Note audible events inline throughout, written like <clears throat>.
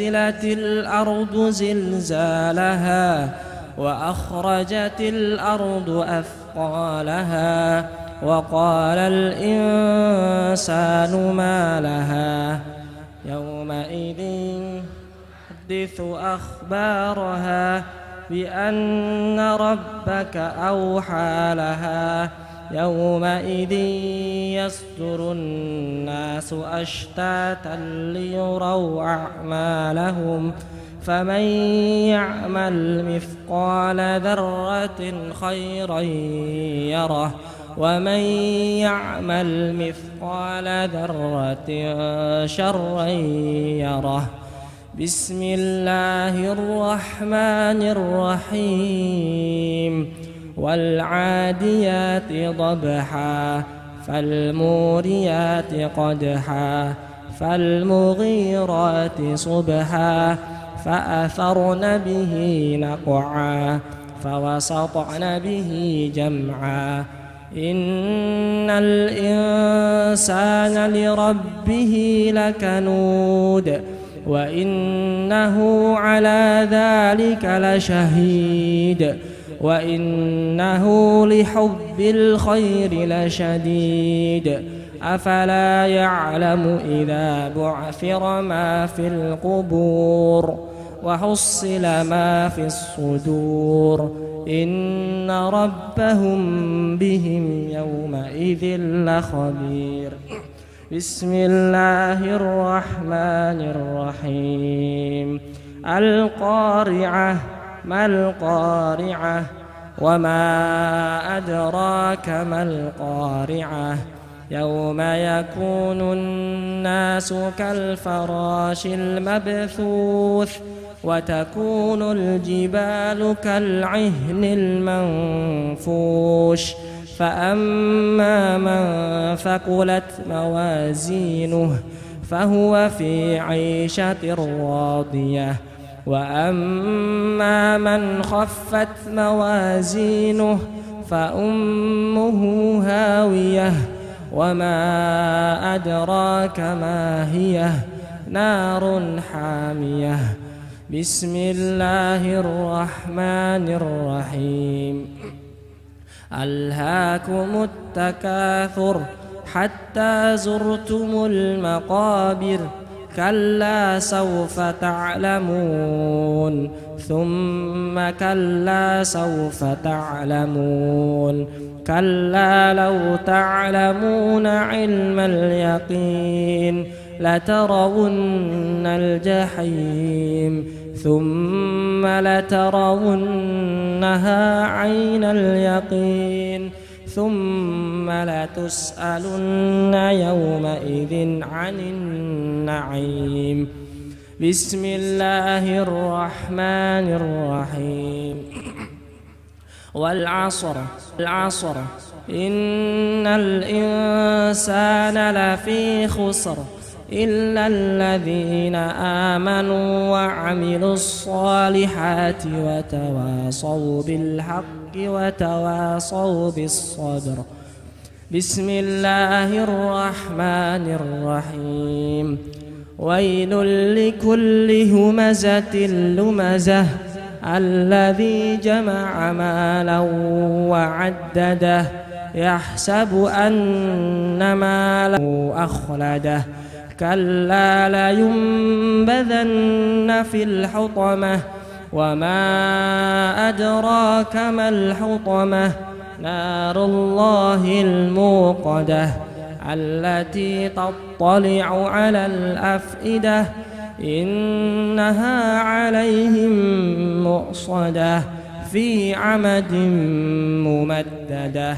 زلزلت الأرض زلزالها وأخرجت الأرض أثقالها وقال الإنسان ما لها يومئذ يحدث أخبارها بأن ربك أوحى لها يومئذ يصدر الناس أشتاتا ليروا أعمالهم فمن يعمل مثقال ذرة خيرا يره ومن يعمل مثقال ذرة شرا يره بسم الله الرحمن الرحيم والعاديات ضبحا فالموريات قدحا فالمغيرات صبحا فأثرن به نقعا فوسطعن به جمعا إن الإنسان لربه لكنود وإنه على ذلك لشهيد وإنه لحب الخير لشديد أفلا يعلم إذا بعثر ما في القبور وحصل ما في الصدور إن ربهم بهم يومئذ لخبير بسم الله الرحمن الرحيم القارعة ما القارعة وما أدراك ما القارعة يوم يكون الناس كالفراش المبثوث وتكون الجبال كالعهن المنفوش فأما من ثقلت موازينه فهو في عيشة راضية وأما من خفت موازينه فأمه هاوية وما أدراك ما هي نار حامية بسم الله الرحمن الرحيم ألهاكم التكاثر حتى زرتم المقابر كلا سوف تعلمون ثم كلا سوف تعلمون كلا لو تعلمون علم اليقين لترون الجحيم ثم لترونها عين اليقين ثم لتسألن يومئذ عن النعيم بسم الله الرحمن الرحيم والعصر العصر إن الإنسان لفي خسر إلا الذين آمنوا وعملوا الصالحات وتواصوا بالحق بالحق وتواصوا بالصبر بسم الله الرحمن الرحيم ويل لكل همزة لمزة الذي جمع مالا وعدده يحسب أن ماله أخلده كلا لينبذن في الحطمة وما أدراك ما الحطمة نار الله الموقدة التي تطلع على الأفئدة إنها عليهم مؤصدة في عمد ممددة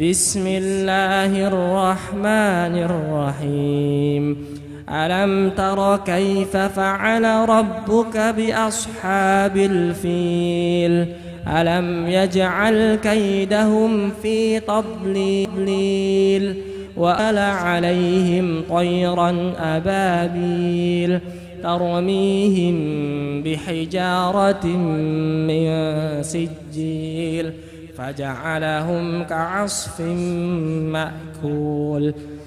بسم الله الرحمن الرحيم ألم تر كيف فعل ربك بأصحاب الفيل ألم يجعل كيدهم في تضليل وألا عليهم طيرا أبابيل ترميهم بحجارة من سجيل فجعلهم كعصف مأكول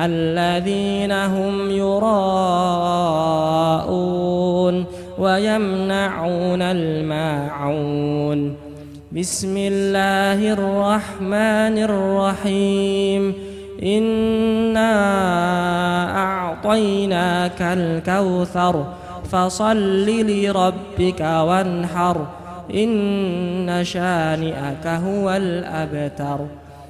الذين هم يراءون ويمنعون الماعون بسم الله الرحمن الرحيم إنا أعطيناك الكوثر فصل لربك وانحر إن شانئك هو الأبتر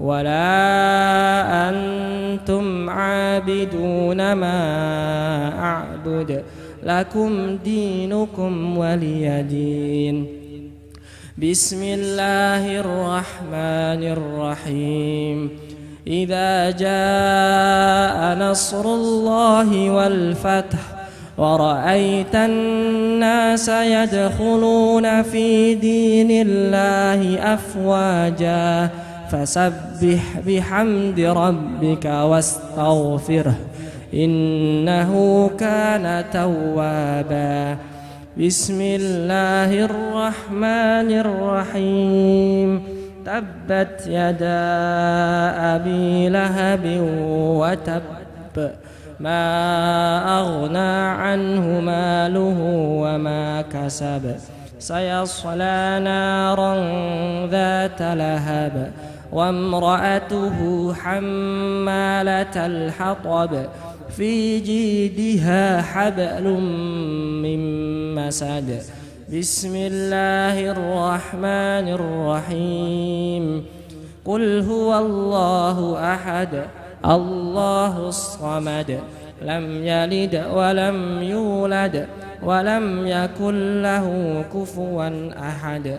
ولا أنتم عابدون ما أعبد لكم دينكم ولي دين بسم الله الرحمن الرحيم إذا جاء نصر الله والفتح ورأيت الناس يدخلون في دين الله أفواجاً فسبح بحمد ربك واستغفره إنه كان توابا بسم الله الرحمن الرحيم تبت يدا أبي لهب وتب ما أغنى عنه ماله وما كسب سيصلى نارا ذات لهب وامرأته حمالة الحطب في جيدها حبل من مسد بسم الله الرحمن الرحيم قل هو الله أحد الله الصمد لم يلد ولم يولد ولم يكن له كفوا أحد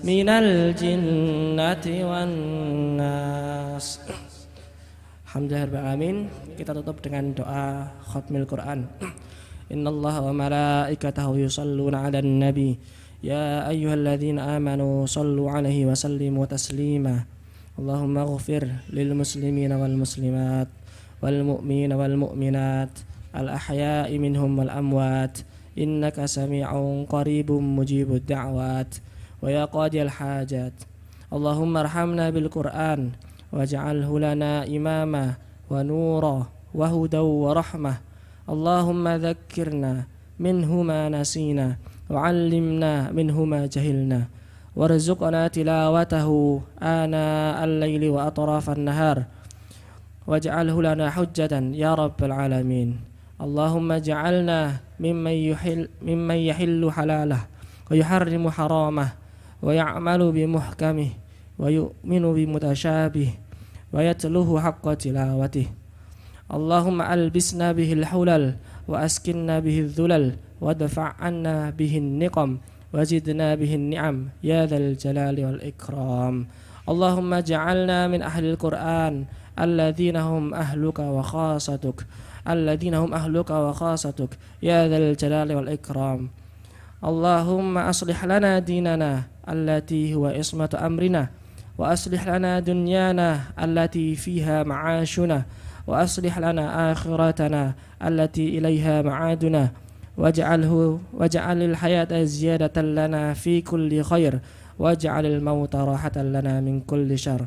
من الجنة والناس Alhamdulillah Rabbil Alamin Kita tutup dengan doa khutmil Quran Innallaha wa malaikatahu yusalluna ala nabi Ya ayyuhalladzina amanu sallu alaihi wasallimu taslima Allahumma ghafir lil muslimina wal muslimat Wal mu'mina wal mu'minat Al ahya'i minhum wal amwat Innaka sami'un qaribun mujibud da'wat ويا قاضي الحاجات اللهم ارحمنا بالقرآن واجعله لنا إماما ونورا وهدى ورحمة اللهم ذكرنا منه ما نسينا وعلمنا منه ما جهلنا وارزقنا تلاوته آناء الليل وأطراف النهار واجعله لنا حجة يا رب العالمين اللهم اجعلنا ممن يحل, ممن يحل حلاله ويحرم حرامه ويعمل بمحكمه ويؤمن بمتشابه ويتلوه حق تلاوته اللهم ألبسنا به الحلل وأسكنا به الذلل وادفع عنا به النقم وزدنا به النعم يا ذا الجلال والإكرام اللهم اجعلنا من أهل القرآن الذين هم أهلك وخاصتك الذين هم أهلك وخاصتك يا ذا الجلال والإكرام اللهم أصلح لنا ديننا التي هو عصمة أمرنا وأصلح لنا دنيانا التي فيها معاشنا وأصلح لنا آخرتنا التي إليها معادنا واجعله واجعل الحياة زيادة لنا في كل خير واجعل الموت راحة لنا من كل شر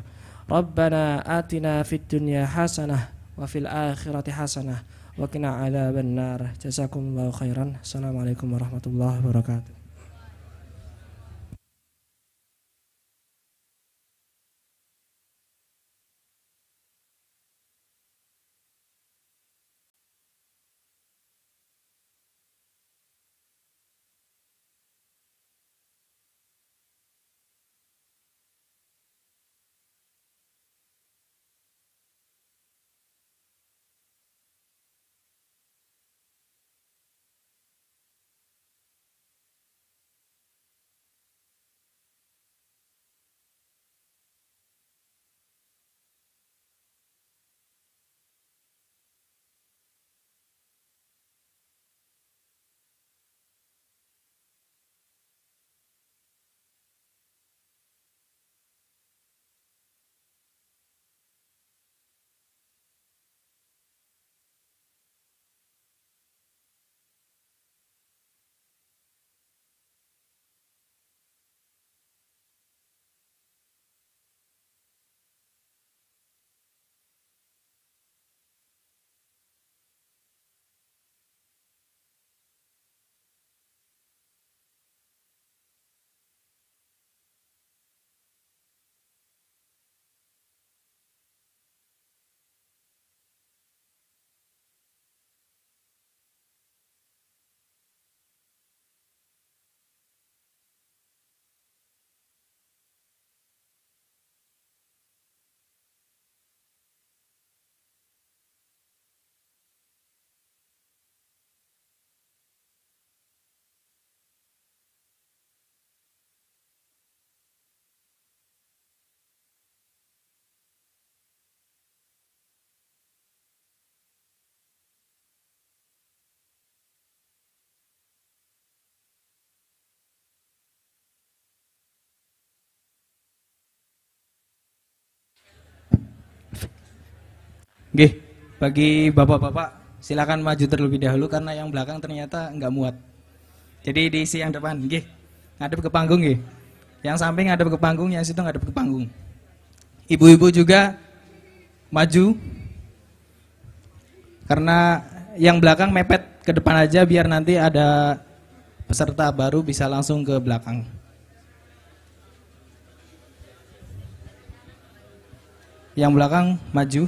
ربنا آتنا في الدنيا حسنة وفي الآخرة حسنة وقنا عذاب النار جزاكم الله خيرا السلام عليكم ورحمة الله وبركاته Gih, bagi bapak-bapak silakan maju terlebih dahulu karena yang belakang ternyata nggak muat. Jadi diisi yang depan, Gih, Ngadep ke panggung gih. Yang samping ngadep ke panggung, yang situ ngadep ke panggung. Ibu-ibu juga maju karena yang belakang mepet ke depan aja biar nanti ada peserta baru bisa langsung ke belakang. Yang belakang maju.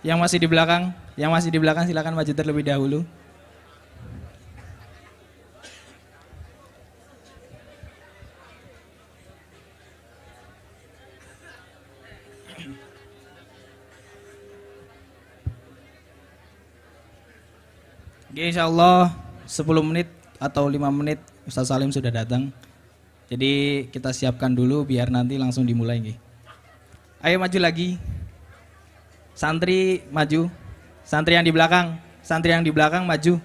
Yang masih di belakang, yang masih di belakang silakan maju terlebih dahulu. Insya Allah 10 menit atau 5 menit Ustaz Salim sudah datang. Jadi kita siapkan dulu biar nanti langsung dimulai. Ayo maju lagi. Santri maju. Santri yang di belakang. Santri yang di belakang maju.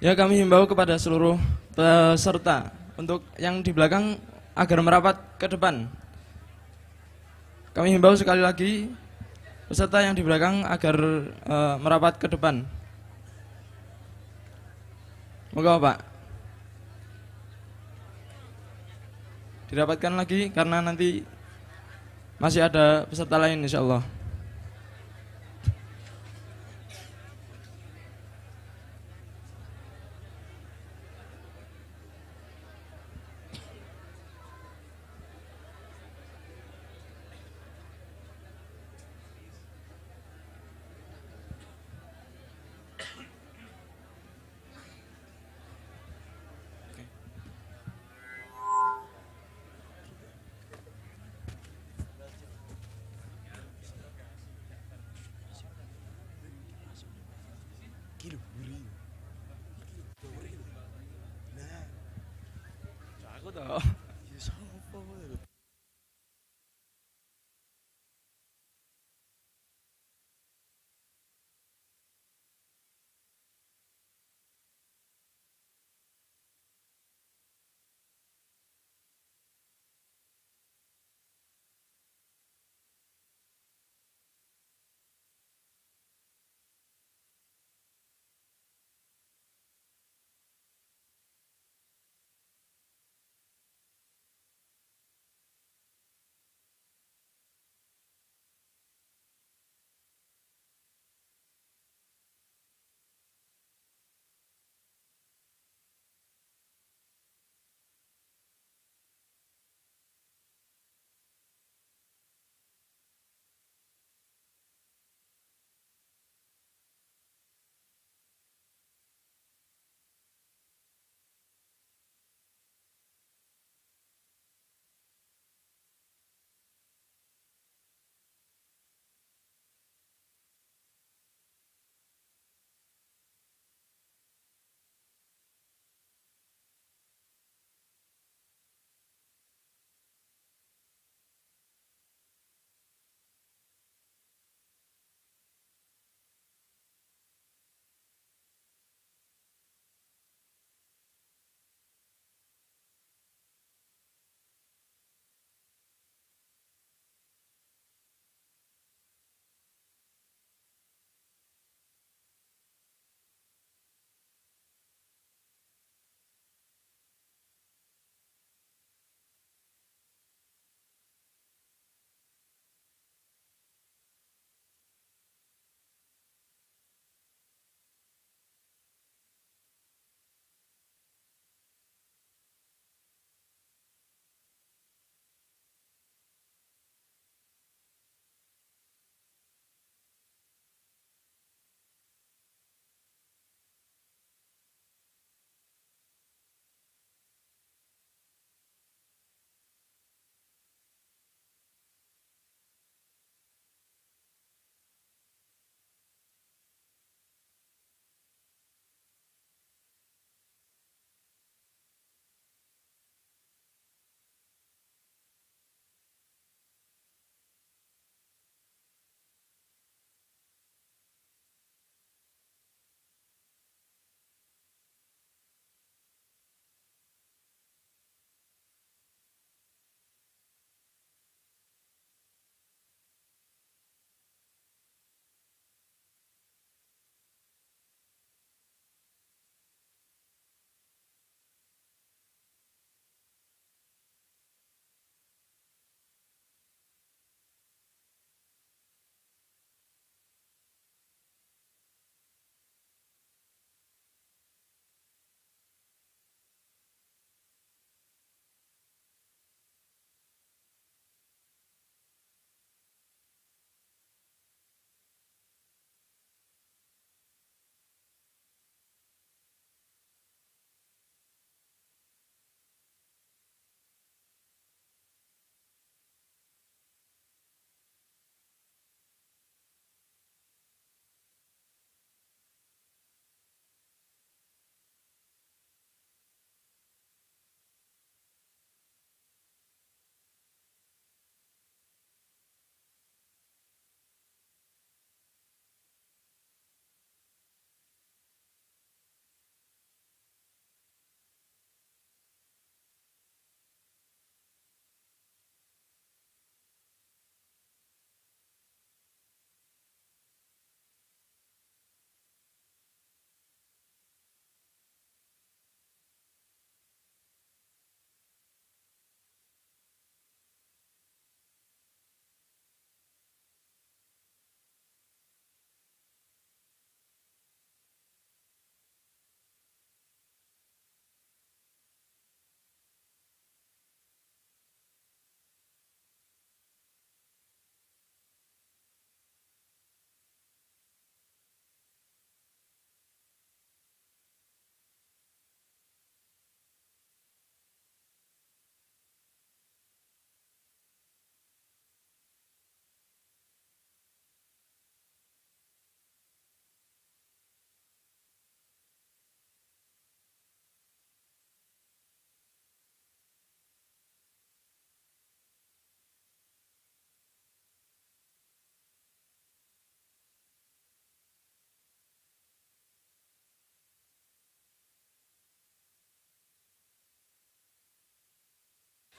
Ya kami himbau kepada seluruh peserta untuk yang di belakang agar merapat ke depan. Kami himbau sekali lagi peserta yang di belakang agar e, merapat ke depan. Moga Pak. Dirapatkan lagi karena nanti masih ada peserta lain insya Allah. Aquele brilho.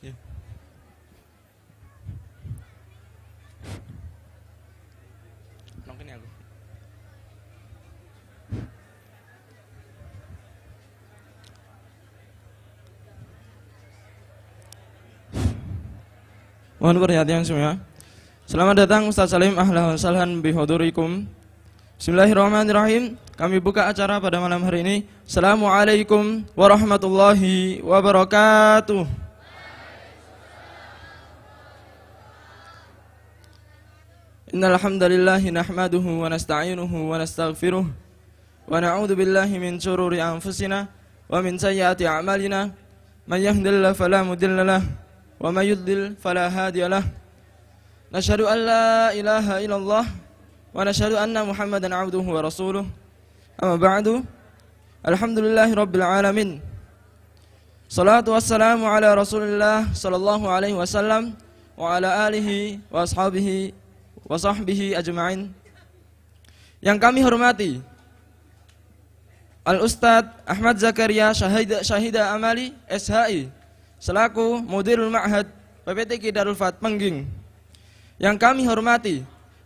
Ya. aku. Mohon perhatian semua. Selamat datang Ustaz Salim ahlan salhan bihadurikum. Bismillahirrahmanirrahim. Kami buka acara pada malam hari ini. Assalamualaikum warahmatullahi wabarakatuh. إن الحمد لله نحمده ونستعينه ونستغفره ونعوذ بالله من شرور أنفسنا ومن سيئات أعمالنا من يهد الله فلا مضل له ومن يضلل فلا هادي له نشهد أن لا إله إلا الله ونشهد أن محمدا عبده ورسوله أما بعد الحمد لله رب العالمين صلاة والسلام على رسول الله صلى الله عليه وسلم وعلى آله وأصحابه wa sahbihi ajma'in yang kami hormati Al Ustadz Ahmad Zakaria Syahida, Syahida Amali SHI selaku Mudirul Ma'had PPTK Darul Fat Pengging. yang kami hormati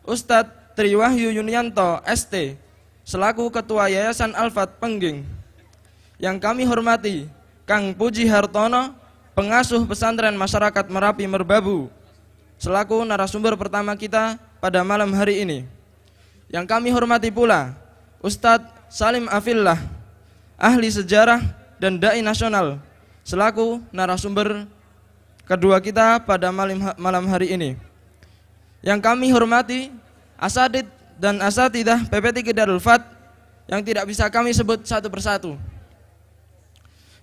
Ustadz Triwahyu Yunianto ST selaku Ketua Yayasan Alfat Pengging yang kami hormati Kang Puji Hartono pengasuh pesantren masyarakat Merapi Merbabu selaku narasumber pertama kita pada malam hari ini. Yang kami hormati pula Ustadz Salim Afillah, ahli sejarah dan dai nasional, selaku narasumber kedua kita pada malam, hari ini. Yang kami hormati Asadid dan asatidah PPT Darul Fat yang tidak bisa kami sebut satu persatu.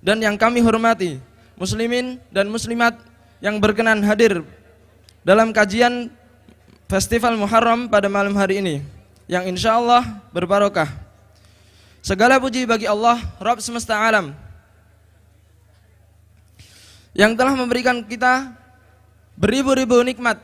Dan yang kami hormati muslimin dan muslimat yang berkenan hadir dalam kajian Festival Muharram pada malam hari ini yang insya Allah berbarokah. Segala puji bagi Allah, Rabb semesta alam yang telah memberikan kita beribu-ribu nikmat,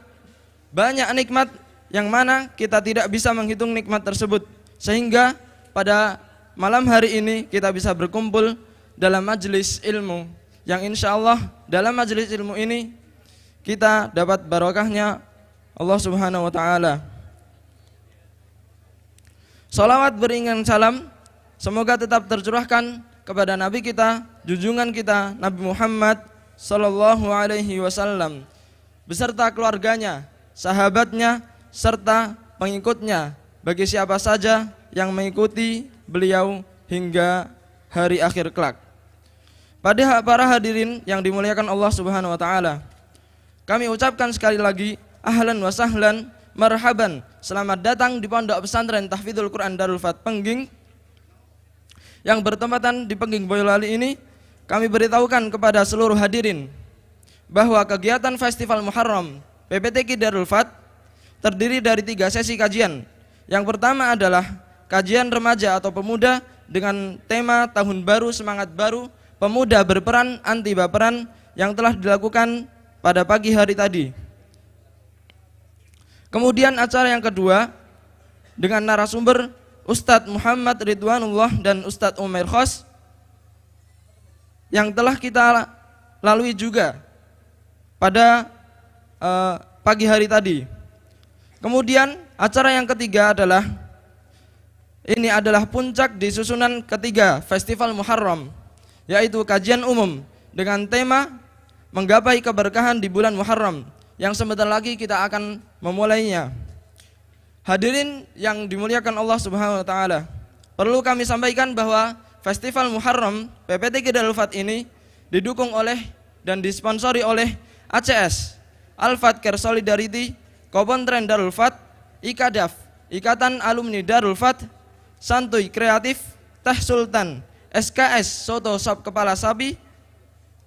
banyak nikmat yang mana kita tidak bisa menghitung nikmat tersebut sehingga pada malam hari ini kita bisa berkumpul dalam majelis ilmu yang insya Allah dalam majelis ilmu ini kita dapat barokahnya Allah Subhanahu wa taala. Salawat beringan salam semoga tetap tercurahkan kepada nabi kita, junjungan kita Nabi Muhammad sallallahu alaihi wasallam beserta keluarganya, sahabatnya serta pengikutnya bagi siapa saja yang mengikuti beliau hingga hari akhir kelak. Pada para hadirin yang dimuliakan Allah Subhanahu wa taala, kami ucapkan sekali lagi ahlan wa sahlan marhaban. Selamat datang di Pondok Pesantren Tahfidzul Quran Darul Fat Pengging yang bertempatan di Pengging Boyolali ini. Kami beritahukan kepada seluruh hadirin bahwa kegiatan Festival Muharram PPTK Darul Fat terdiri dari tiga sesi kajian. Yang pertama adalah kajian remaja atau pemuda dengan tema tahun baru semangat baru pemuda berperan anti baperan yang telah dilakukan pada pagi hari tadi. Kemudian acara yang kedua dengan narasumber Ustadz Muhammad Ridwanullah dan Ustadz Umar Khos yang telah kita lalui juga pada uh, pagi hari tadi. Kemudian acara yang ketiga adalah ini adalah puncak di susunan ketiga Festival Muharram yaitu kajian umum dengan tema menggapai keberkahan di bulan Muharram yang sebentar lagi kita akan memulainya. Hadirin yang dimuliakan Allah Subhanahu wa taala. Perlu kami sampaikan bahwa Festival Muharram PPT Kidal Fat ini didukung oleh dan disponsori oleh ACS, Alfat Care Solidarity, Trend Darul Fat, IKADAF, Ikatan Alumni Darul Fat, Santuy Kreatif, Teh Sultan, SKS Soto Sab Kepala Sabi,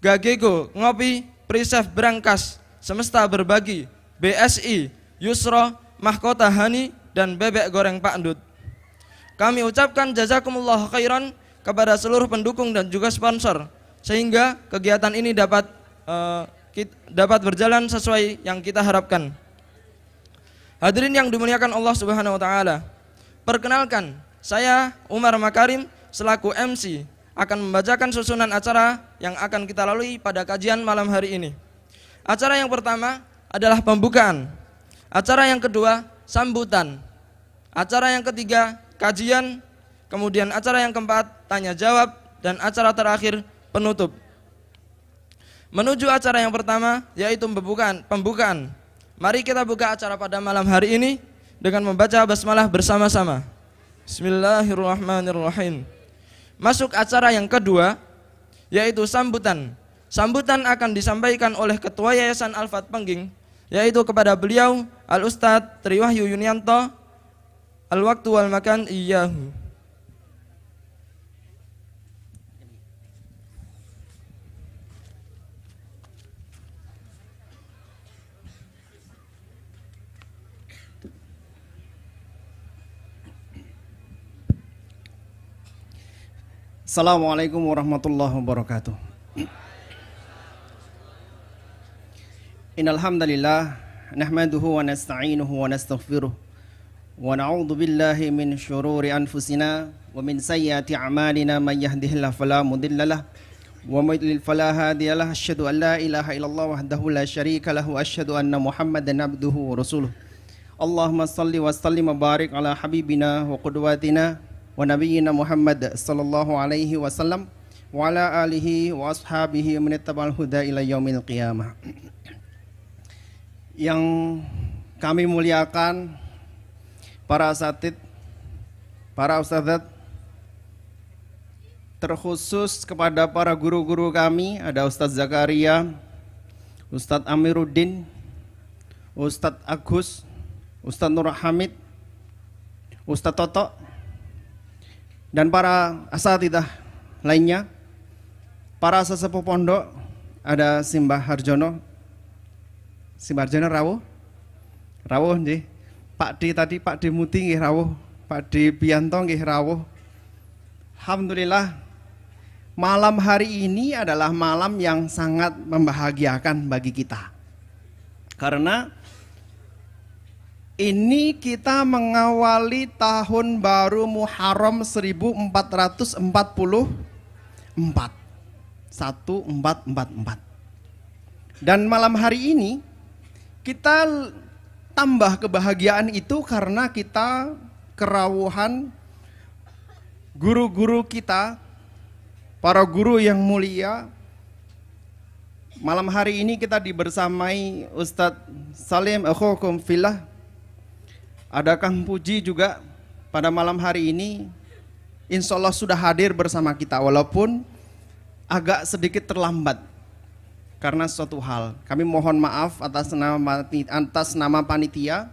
Gagego Ngopi Prisef Berangkas Semesta Berbagi BSI Yusro Mahkota Hani dan Bebek Goreng Pak Endut kami ucapkan jazakumullah khairan kepada seluruh pendukung dan juga sponsor sehingga kegiatan ini dapat uh, dapat berjalan sesuai yang kita harapkan hadirin yang dimuliakan Allah Subhanahu wa taala perkenalkan saya Umar Makarim selaku MC akan membacakan susunan acara yang akan kita lalui pada kajian malam hari ini. Acara yang pertama adalah pembukaan. Acara yang kedua, sambutan. Acara yang ketiga, kajian. Kemudian acara yang keempat, tanya jawab dan acara terakhir penutup. Menuju acara yang pertama yaitu pembukaan, pembukaan. Mari kita buka acara pada malam hari ini dengan membaca basmalah bersama-sama. Bismillahirrahmanirrahim. Masuk acara yang kedua yaitu sambutan. Sambutan akan disampaikan oleh Ketua Yayasan Alfat Pengging yaitu kepada beliau Al Ustadz Triwahyu Yunianto Al Waktu Wal Makan Iyahu. Assalamualaikum warahmatullahi wabarakatuh. Innal hamdalillah nahmaduhu wa nasta'inuhu wa nastaghfiruh wa na'udzu billahi min shururi anfusina wa min sayyiati a'malina may yahdihillahu fala mudhillalah wa may yudlil fala hadiyalah asyhadu an la ilaha illallah wahdahu la syarika lahu asyhadu anna muhammadan abduhu wa rasuluh Allahumma salli wa sallim wa barik ala habibina wa qudwatina ونبينا محمد صلى الله عليه وسلم وعلى آله وأصحابه من اتبع الهدى إلى يوم القيامة yang kami muliakan para satid, para ustadzat, terkhusus kepada para guru-guru kami ada Ustadz Zakaria, Ustadz Amiruddin, Ustadz Agus, Ustadz Nur Hamid, Ustadz Toto, dan para asatidah lainnya, para sesepuh pondok, ada Simbah Harjono, Simbah Harjono Rawuh, Rawuh nggih. Pak di tadi Pak di Muti nggih Rawuh, Pak di Pianto nggih Rawuh. Alhamdulillah malam hari ini adalah malam yang sangat membahagiakan bagi kita. Karena ini kita mengawali tahun baru Muharram 1444. 1444. Dan malam hari ini kita tambah kebahagiaan itu karena kita kerawuhan guru-guru kita, para guru yang mulia. Malam hari ini kita dibersamai Ustadz Salim Akhukum Filah ada Kang Puji juga pada malam hari ini insya Allah sudah hadir bersama kita walaupun agak sedikit terlambat karena suatu hal. Kami mohon maaf atas nama atas nama panitia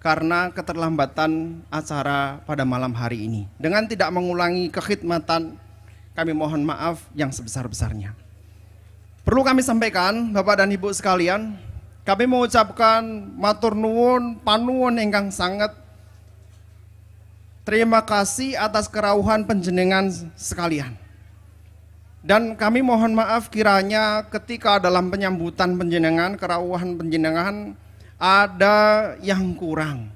karena keterlambatan acara pada malam hari ini. Dengan tidak mengulangi kekhidmatan, kami mohon maaf yang sebesar-besarnya. Perlu kami sampaikan, Bapak dan Ibu sekalian, kami mengucapkan matur nuwun, panuwun ingkang sangat. Terima kasih atas kerauhan penjenengan sekalian. Dan kami mohon maaf kiranya ketika dalam penyambutan penjenengan, kerauhan penjenengan ada yang kurang.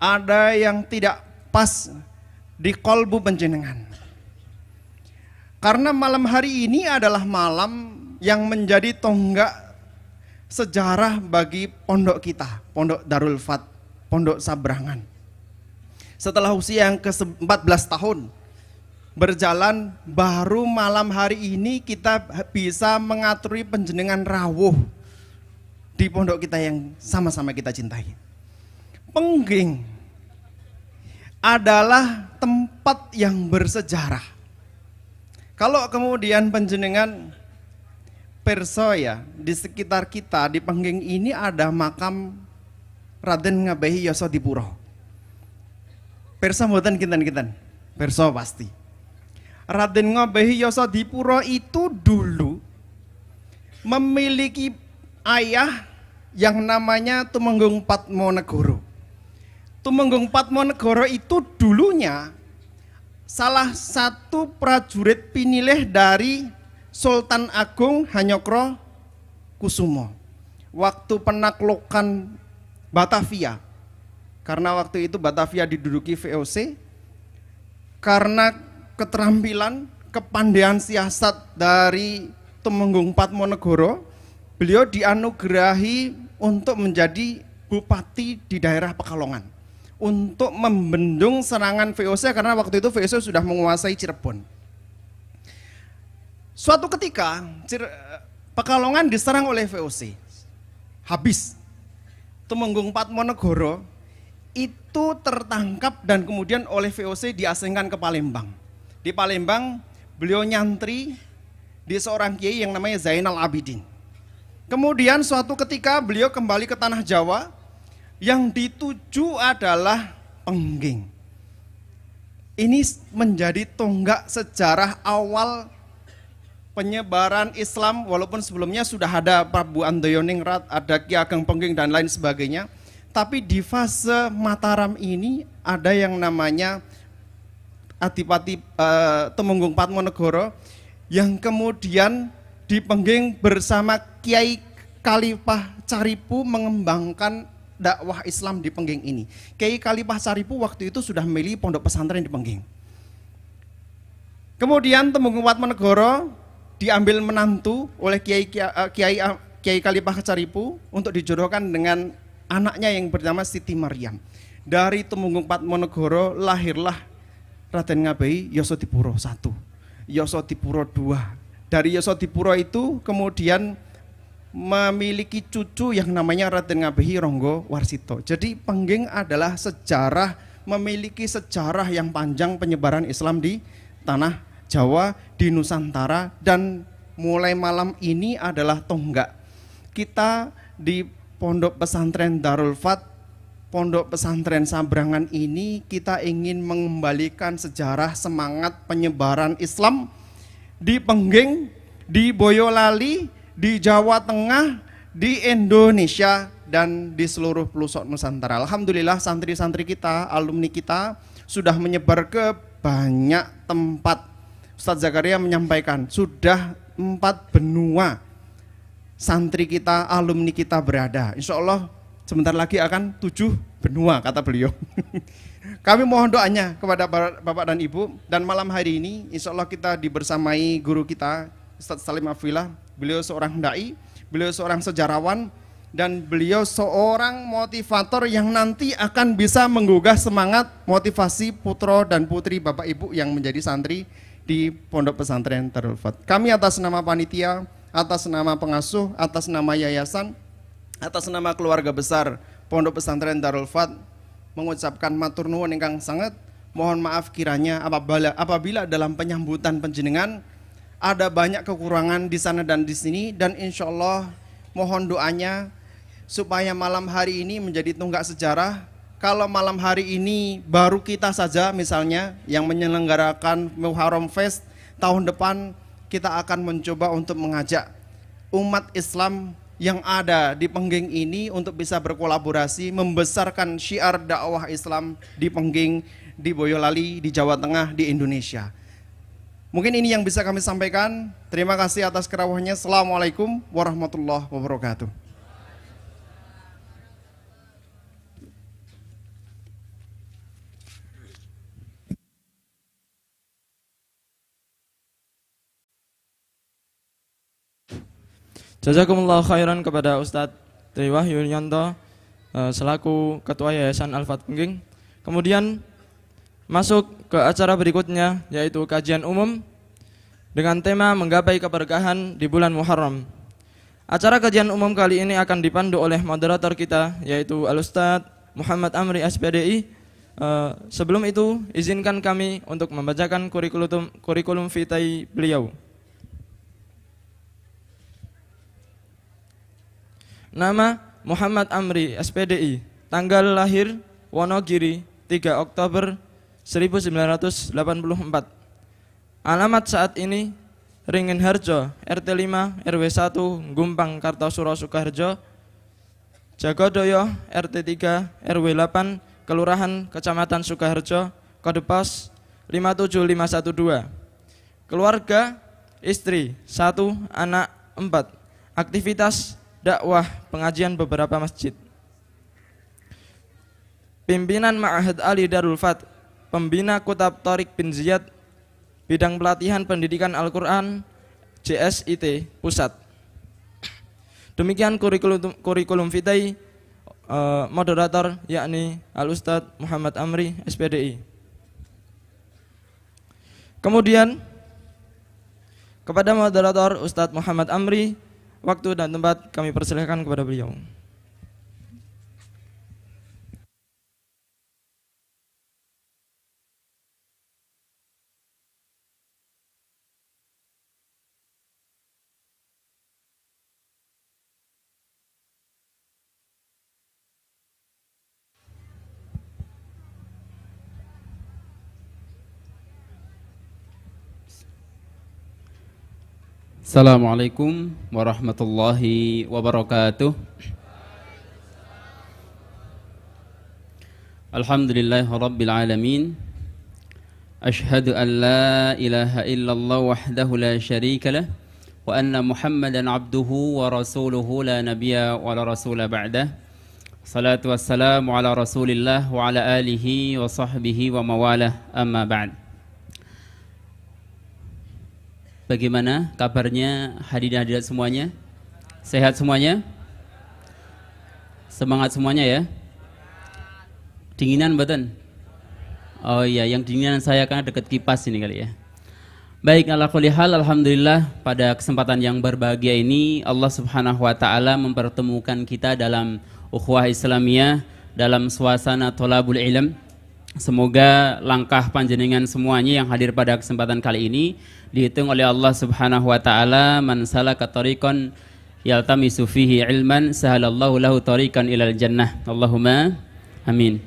Ada yang tidak pas di kolbu penjenengan. Karena malam hari ini adalah malam yang menjadi tonggak sejarah bagi pondok kita, pondok Darul Fat, pondok Sabrangan. Setelah usia yang ke-14 tahun berjalan, baru malam hari ini kita bisa mengaturi penjenengan rawuh di pondok kita yang sama-sama kita cintai. Pengging adalah tempat yang bersejarah. Kalau kemudian penjenengan Perso ya, di sekitar kita di panggeng ini ada makam Raden Ngabehi Yosodipuro. Perso mboten kinten-kinten. Perso pasti. Raden Ngabehi Puro itu dulu memiliki ayah yang namanya Tumenggung Patmonegoro. Tumenggung Patmonegoro itu dulunya salah satu prajurit pinilih dari Sultan Agung Hanyokro Kusumo. Waktu penaklukan Batavia. Karena waktu itu Batavia diduduki VOC karena keterampilan, kepandaian siasat dari Tumenggung Patmonegoro, beliau dianugerahi untuk menjadi bupati di daerah Pekalongan untuk membendung serangan VOC karena waktu itu VOC sudah menguasai Cirebon. Suatu ketika Pekalongan diserang oleh VOC. Habis. Temenggung Patmonegoro itu tertangkap dan kemudian oleh VOC diasingkan ke Palembang. Di Palembang beliau nyantri di seorang kiai yang namanya Zainal Abidin. Kemudian suatu ketika beliau kembali ke tanah Jawa yang dituju adalah Pengging. Ini menjadi tonggak sejarah awal penyebaran Islam walaupun sebelumnya sudah ada Prabu Andoyoningrat, ada Ki Ageng Pengging dan lain sebagainya. Tapi di fase Mataram ini ada yang namanya Adipati uh, Temenggung Patmonegoro yang kemudian dipengging bersama Kiai Kalipah Caripu mengembangkan dakwah Islam di Pengging ini. Kiai Kalipah Caripu waktu itu sudah memilih pondok pesantren di Pengging. Kemudian Temenggung Patmonegoro diambil menantu oleh Kiai eh, Kiai eh, Kiai Kalipah Caripu untuk dijodohkan dengan anaknya yang bernama Siti Maryam. Dari Tumenggung Patmonegoro lahirlah Raden Ngabei Yosodipuro satu Yosodipuro dua Dari Yosodipuro itu kemudian memiliki cucu yang namanya Raden Ngabehi Ronggo Warsito. Jadi Pengging adalah sejarah memiliki sejarah yang panjang penyebaran Islam di tanah Jawa, di Nusantara, dan mulai malam ini adalah tonggak. Kita di Pondok Pesantren Darul Fat, Pondok Pesantren Sabrangan ini kita ingin mengembalikan sejarah semangat penyebaran Islam di Pengging, di Boyolali, di Jawa Tengah, di Indonesia, dan di seluruh pelosok Nusantara. Alhamdulillah santri-santri kita, alumni kita sudah menyebar ke banyak tempat. Ustadz Zakaria menyampaikan sudah empat benua santri kita, alumni kita berada. Insya Allah sebentar lagi akan tujuh benua kata beliau. <laughs> Kami mohon doanya kepada Bapak dan Ibu dan malam hari ini insya Allah kita dibersamai guru kita Ustadz Salim Afilah. Beliau seorang dai, beliau seorang sejarawan dan beliau seorang motivator yang nanti akan bisa menggugah semangat motivasi putra dan putri Bapak Ibu yang menjadi santri di Pondok Pesantren Terhormat. Kami atas nama panitia, atas nama pengasuh, atas nama yayasan, atas nama keluarga besar Pondok Pesantren Darul Fat mengucapkan matur nuwun ingkang sangat mohon maaf kiranya apabila, apabila dalam penyambutan penjenengan ada banyak kekurangan di sana dan di sini dan insya Allah mohon doanya supaya malam hari ini menjadi tunggak sejarah kalau malam hari ini baru kita saja misalnya yang menyelenggarakan Muharram Fest tahun depan kita akan mencoba untuk mengajak umat Islam yang ada di Pengging ini untuk bisa berkolaborasi membesarkan syiar dakwah Islam di Pengging, di Boyolali, di Jawa Tengah, di Indonesia. Mungkin ini yang bisa kami sampaikan. Terima kasih atas kerawahnya. Assalamualaikum warahmatullahi wabarakatuh. Jazakumullah khairan kepada Ustadz Triwah Yulianto eh, selaku Ketua Yayasan al Pengging. Kemudian masuk ke acara berikutnya yaitu kajian umum dengan tema menggapai keberkahan di bulan Muharram. Acara kajian umum kali ini akan dipandu oleh moderator kita yaitu Alustad Muhammad Amri SPDI. Eh, sebelum itu, izinkan kami untuk membacakan kurikulum kurikulum vitae beliau. Nama Muhammad Amri, SPDI. Tanggal lahir Wonogiri, 3 Oktober 1984. Alamat saat ini Ringin Harjo, RT 5, RW 1, Gumpang, Kartasura, Sukarjo, Jagodoyo, RT 3, RW 8, Kelurahan Kecamatan Sukaharjo, kode pos 57512. Keluarga, istri, 1, anak, 4. Aktivitas dakwah, pengajian beberapa masjid. Pimpinan Ma'ahad Ali Darul Fat, Pembina Kutab Tariq bin Ziyad, Bidang Pelatihan Pendidikan Al-Quran, JSIT, Pusat. Demikian kurikulum, kurikulum vitae uh, moderator yakni Al Ustad Muhammad Amri SPDI. Kemudian kepada moderator Ustadz Muhammad Amri Waktu dan tempat kami persilahkan kepada beliau. Assalamualaikum warahmatullahi wabarakatuh Alhamdulillah Rabbil Alamin Ashadu an la ilaha illallah wahdahu la sharika lah Wa anna muhammadan abduhu wa rasuluhu la nabiya wa la rasula ba'dah Salatu wassalamu ala rasulillah wa ala alihi wa sahbihi wa mawalah amma ba'd Bagaimana kabarnya hadirin hadirat semuanya? Sehat semuanya? Semangat semuanya ya? Dinginan betul? Oh iya, yang dinginan saya kan dekat kipas ini kali ya. Baik, ala kulihal, Alhamdulillah pada kesempatan yang berbahagia ini Allah subhanahu wa ta'ala mempertemukan kita dalam ukhwah islamiyah dalam suasana tolabul ilm Semoga langkah panjenengan semuanya yang hadir pada kesempatan kali ini dihitung oleh Allah Subhanahu wa taala man salaka tariqan yaltamisu fihi ilman sahalallahu lahu tariqan ilal jannah. Allahumma amin.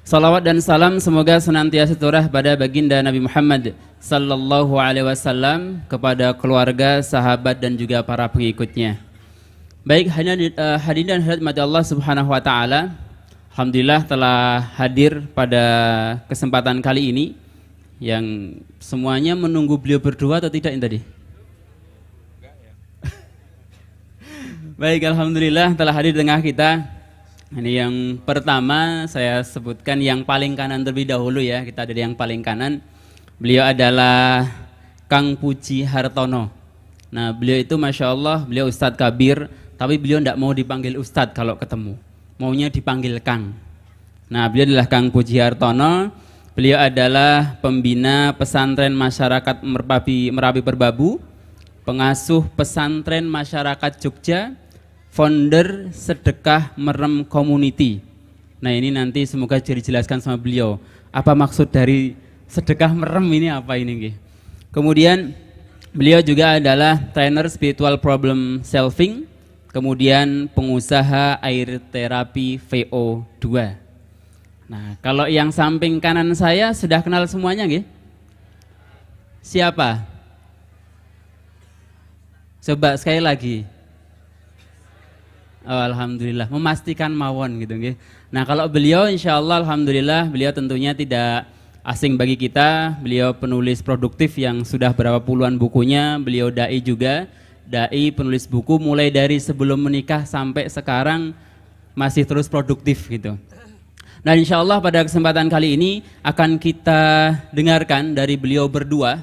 Salawat dan salam semoga senantiasa turah pada baginda Nabi Muhammad sallallahu alaihi wasallam kepada keluarga, sahabat dan juga para pengikutnya. Baik hadirin eh, dan hadirat Allah Subhanahu wa taala, Alhamdulillah telah hadir pada kesempatan kali ini yang semuanya menunggu beliau berdua atau tidak ini tadi? <laughs> Baik, Alhamdulillah telah hadir di tengah kita. Ini yang pertama saya sebutkan yang paling kanan terlebih dahulu ya, kita ada yang paling kanan. Beliau adalah Kang Puji Hartono. Nah beliau itu Masya Allah, beliau Ustadz Kabir, tapi beliau tidak mau dipanggil Ustadz kalau ketemu maunya dipanggil Kang. Nah, beliau adalah Kang Puji Hartono. Beliau adalah pembina pesantren masyarakat Merpabi, Merapi Perbabu, pengasuh pesantren masyarakat Jogja, founder Sedekah Merem Community. Nah, ini nanti semoga jadi jelaskan sama beliau. Apa maksud dari sedekah merem ini apa ini? Kemudian beliau juga adalah trainer spiritual problem solving kemudian pengusaha air terapi VO2. Nah, kalau yang samping kanan saya sudah kenal semuanya nggih? Siapa? Coba sekali lagi. Oh, alhamdulillah, memastikan mawon gitu nggih. Nah, kalau beliau insya Allah alhamdulillah beliau tentunya tidak asing bagi kita. Beliau penulis produktif yang sudah berapa puluhan bukunya, beliau dai juga dai, penulis buku mulai dari sebelum menikah sampai sekarang masih terus produktif gitu. Nah insya Allah pada kesempatan kali ini akan kita dengarkan dari beliau berdua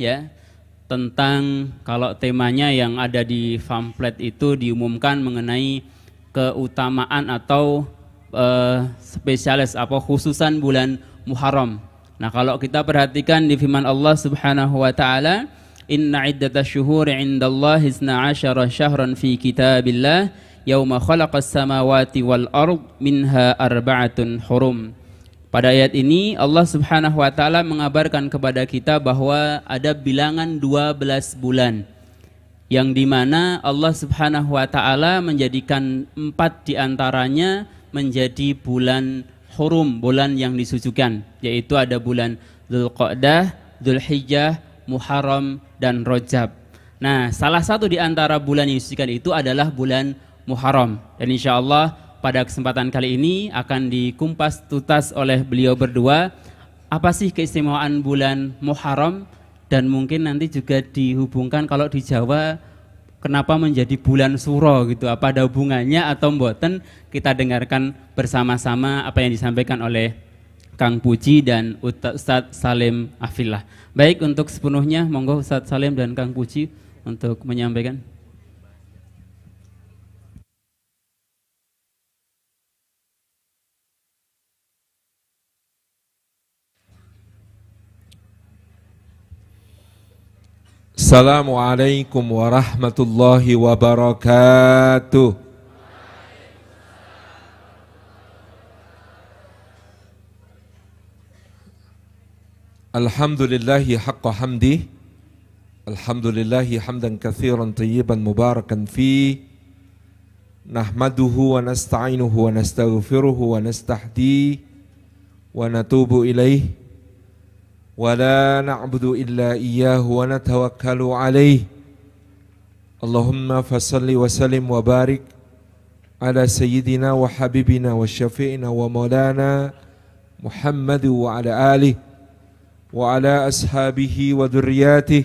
ya tentang kalau temanya yang ada di pamflet itu diumumkan mengenai keutamaan atau uh, spesialis apa khususan bulan Muharram. Nah kalau kita perhatikan di firman Allah Subhanahu wa taala إن عدة الشهور عند الله اثنا عشر شهرا في كتاب الله يوم خلق السماوات والأرض منها أربعة حرم Pada ayat ini Allah Subhanahu wa taala mengabarkan kepada kita bahwa ada bilangan 12 bulan yang dimana Allah Subhanahu wa taala menjadikan empat diantaranya menjadi bulan hurum, bulan yang disucikan, yaitu ada bulan Dhul Hijjah, Muharram, dan Rojab. Nah, salah satu di antara bulan yang disucikan itu adalah bulan Muharram. Dan insya Allah pada kesempatan kali ini akan dikumpas tutas oleh beliau berdua apa sih keistimewaan bulan Muharram dan mungkin nanti juga dihubungkan kalau di Jawa kenapa menjadi bulan suro gitu apa ada hubungannya atau mboten kita dengarkan bersama-sama apa yang disampaikan oleh Kang Puji dan Ustadz Salim Afillah. Baik untuk sepenuhnya monggo Ustadz Salim dan Kang Puji untuk menyampaikan. Assalamualaikum warahmatullahi wabarakatuh. Alhamdulillahi haqqa hamdi Alhamdulillahi hamdan kathiran tayyiban mubarakan fi Nahmaduhu wa nasta'inuhu wa nastaghfiruhu wa nastahdi Wa natubu ilaih Wa la na'budu illa iyyahu wa natawakkalu alaih Allahumma fasalli wa sallim wa barik Ala sayyidina wa habibina wa syafi'ina wa maulana Muhammadu wa ala alihi وعلى أصحابه وذرياته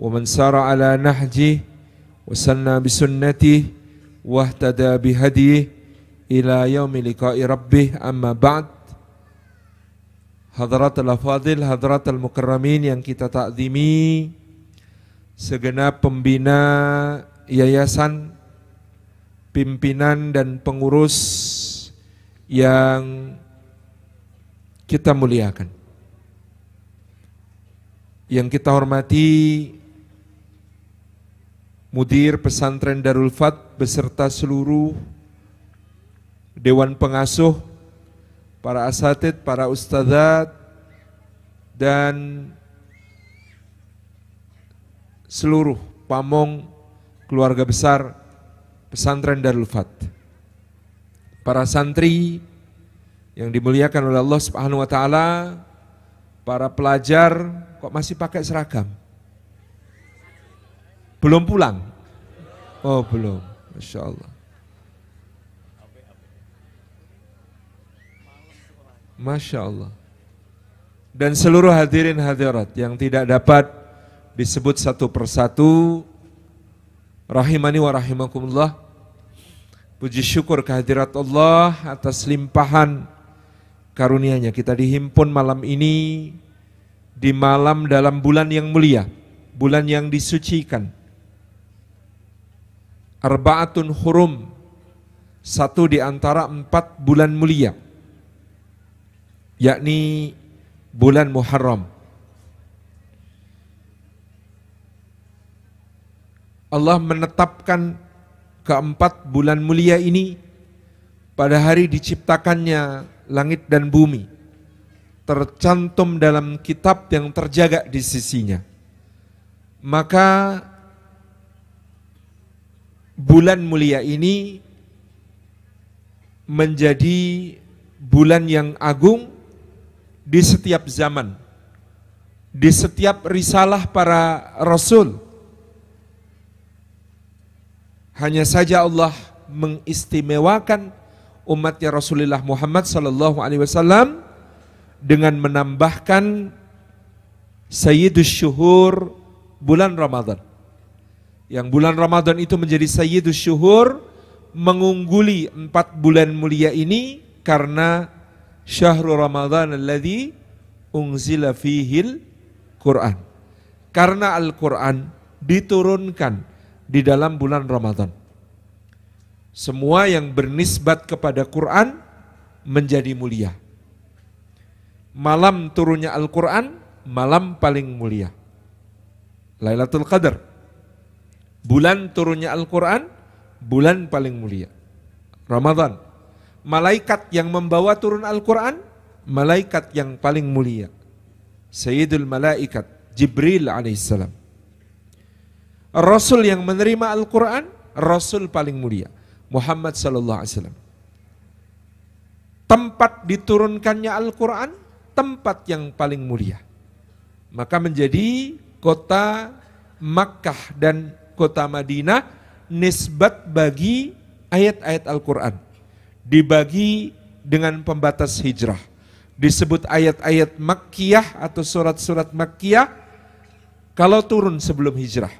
ومن سار على نهجه وسنى بسنته واهتدى بهديه إلى يوم لقاء ربه أما بعد Hadratul Fadil, Hadratul Mukarramin yang kita takzimi segenap pembina yayasan pimpinan dan pengurus yang kita muliakan. Yang kita hormati Mudir Pesantren Darul Fat beserta seluruh Dewan Pengasuh, para asatid, para ustadzat, dan seluruh pamong keluarga besar Pesantren Darul Fat. Para santri yang dimuliakan oleh Allah Subhanahu wa taala, para pelajar, Kok masih pakai seragam? Belum pulang? Oh belum, Masya Allah. Masya Allah. Dan seluruh hadirin hadirat yang tidak dapat disebut satu persatu, rahimani wa rahimakumullah. Puji syukur kehadirat Allah atas limpahan karunianya. Kita dihimpun malam ini di malam dalam bulan yang mulia, bulan yang disucikan. Arbaatun hurum, satu di antara empat bulan mulia, yakni bulan Muharram. Allah menetapkan keempat bulan mulia ini pada hari diciptakannya langit dan bumi tercantum dalam kitab yang terjaga di sisinya. Maka bulan mulia ini menjadi bulan yang agung di setiap zaman, di setiap risalah para rasul. Hanya saja Allah mengistimewakan umatnya Rasulullah Muhammad sallallahu alaihi wasallam dengan menambahkan Sayyidus Syuhur bulan Ramadan. Yang bulan Ramadan itu menjadi Sayyidus Syuhur mengungguli empat bulan mulia ini karena syahrul Ramadan alladhi unzila fihil Quran. Karena Al-Quran diturunkan di dalam bulan Ramadan. Semua yang bernisbat kepada Quran menjadi mulia malam turunnya Al-Quran, malam paling mulia. Lailatul Qadar. Bulan turunnya Al-Quran, bulan paling mulia. Ramadan. Malaikat yang membawa turun Al-Quran, malaikat yang paling mulia. Sayyidul Malaikat, Jibril alaihissalam. Rasul yang menerima Al-Quran, Rasul paling mulia. Muhammad sallallahu alaihi wasallam. Tempat diturunkannya Al-Quran, tempat yang paling mulia. Maka menjadi kota Makkah dan kota Madinah nisbat bagi ayat-ayat Al-Quran. Dibagi dengan pembatas hijrah. Disebut ayat-ayat Makkiyah atau surat-surat Makkiyah kalau turun sebelum hijrah.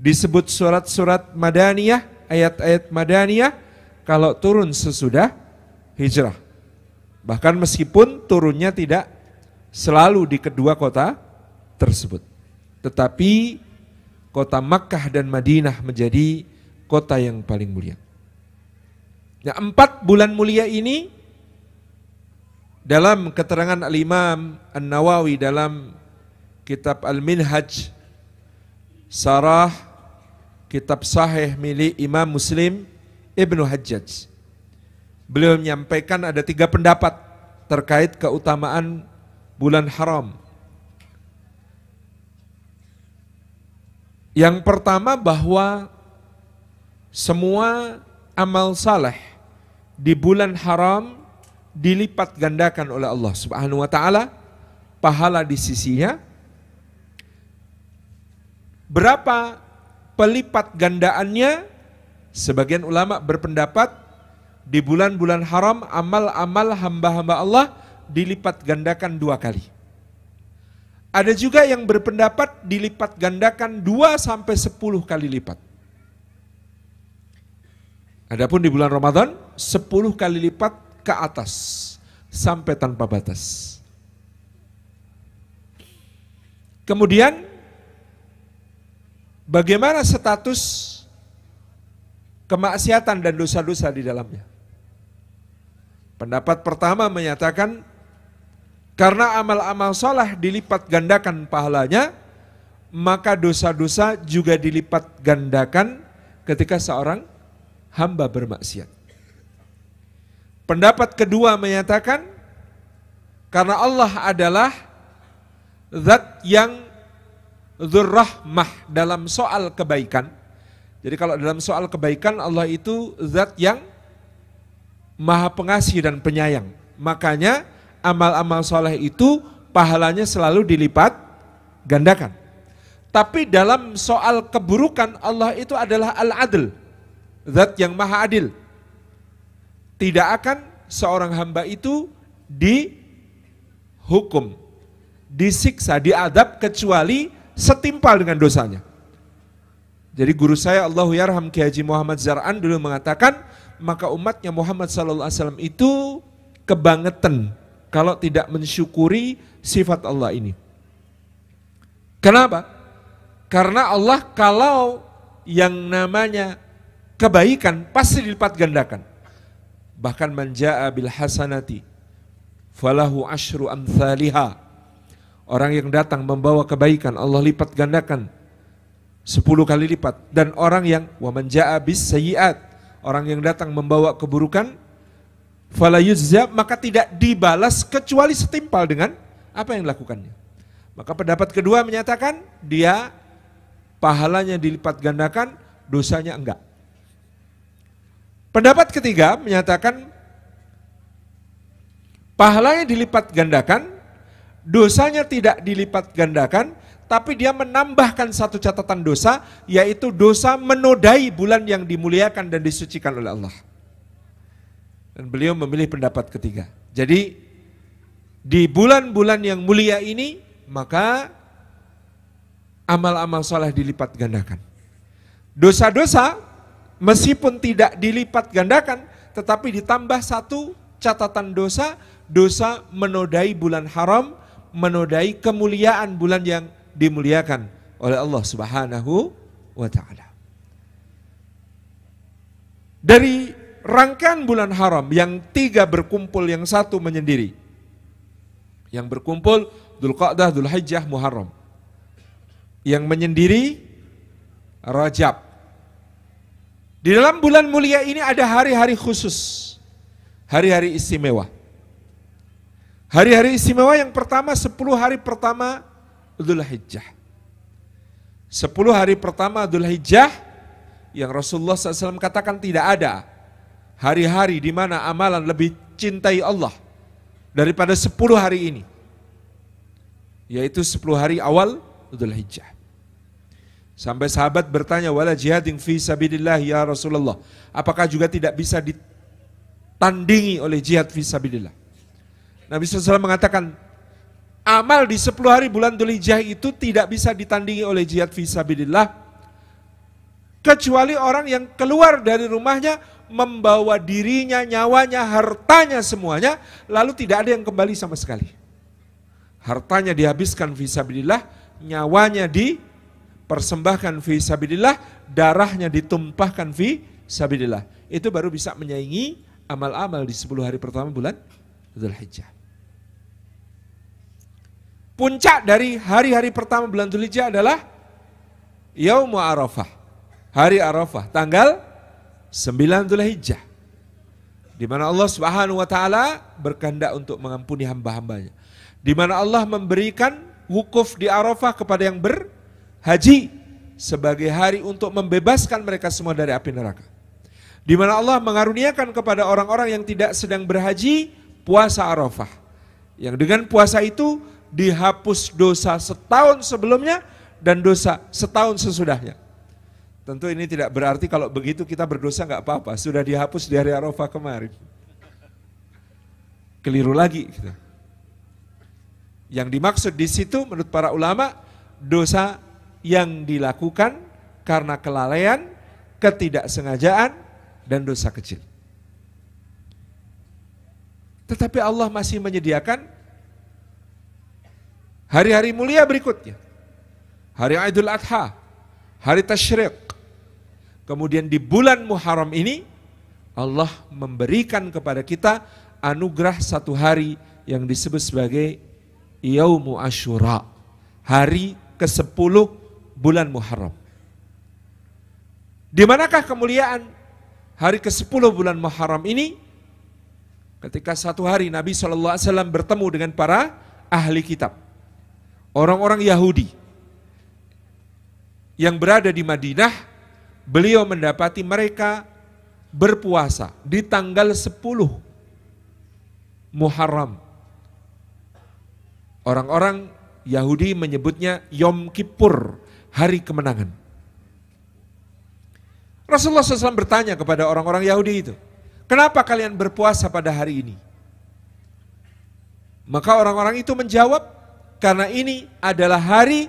Disebut surat-surat Madaniyah, ayat-ayat Madaniyah kalau turun sesudah hijrah. Bahkan meskipun turunnya tidak selalu di kedua kota tersebut. Tetapi kota Makkah dan Madinah menjadi kota yang paling mulia. Nah empat bulan mulia ini dalam keterangan Al-Imam An-Nawawi dalam kitab Al-Minhaj Sarah kitab sahih milik Imam Muslim Ibnu Hajjaj beliau menyampaikan ada tiga pendapat terkait keutamaan bulan haram. Yang pertama bahwa semua amal saleh di bulan haram dilipat gandakan oleh Allah Subhanahu wa taala pahala di sisinya berapa pelipat gandaannya sebagian ulama berpendapat di bulan-bulan haram amal-amal hamba-hamba Allah dilipat gandakan dua kali. Ada juga yang berpendapat dilipat gandakan dua sampai sepuluh kali lipat. Adapun di bulan Ramadan sepuluh kali lipat ke atas sampai tanpa batas. Kemudian bagaimana status kemaksiatan dan dosa-dosa di dalamnya. Pendapat pertama menyatakan karena amal-amal soleh dilipat gandakan pahalanya, maka dosa-dosa juga dilipat gandakan ketika seorang hamba bermaksiat. Pendapat kedua menyatakan karena Allah adalah zat yang zurrahmah dalam soal kebaikan jadi kalau dalam soal kebaikan Allah itu zat yang maha pengasih dan penyayang. Makanya amal-amal soleh itu pahalanya selalu dilipat gandakan. Tapi dalam soal keburukan Allah itu adalah al Adil, Zat yang maha adil. Tidak akan seorang hamba itu dihukum, disiksa, diadab kecuali setimpal dengan dosanya. Jadi guru saya Allahu Yarham Ki Haji Muhammad Zar'an dulu mengatakan, maka umatnya Muhammad Sallallahu Alaihi Wasallam itu kebangetan kalau tidak mensyukuri sifat Allah ini. Kenapa? Karena Allah kalau yang namanya kebaikan pasti dilipat gandakan. Bahkan manja'a bil hasanati falahu asyru amthaliha. Orang yang datang membawa kebaikan Allah lipat gandakan sepuluh kali lipat. Dan orang yang waman ja'a bis orang yang datang membawa keburukan, falayuzza maka tidak dibalas kecuali setimpal dengan apa yang dilakukannya. Maka pendapat kedua menyatakan dia pahalanya dilipat gandakan, dosanya enggak. Pendapat ketiga menyatakan pahalanya dilipat gandakan, dosanya tidak dilipat gandakan, tapi dia menambahkan satu catatan dosa, yaitu dosa menodai bulan yang dimuliakan dan disucikan oleh Allah. Dan beliau memilih pendapat ketiga. Jadi di bulan-bulan yang mulia ini, maka amal-amal soleh dilipat gandakan. Dosa-dosa meskipun tidak dilipat gandakan, tetapi ditambah satu catatan dosa, dosa menodai bulan haram, menodai kemuliaan bulan yang dimuliakan oleh Allah Subhanahu wa taala. Dari rangkaian bulan haram yang tiga berkumpul, yang satu menyendiri. Yang berkumpul Dhul Qa'dah, Muharram. Yang menyendiri Rajab. Di dalam bulan mulia ini ada hari-hari khusus. Hari-hari istimewa. Hari-hari istimewa yang pertama 10 hari pertama Dhul Hijjah. Sepuluh hari pertama Dhul Hijjah yang Rasulullah SAW katakan tidak ada hari-hari di mana amalan lebih cintai Allah daripada sepuluh hari ini. Yaitu sepuluh hari awal Dhul Hijjah. Sampai sahabat bertanya, wala jihadin fi sabidillah ya Rasulullah. Apakah juga tidak bisa ditandingi oleh jihad fi sabidillah? Nabi SAW mengatakan, amal di 10 hari bulan Dzulhijjah itu tidak bisa ditandingi oleh jihad fisabilillah kecuali orang yang keluar dari rumahnya membawa dirinya, nyawanya, hartanya semuanya lalu tidak ada yang kembali sama sekali. Hartanya dihabiskan fisabilillah, nyawanya dipersembahkan fisabilillah, darahnya ditumpahkan fisabilillah. Itu baru bisa menyaingi amal-amal di 10 hari pertama bulan Dzulhijjah. Puncak dari hari-hari pertama bulan Dzulhijjah adalah Yaumu Arafah. Hari Arafah, tanggal 9 Dzulhijjah. Di mana Allah Subhanahu wa taala berkehendak untuk mengampuni hamba-hambanya. Di mana Allah memberikan wukuf di Arafah kepada yang berhaji sebagai hari untuk membebaskan mereka semua dari api neraka. Di mana Allah mengaruniakan kepada orang-orang yang tidak sedang berhaji puasa Arafah. Yang dengan puasa itu dihapus dosa setahun sebelumnya dan dosa setahun sesudahnya. Tentu ini tidak berarti kalau begitu kita berdosa nggak apa-apa, sudah dihapus di hari Arafah kemarin. Keliru lagi. Gitu. Yang dimaksud di situ menurut para ulama dosa yang dilakukan karena kelalaian, ketidaksengajaan, dan dosa kecil. Tetapi Allah masih menyediakan Hari-hari mulia berikutnya. Hari Idul Adha, hari Tashriq. Kemudian di bulan Muharram ini Allah memberikan kepada kita anugerah satu hari yang disebut sebagai Yaumu Ashura. Hari ke-10 bulan Muharram. Di manakah kemuliaan hari ke-10 bulan Muharram ini? Ketika satu hari Nabi SAW bertemu dengan para ahli kitab orang-orang Yahudi yang berada di Madinah, beliau mendapati mereka berpuasa di tanggal 10 Muharram. Orang-orang Yahudi menyebutnya Yom Kippur, hari kemenangan. Rasulullah SAW bertanya kepada orang-orang Yahudi itu, kenapa kalian berpuasa pada hari ini? Maka orang-orang itu menjawab, karena ini adalah hari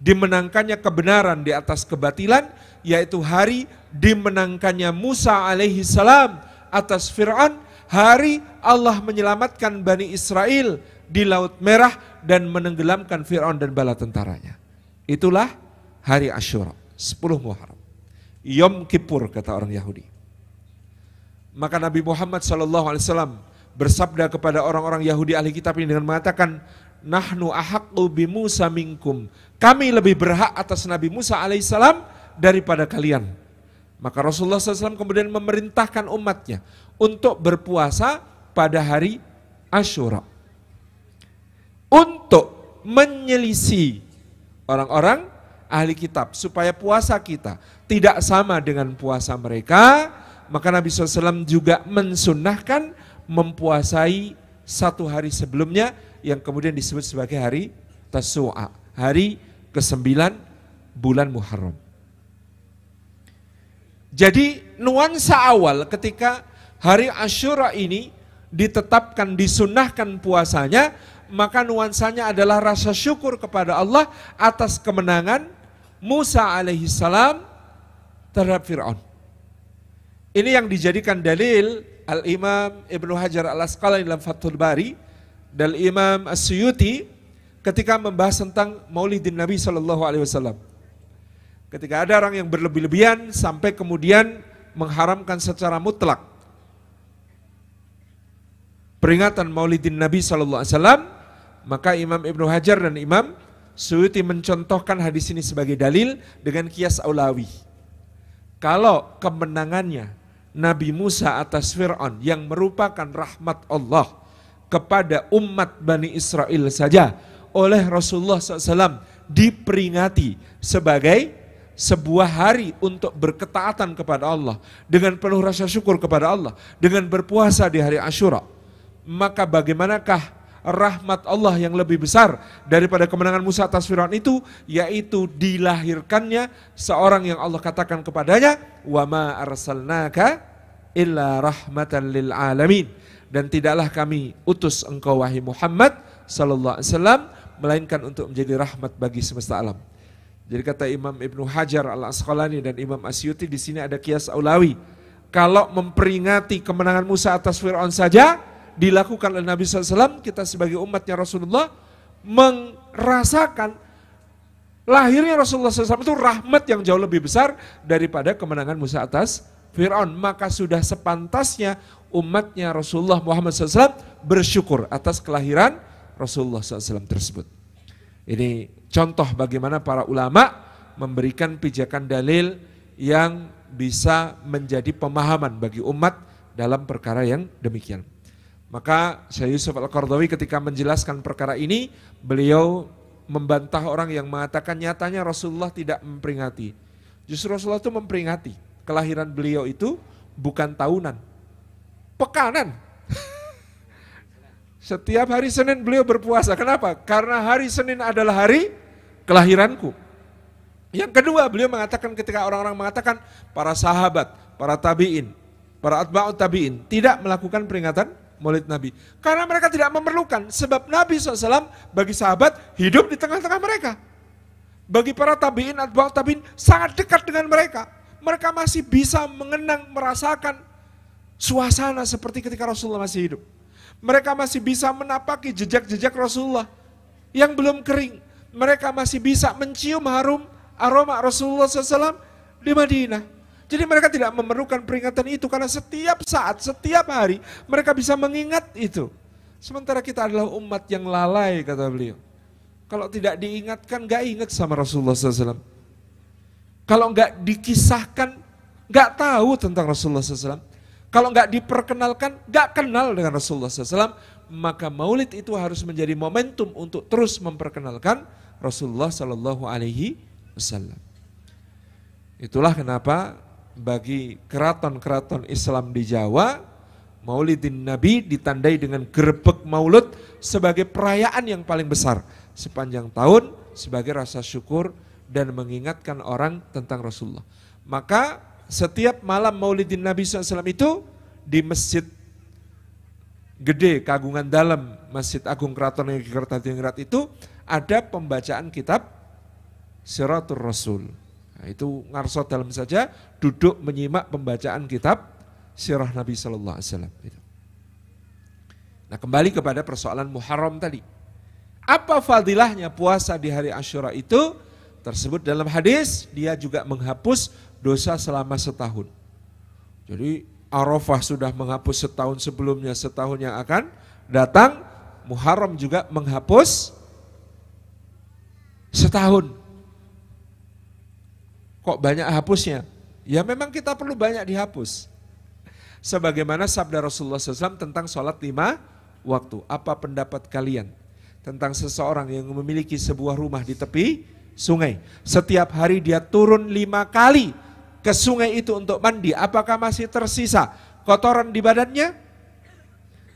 dimenangkannya kebenaran di atas kebatilan, yaitu hari dimenangkannya Musa alaihi salam atas Fir'aun, hari Allah menyelamatkan Bani Israel di Laut Merah dan menenggelamkan Fir'aun dan bala tentaranya. Itulah hari Ashura, 10 Muharram. Yom Kippur kata orang Yahudi. Maka Nabi Muhammad SAW bersabda kepada orang-orang Yahudi ahli kitab ini dengan mengatakan, nahnu ahakku bi Musa minkum. Kami lebih berhak atas Nabi Musa alaihissalam daripada kalian. Maka Rasulullah SAW kemudian memerintahkan umatnya untuk berpuasa pada hari Ashura. Untuk menyelisi orang-orang ahli kitab supaya puasa kita tidak sama dengan puasa mereka, maka Nabi SAW juga mensunahkan mempuasai satu hari sebelumnya yang kemudian disebut sebagai hari Tasu'a, hari ke-9 bulan Muharram. Jadi nuansa awal ketika hari Ashura ini ditetapkan, disunahkan puasanya, maka nuansanya adalah rasa syukur kepada Allah atas kemenangan Musa alaihi salam terhadap Fir'aun. Ini yang dijadikan dalil Al-Imam Ibnu Hajar Al-Asqalani dalam Fathul Bari dan Imam As-Suyuti ketika membahas tentang Maulidin Nabi Shallallahu alaihi wasallam. Ketika ada orang yang berlebih-lebihan sampai kemudian mengharamkan secara mutlak peringatan Maulidin Nabi Shallallahu alaihi wasallam, maka Imam Ibnu Hajar dan Imam Suyuti mencontohkan hadis ini sebagai dalil dengan kias aulawi. Kalau kemenangannya Nabi Musa atas Fir'aun yang merupakan rahmat Allah kepada umat Bani Israel saja oleh Rasulullah SAW diperingati sebagai sebuah hari untuk berketaatan kepada Allah dengan penuh rasa syukur kepada Allah dengan berpuasa di hari Ashura maka bagaimanakah rahmat Allah yang lebih besar daripada kemenangan Musa atas Firaun itu yaitu dilahirkannya seorang yang Allah katakan kepadanya wa ma arsalnaka illa rahmatan lil alamin dan tidaklah kami utus engkau wahai Muhammad sallallahu alaihi wasallam melainkan untuk menjadi rahmat bagi semesta alam. Jadi kata Imam Ibnu Hajar Al Asqalani dan Imam Asyuti di sini ada kias Aulawi. Kalau memperingati kemenangan Musa atas Firaun saja, dilakukan oleh Nabi SAW, kita sebagai umatnya Rasulullah merasakan lahirnya Rasulullah SAW itu rahmat yang jauh lebih besar daripada kemenangan Musa atas Fir'aun. Maka sudah sepantasnya umatnya Rasulullah Muhammad SAW bersyukur atas kelahiran Rasulullah SAW tersebut. Ini contoh bagaimana para ulama memberikan pijakan dalil yang bisa menjadi pemahaman bagi umat dalam perkara yang demikian. Maka Syekh Yusuf Al-Qardawi ketika menjelaskan perkara ini, beliau membantah orang yang mengatakan nyatanya Rasulullah tidak memperingati. Justru Rasulullah itu memperingati. Kelahiran beliau itu bukan tahunan, pekanan. <laughs> Setiap hari Senin beliau berpuasa. Kenapa? Karena hari Senin adalah hari kelahiranku. Yang kedua, beliau mengatakan ketika orang-orang mengatakan para sahabat, para tabi'in, para atba'ut tabi'in tidak melakukan peringatan maulid Nabi. Karena mereka tidak memerlukan. Sebab Nabi SAW bagi sahabat hidup di tengah-tengah mereka. Bagi para tabiin, atba'ut tabiin sangat dekat dengan mereka. Mereka masih bisa mengenang, merasakan suasana seperti ketika Rasulullah masih hidup. Mereka masih bisa menapaki jejak-jejak Rasulullah yang belum kering. Mereka masih bisa mencium harum aroma Rasulullah SAW di Madinah. Jadi mereka tidak memerlukan peringatan itu karena setiap saat, setiap hari mereka bisa mengingat itu. Sementara kita adalah umat yang lalai kata beliau. Kalau tidak diingatkan gak ingat sama Rasulullah SAW. Kalau nggak dikisahkan gak tahu tentang Rasulullah SAW. Kalau nggak diperkenalkan gak kenal dengan Rasulullah SAW. Maka maulid itu harus menjadi momentum untuk terus memperkenalkan Rasulullah Shallallahu Alaihi Wasallam. Itulah kenapa bagi keraton-keraton Islam di Jawa, Maulidin Nabi ditandai dengan gerbek maulud sebagai perayaan yang paling besar sepanjang tahun sebagai rasa syukur dan mengingatkan orang tentang Rasulullah. Maka setiap malam Maulidin Nabi SAW itu di masjid gede Kagungan Dalam, Masjid Agung Keraton Kertajengrat itu ada pembacaan kitab Siratul Rasul Nah, itu ngarso dalam saja duduk menyimak pembacaan kitab sirah Nabi Shallallahu Alaihi Wasallam. Gitu. Nah kembali kepada persoalan Muharram tadi. Apa fadilahnya puasa di hari Ashura itu? Tersebut dalam hadis, dia juga menghapus dosa selama setahun. Jadi Arafah sudah menghapus setahun sebelumnya, setahun yang akan datang, Muharram juga menghapus setahun Kok banyak hapusnya? Ya memang kita perlu banyak dihapus. Sebagaimana sabda Rasulullah SAW tentang sholat lima waktu. Apa pendapat kalian tentang seseorang yang memiliki sebuah rumah di tepi sungai. Setiap hari dia turun lima kali ke sungai itu untuk mandi. Apakah masih tersisa kotoran di badannya?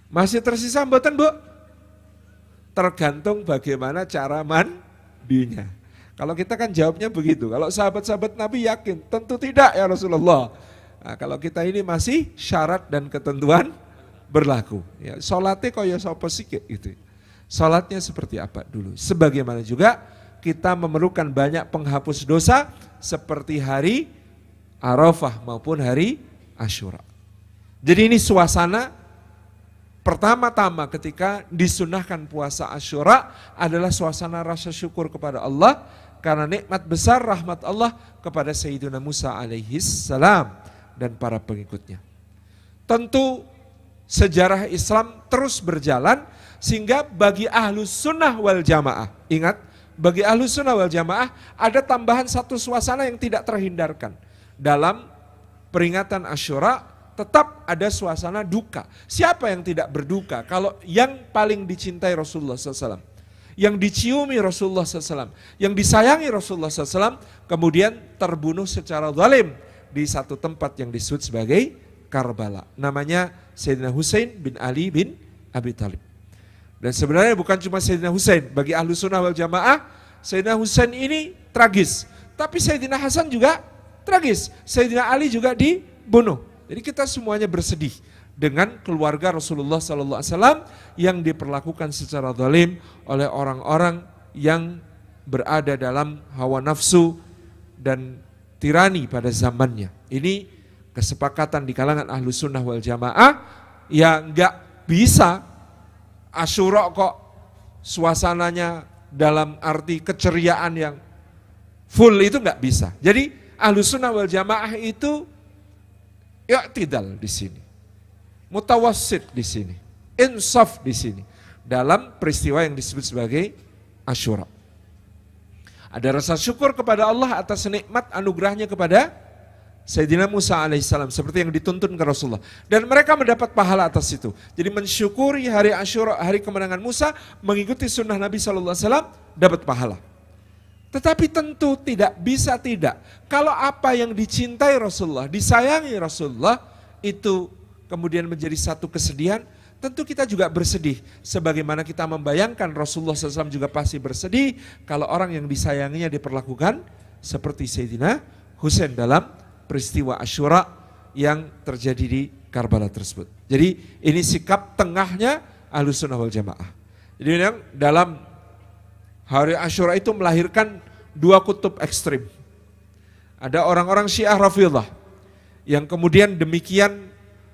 Masih tersisa mboten bu? Tergantung bagaimana cara mandinya. Kalau kita kan jawabnya begitu. Kalau sahabat-sahabat Nabi yakin, tentu tidak ya Rasulullah. Nah, kalau kita ini masih syarat dan ketentuan berlaku. Ya, solatnya kaya sopo sikit gitu. seperti apa dulu. Sebagaimana juga kita memerlukan banyak penghapus dosa seperti hari Arafah maupun hari Ashura. Jadi ini suasana pertama-tama ketika disunahkan puasa Ashura adalah suasana rasa syukur kepada Allah karena nikmat besar rahmat Allah kepada Sayyidina Musa alaihis salam dan para pengikutnya. Tentu sejarah Islam terus berjalan sehingga bagi ahlu sunnah wal jamaah, ingat bagi ahlu sunnah wal jamaah ada tambahan satu suasana yang tidak terhindarkan. Dalam peringatan Ashura tetap ada suasana duka. Siapa yang tidak berduka kalau yang paling dicintai Rasulullah SAW? yang diciumi Rasulullah SAW, yang disayangi Rasulullah SAW, kemudian terbunuh secara zalim di satu tempat yang disebut sebagai Karbala. Namanya Sayyidina Hussein bin Ali bin Abi Talib. Dan sebenarnya bukan cuma Sayyidina Hussein, bagi ahlu sunnah wal jamaah, Sayyidina Hussein ini tragis. Tapi Sayyidina Hasan juga tragis. Sayyidina Ali juga dibunuh. Jadi kita semuanya bersedih dengan keluarga Rasulullah sallallahu alaihi wasallam yang diperlakukan secara zalim oleh orang-orang yang berada dalam hawa nafsu dan tirani pada zamannya. Ini kesepakatan di kalangan ahlu sunnah wal jamaah yang nggak bisa asyura kok suasananya dalam arti keceriaan yang full itu nggak bisa. Jadi ahlu sunnah wal jamaah itu ya tidak di sini mutawasid di sini, insaf di sini dalam peristiwa yang disebut sebagai Ashura. Ada rasa syukur kepada Allah atas nikmat anugerahnya kepada Sayyidina Musa alaihissalam seperti yang dituntun ke Rasulullah dan mereka mendapat pahala atas itu. Jadi mensyukuri hari Ashura, hari kemenangan Musa, mengikuti sunnah Nabi Shallallahu alaihi wasallam dapat pahala. Tetapi tentu tidak bisa tidak. Kalau apa yang dicintai Rasulullah, disayangi Rasulullah itu kemudian menjadi satu kesedihan, tentu kita juga bersedih. Sebagaimana kita membayangkan Rasulullah SAW juga pasti bersedih kalau orang yang disayanginya diperlakukan seperti Sayyidina Husain dalam peristiwa Ashura yang terjadi di Karbala tersebut. Jadi ini sikap tengahnya Sunnah wal Jamaah. Jadi yang dalam hari Ashura itu melahirkan dua kutub ekstrim. Ada orang-orang Syiah Rafiullah yang kemudian demikian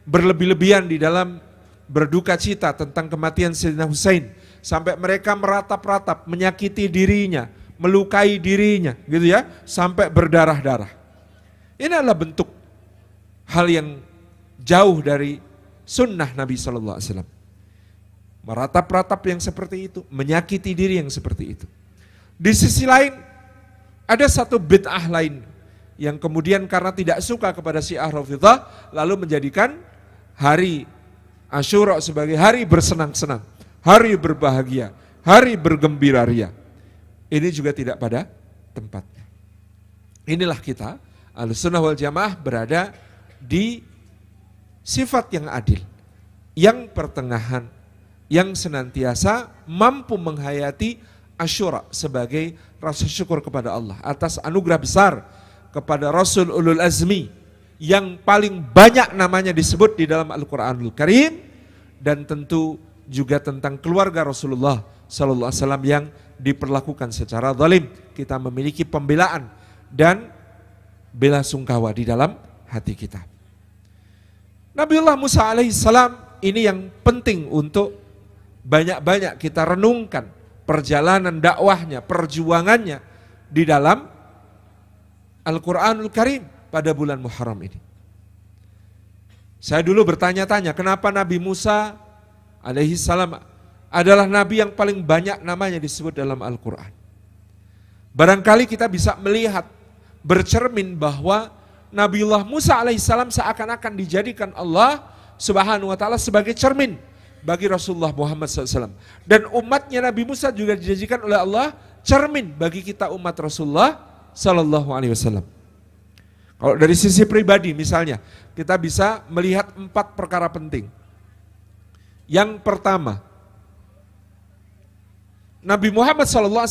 berlebih-lebihan di dalam berduka cita tentang kematian Sayyidina Hussein sampai mereka meratap-ratap menyakiti dirinya, melukai dirinya gitu ya, sampai berdarah-darah. Ini adalah bentuk hal yang jauh dari sunnah Nabi Shallallahu Alaihi Wasallam. Meratap-ratap yang seperti itu, menyakiti diri yang seperti itu. Di sisi lain, ada satu bid'ah lain yang kemudian karena tidak suka kepada si Rafidhah lalu menjadikan hari Asyura sebagai hari bersenang-senang, hari berbahagia, hari bergembira ria. Ini juga tidak pada tempatnya. Inilah kita, Al-Sunnah wal Jamaah berada di sifat yang adil, yang pertengahan, yang senantiasa mampu menghayati Asyura sebagai rasa syukur kepada Allah atas anugerah besar kepada Rasul Ulul Azmi yang paling banyak namanya disebut di dalam Al-Qur'anul Karim dan tentu juga tentang keluarga Rasulullah sallallahu alaihi wasallam yang diperlakukan secara zalim. Kita memiliki pembelaan dan bela sungkawa di dalam hati kita. Nabiullah Musa alaihissalam ini yang penting untuk banyak-banyak kita renungkan perjalanan dakwahnya, perjuangannya di dalam Al-Quranul Karim pada bulan Muharram ini. Saya dulu bertanya-tanya, kenapa Nabi Musa alaihi salam adalah nabi yang paling banyak namanya disebut dalam Al-Qur'an. Barangkali kita bisa melihat bercermin bahwa Nabiullah Musa alaihissalam seakan-akan dijadikan Allah subhanahu wa ta'ala sebagai cermin bagi Rasulullah Muhammad SAW. Dan umatnya Nabi Musa juga dijadikan oleh Allah cermin bagi kita umat Rasulullah Sallallahu Alaihi Wasallam. Kalau dari sisi pribadi misalnya, kita bisa melihat empat perkara penting. Yang pertama, Nabi Muhammad SAW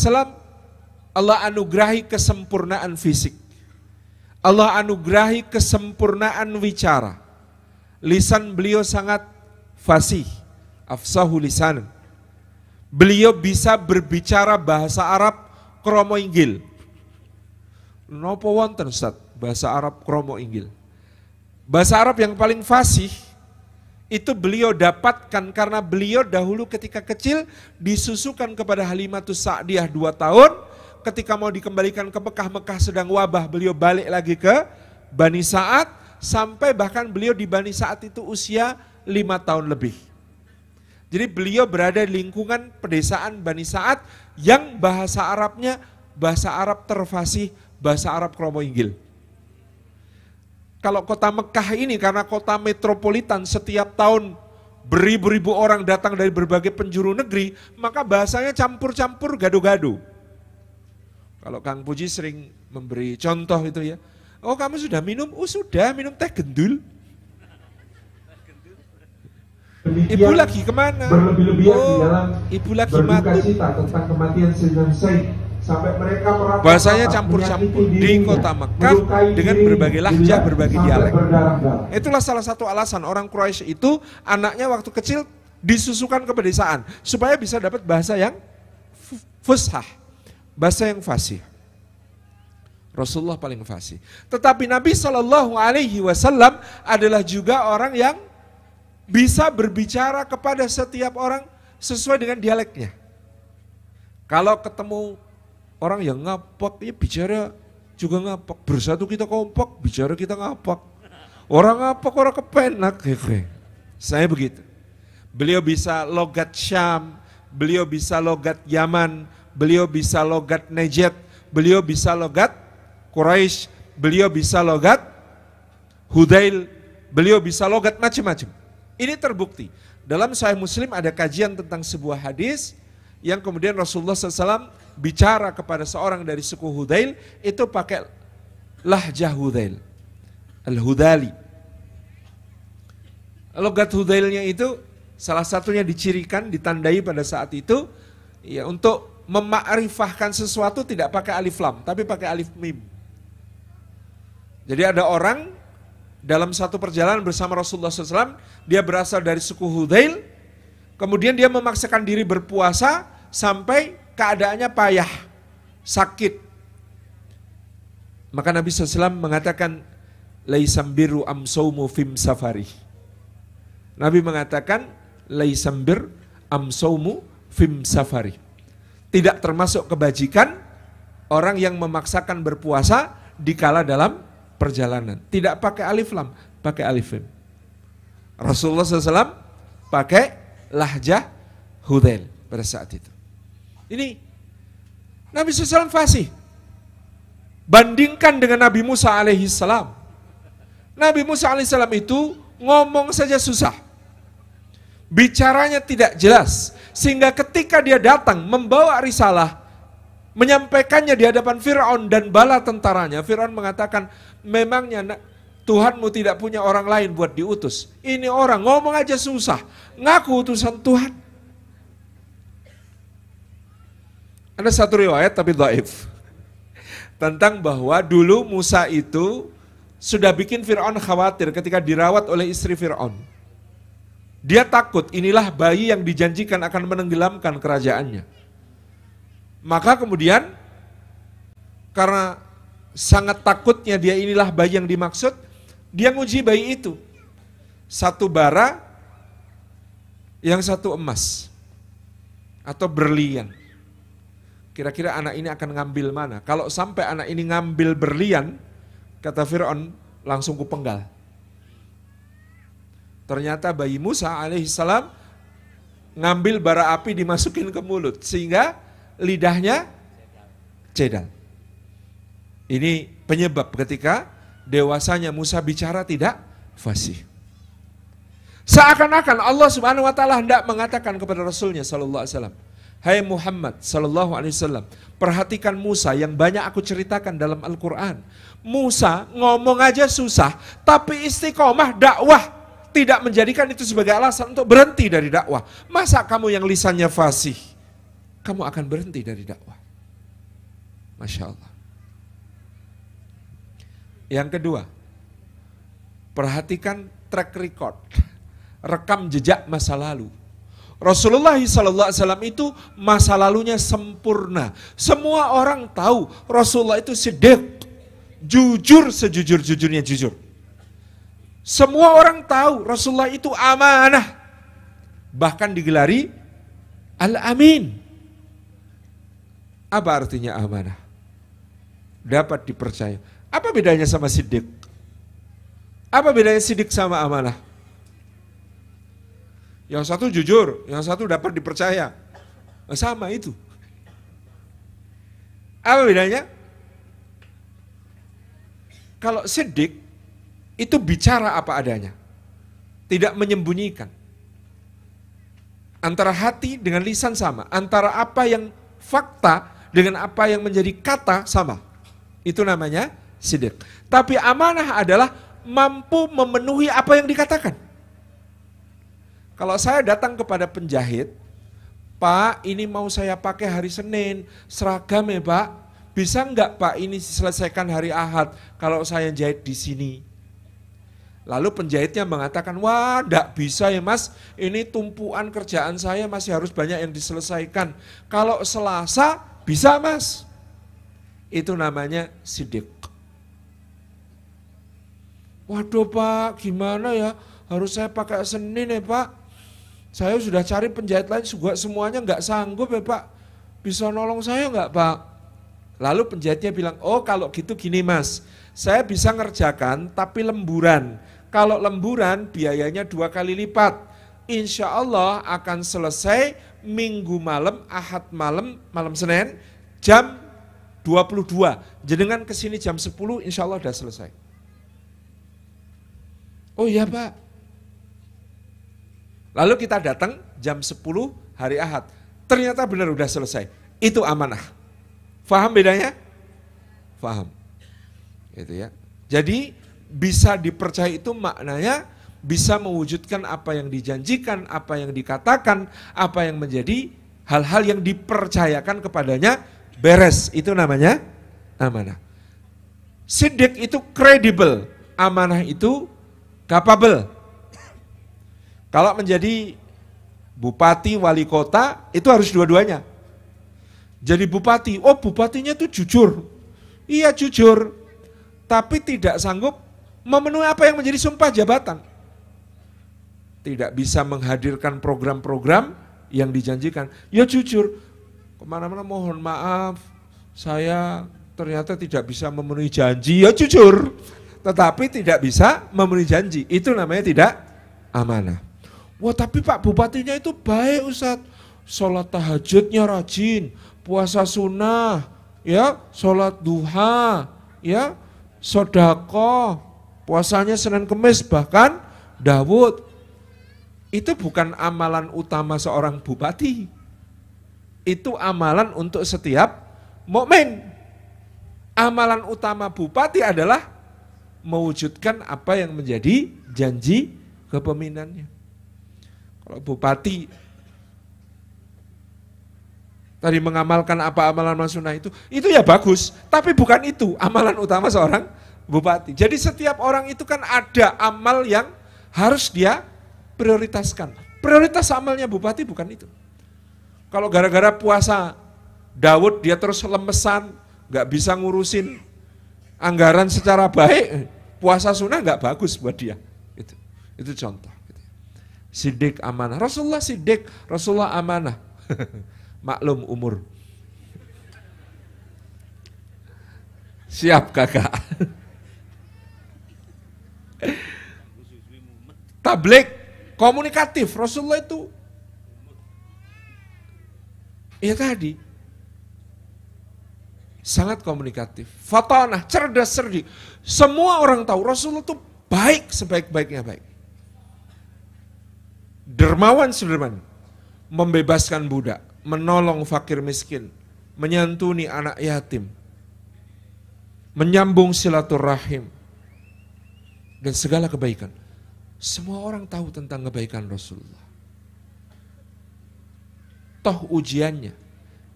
Allah anugerahi kesempurnaan fisik. Allah anugerahi kesempurnaan wicara. Lisan beliau sangat fasih, afsahu lisan. Beliau bisa berbicara bahasa Arab kromo inggil. Nopo wonten Ustaz? bahasa Arab kromo inggil. Bahasa Arab yang paling fasih itu beliau dapatkan karena beliau dahulu ketika kecil disusukan kepada Halimatus Sa'diyah dua tahun. Ketika mau dikembalikan ke Mekah, Mekah sedang wabah, beliau balik lagi ke Bani Sa'ad. Sampai bahkan beliau di Bani Sa'ad itu usia lima tahun lebih. Jadi beliau berada di lingkungan pedesaan Bani Sa'ad yang bahasa Arabnya bahasa Arab terfasih, bahasa Arab kromo inggil. Kalau kota Mekah ini karena kota metropolitan setiap tahun beribu-ribu orang datang dari berbagai penjuru negeri, maka bahasanya campur-campur gado-gado. Kalau Kang Puji sering memberi contoh itu ya, oh kamu sudah minum? Oh sudah, minum teh gendul. ibu lagi kemana? Berlebih-lebihan oh, dalam ibu lagi mati. tentang kematian Sinan Said bahasanya campur-campur di kota Mekah dengan berbagai lahjah, berbagai dialek. Itulah salah satu alasan orang Quraisy itu anaknya waktu kecil disusukan ke pedesaan supaya bisa dapat bahasa yang fushah, bahasa yang fasih. Rasulullah paling fasih. Tetapi Nabi Shallallahu Alaihi Wasallam adalah juga orang yang bisa berbicara kepada setiap orang sesuai dengan dialeknya. Kalau ketemu orang yang ngapak, ya bicara juga ngapak. Bersatu kita kompak, bicara kita ngapak. Orang ngapak, orang kepenak. hehe ya, Saya begitu. Beliau bisa logat Syam, beliau bisa logat Yaman, beliau bisa logat Najd, beliau bisa logat Quraisy, beliau bisa logat Hudail, beliau bisa logat macam-macam. Ini terbukti. Dalam Sahih Muslim ada kajian tentang sebuah hadis yang kemudian Rasulullah SAW bicara kepada seorang dari suku Hudail itu pakai lahjah Hudail. Al-Hudali. Logat Hudailnya itu salah satunya dicirikan, ditandai pada saat itu ya untuk memakrifahkan sesuatu tidak pakai alif lam, tapi pakai alif mim. Jadi ada orang dalam satu perjalanan bersama Rasulullah SAW, dia berasal dari suku Hudail, kemudian dia memaksakan diri berpuasa sampai keadaannya payah, sakit. Maka Nabi SAW mengatakan, Laisambiru amsaumu fim safari. Nabi mengatakan, Laisambir amsaumu fim safari. Tidak termasuk kebajikan orang yang memaksakan berpuasa dikala dalam perjalanan. Tidak pakai alif lam, pakai alif lam. Rasulullah SAW pakai lahjah hudel pada saat itu. Ini Nabi SAW fasih. Bandingkan dengan Nabi Musa alaihissalam. Nabi Musa alaihissalam itu ngomong saja susah. Bicaranya tidak jelas. Sehingga ketika dia datang membawa risalah, menyampaikannya di hadapan Fir'aun dan bala tentaranya, Fir'aun mengatakan, memangnya Tuhanmu tidak punya orang lain buat diutus. Ini orang ngomong aja susah, ngaku utusan Tuhan. Ada satu riwayat tapi doaif Tentang bahwa dulu Musa itu sudah bikin Fir'aun khawatir ketika dirawat oleh istri Fir'aun. Dia takut inilah bayi yang dijanjikan akan menenggelamkan kerajaannya. Maka kemudian karena sangat takutnya dia inilah bayi yang dimaksud, dia nguji bayi itu. Satu bara, yang satu emas atau berlian. Kira-kira anak ini akan ngambil mana? Kalau sampai anak ini ngambil berlian, kata Fir'aun, langsung kupenggal. Ternyata bayi Musa alaihissalam ngambil bara api dimasukin ke mulut sehingga lidahnya cedal. Ini penyebab ketika dewasanya Musa bicara tidak fasih. Seakan-akan Allah Subhanahu wa taala hendak mengatakan kepada Rasulnya sallallahu alaihi wasallam, Hai hey Muhammad sallallahu alaihi wasallam, perhatikan Musa yang banyak aku ceritakan dalam Al-Qur'an. Musa ngomong aja susah, tapi istiqomah dakwah tidak menjadikan itu sebagai alasan untuk berhenti dari dakwah. Masa kamu yang lisannya fasih, kamu akan berhenti dari dakwah. Masya Allah. Yang kedua, perhatikan track record, rekam jejak masa lalu Rasulullah SAW itu masa lalunya sempurna. Semua orang tahu Rasulullah itu sedek, jujur sejujur-jujurnya jujur. Semua orang tahu Rasulullah itu amanah. Bahkan digelari Al-Amin. Apa artinya amanah? Dapat dipercaya. Apa bedanya sama sidik? Apa bedanya sidik sama amanah? Yang satu jujur, yang satu dapat dipercaya. Nah, sama itu. Apa bedanya? Kalau sidik itu bicara apa adanya. Tidak menyembunyikan. Antara hati dengan lisan sama, antara apa yang fakta dengan apa yang menjadi kata sama. Itu namanya sidik. Tapi amanah adalah mampu memenuhi apa yang dikatakan. Kalau saya datang kepada penjahit, Pak ini mau saya pakai hari Senin, seragam ya Pak. Bisa enggak Pak ini diselesaikan hari Ahad kalau saya jahit di sini? Lalu penjahitnya mengatakan, wah enggak bisa ya mas, ini tumpuan kerjaan saya masih ya harus banyak yang diselesaikan. Kalau Selasa bisa mas. Itu namanya sidik. Waduh pak, gimana ya? Harus saya pakai Senin ya pak? Saya sudah cari penjahit lain juga semuanya nggak sanggup ya Pak. Bisa nolong saya nggak Pak? Lalu penjahitnya bilang, oh kalau gitu gini mas, saya bisa ngerjakan tapi lemburan. Kalau lemburan biayanya dua kali lipat. Insya Allah akan selesai minggu malam, ahad malam, malam Senin, jam 22. Jenengan kesini jam 10, insya Allah sudah selesai. Oh iya pak, Lalu kita datang jam 10 hari Ahad. Ternyata benar udah selesai. Itu amanah. Faham bedanya? Faham. Gitu ya. Jadi bisa dipercaya itu maknanya bisa mewujudkan apa yang dijanjikan, apa yang dikatakan, apa yang menjadi hal-hal yang dipercayakan kepadanya beres. Itu namanya amanah. Sidik itu kredibel, amanah itu capable, kalau menjadi bupati, wali kota, itu harus dua-duanya. Jadi bupati, oh bupatinya itu jujur. Iya jujur, tapi tidak sanggup memenuhi apa yang menjadi sumpah jabatan. Tidak bisa menghadirkan program-program yang dijanjikan. Ya jujur, kemana-mana mohon maaf, saya ternyata tidak bisa memenuhi janji. Ya jujur, tetapi tidak bisa memenuhi janji. Itu namanya tidak amanah. Wah tapi Pak Bupatinya itu baik Ustadz. Sholat tahajudnya rajin, puasa sunnah, ya, sholat duha, ya, sodako, puasanya Senin Kemis bahkan Dawud. Itu bukan amalan utama seorang bupati. Itu amalan untuk setiap mukmin. Amalan utama bupati adalah mewujudkan apa yang menjadi janji kepemimpinannya. Kalau bupati tadi mengamalkan apa amalan sunnah itu, itu ya bagus, tapi bukan itu amalan utama seorang bupati. Jadi setiap orang itu kan ada amal yang harus dia prioritaskan. Prioritas amalnya bupati bukan itu. Kalau gara-gara puasa Daud dia terus lemesan, nggak bisa ngurusin anggaran secara baik, puasa sunnah nggak bagus buat dia. Itu, itu contoh sidik amanah. Rasulullah sidik, Rasulullah amanah. <laughs> Maklum umur. Siap kakak. <laughs> Tablik komunikatif Rasulullah itu. Ya tadi sangat komunikatif, fatanah, cerdas, cerdik. Semua orang tahu Rasulullah itu baik sebaik-baiknya baik dermawan Sudirman membebaskan budak, menolong fakir miskin, menyantuni anak yatim, menyambung silaturahim, dan segala kebaikan. Semua orang tahu tentang kebaikan Rasulullah. Toh ujiannya,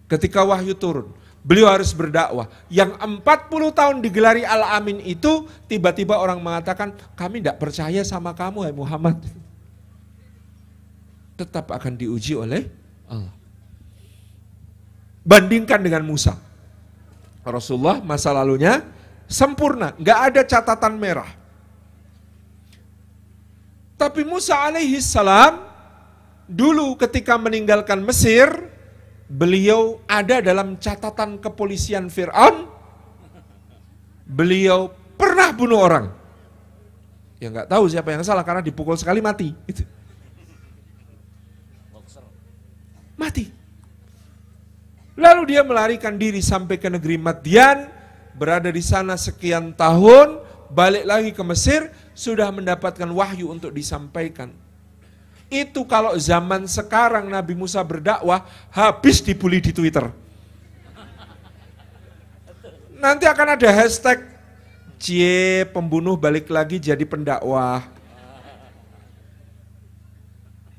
ketika wahyu turun, beliau harus berdakwah. Yang 40 tahun digelari Al-Amin itu, tiba-tiba orang mengatakan, kami tidak percaya sama kamu, hai Muhammad tetap akan diuji oleh Allah. Bandingkan dengan Musa. Rasulullah masa lalunya sempurna, nggak ada catatan merah. Tapi Musa alaihi salam dulu ketika meninggalkan Mesir, beliau ada dalam catatan kepolisian Fir'aun, beliau pernah bunuh orang. Ya nggak tahu siapa yang salah karena dipukul sekali mati. Itu. mati. Lalu dia melarikan diri sampai ke negeri Madian, berada di sana sekian tahun, balik lagi ke Mesir, sudah mendapatkan wahyu untuk disampaikan. Itu kalau zaman sekarang Nabi Musa berdakwah, habis dibully di Twitter. Nanti akan ada hashtag, Cie pembunuh balik lagi jadi pendakwah.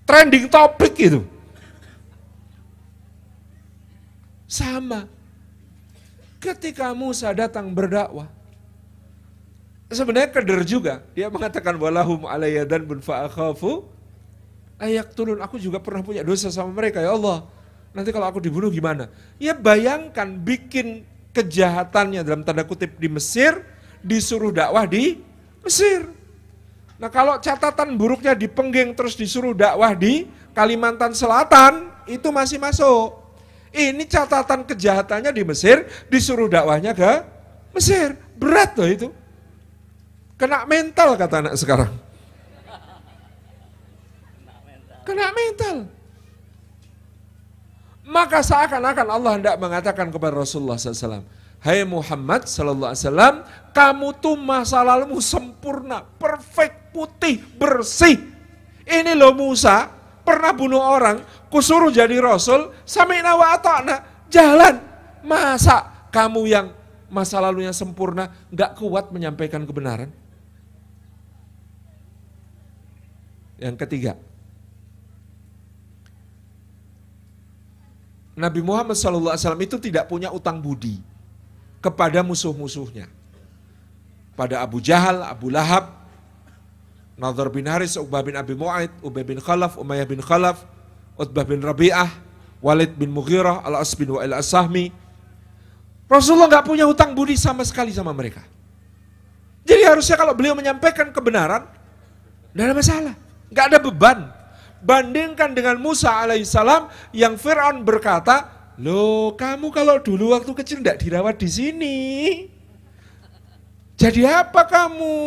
Trending topik itu Sama. Ketika Musa datang berdakwah, sebenarnya keder juga. Dia mengatakan walahum alayya dan bin ayak turun. Aku juga pernah punya dosa sama mereka ya Allah. Nanti kalau aku dibunuh gimana? Ya bayangkan bikin kejahatannya dalam tanda kutip di Mesir, disuruh dakwah di Mesir. Nah kalau catatan buruknya dipenggeng terus disuruh dakwah di Kalimantan Selatan, itu masih masuk. Ini catatan kejahatannya di Mesir, disuruh dakwahnya ke Mesir. Berat loh itu. Kena mental kata anak sekarang. Kena mental. Maka seakan-akan Allah hendak mengatakan kepada Rasulullah SAW, Hai hey Muhammad Sallallahu Alaihi Wasallam, kamu tuh masa lalumu sempurna, perfect, putih, bersih. Ini loh Musa, pernah bunuh orang, kusuruh jadi rasul, sami'na wa ata'na, jalan. Masa kamu yang masa lalunya sempurna, nggak kuat menyampaikan kebenaran? Yang ketiga, Nabi Muhammad SAW itu tidak punya utang budi kepada musuh-musuhnya. Pada Abu Jahal, Abu Lahab, Nadhar bin Haris, Uqbah bin Abi Mu'aid, Ubay bin Khalaf, Umayyah bin Khalaf, Utbah bin Rabi'ah, Walid bin Mughirah, Al-As bin Wa'il As-Sahmi. Rasulullah nggak punya hutang budi sama sekali sama mereka. Jadi harusnya kalau beliau menyampaikan kebenaran, tidak ada masalah. Nggak ada beban. Bandingkan dengan Musa alaihissalam yang Fir'aun berkata, Loh kamu kalau dulu waktu kecil tidak dirawat di sini. Jadi apa kamu?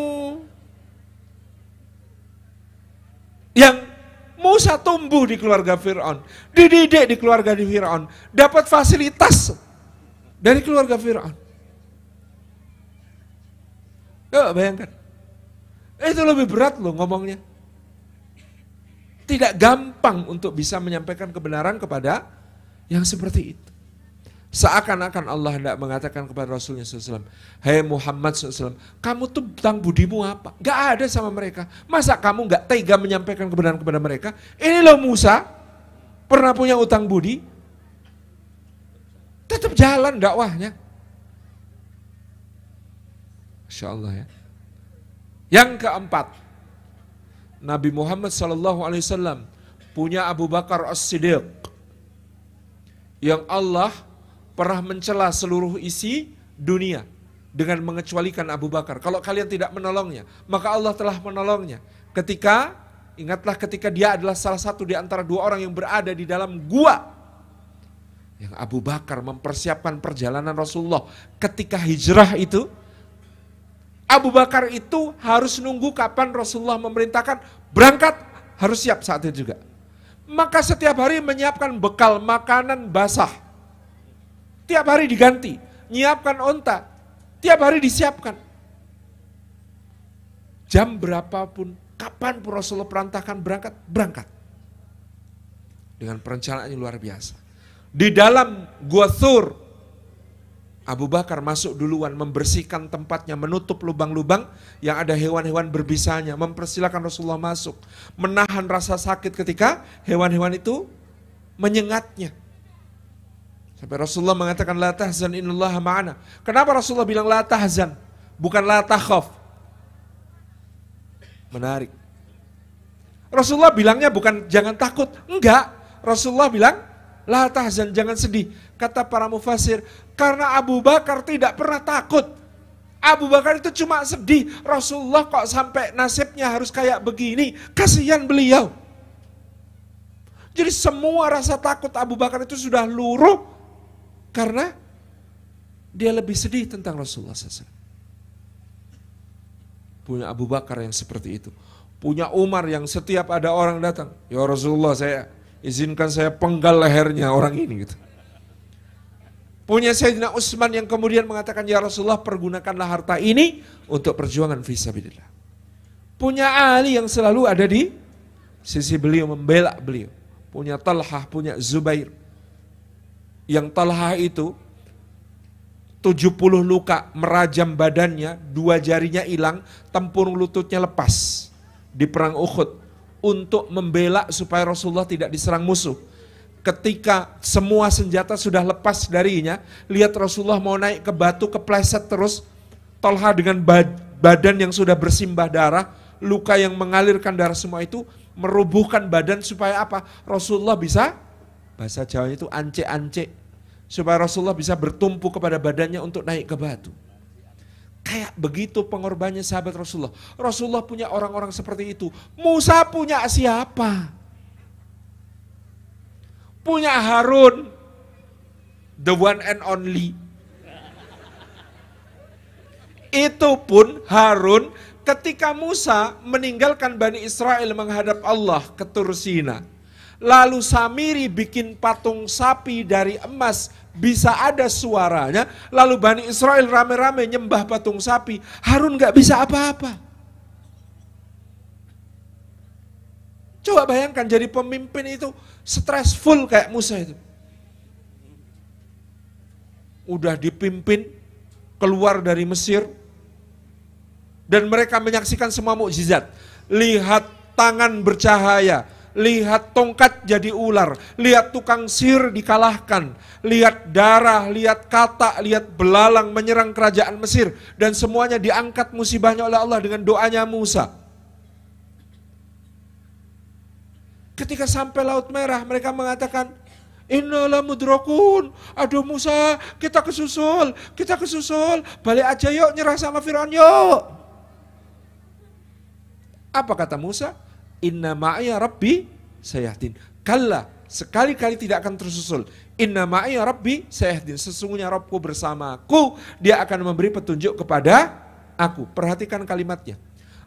yang Musa tumbuh di keluarga Fir'aun, dididik di keluarga di Fir'aun, dapat fasilitas dari keluarga Fir'aun. Coba bayangkan. Itu lebih berat loh ngomongnya. Tidak gampang untuk bisa menyampaikan kebenaran kepada yang seperti itu. Seakan-akan Allah tidak mengatakan kepada Rasulnya SAW, Hey Muhammad SAW, kamu tuh tentang budimu apa? Gak ada sama mereka. Masa kamu gak tega menyampaikan kebenaran kepada mereka? Ini loh Musa, pernah punya utang budi, tetap jalan dakwahnya. Masya Allah ya. Yang keempat, Nabi Muhammad SAW punya Abu Bakar As-Siddiq yang Allah pernah mencela seluruh isi dunia dengan mengecualikan Abu Bakar. Kalau kalian tidak menolongnya, maka Allah telah menolongnya. Ketika ingatlah ketika dia adalah salah satu di antara dua orang yang berada di dalam gua yang Abu Bakar mempersiapkan perjalanan Rasulullah ketika hijrah itu Abu Bakar itu harus nunggu kapan Rasulullah memerintahkan berangkat harus siap saat itu juga maka setiap hari menyiapkan bekal makanan basah Tiap hari diganti, nyiapkan onta, tiap hari disiapkan. Jam berapapun, kapan Rasulullah perantahkan berangkat, berangkat. Dengan perencanaan yang luar biasa. Di dalam gua sur, Abu Bakar masuk duluan membersihkan tempatnya, menutup lubang-lubang yang ada hewan-hewan berbisanya, mempersilahkan Rasulullah masuk, menahan rasa sakit ketika hewan-hewan itu menyengatnya. Tapi Rasulullah mengatakan la tahzan innallaha ma'ana. Kenapa Rasulullah bilang la tahzan? Bukan la takhaf. Menarik. Rasulullah bilangnya bukan jangan takut. Enggak. Rasulullah bilang la tahzan, jangan sedih. Kata para mufasir, karena Abu Bakar tidak pernah takut. Abu Bakar itu cuma sedih. Rasulullah kok sampai nasibnya harus kayak begini. Kasihan beliau. Jadi semua rasa takut Abu Bakar itu sudah luruh karena dia lebih sedih tentang Rasulullah SAW. Punya Abu Bakar yang seperti itu. Punya Umar yang setiap ada orang datang, ya Rasulullah saya izinkan saya penggal lehernya orang ini gitu. Punya Sayyidina Utsman yang kemudian mengatakan, ya Rasulullah pergunakanlah harta ini untuk perjuangan visabilillah. Punya Ali yang selalu ada di sisi beliau, membela beliau. Punya Talhah, punya Zubair yang Talha itu 70 luka merajam badannya, dua jarinya hilang, tempurung lututnya lepas di perang Uhud untuk membela supaya Rasulullah tidak diserang musuh. Ketika semua senjata sudah lepas darinya, lihat Rasulullah mau naik ke batu kepleset terus, Tolha dengan badan yang sudah bersimbah darah, luka yang mengalirkan darah semua itu merubuhkan badan supaya apa? Rasulullah bisa bahasa Jawa itu ancek-ancek supaya Rasulullah bisa bertumpu kepada badannya untuk naik ke batu. Kayak begitu pengorbannya sahabat Rasulullah. Rasulullah punya orang-orang seperti itu. Musa punya siapa? Punya Harun. The one and only. Itu pun Harun ketika Musa meninggalkan Bani Israel menghadap Allah ke Tursina Lalu Samiri bikin patung sapi dari emas, bisa ada suaranya. Lalu Bani Israel rame-rame nyembah patung sapi. Harun gak bisa apa-apa. Coba bayangkan jadi pemimpin itu stressful kayak Musa itu. Udah dipimpin, keluar dari Mesir, dan mereka menyaksikan semua mukjizat. Lihat tangan bercahaya, lihat tongkat jadi ular, lihat tukang sir dikalahkan, lihat darah, lihat kata, lihat belalang menyerang kerajaan Mesir, dan semuanya diangkat musibahnya oleh Allah dengan doanya Musa. Ketika sampai Laut Merah, mereka mengatakan, Inna mudrokun. Aduh Musa, kita kesusul, kita kesusul. Balik aja yuk, nyerah sama Firaun yuk. Apa kata Musa? Inna ma'ayya rabbi sayahdin. Kalla, sekali-kali tidak akan tersusul. Inna ma'ayya rabbi sayahdin. Sesungguhnya Rabbku bersamaku, dia akan memberi petunjuk kepada aku. Perhatikan kalimatnya.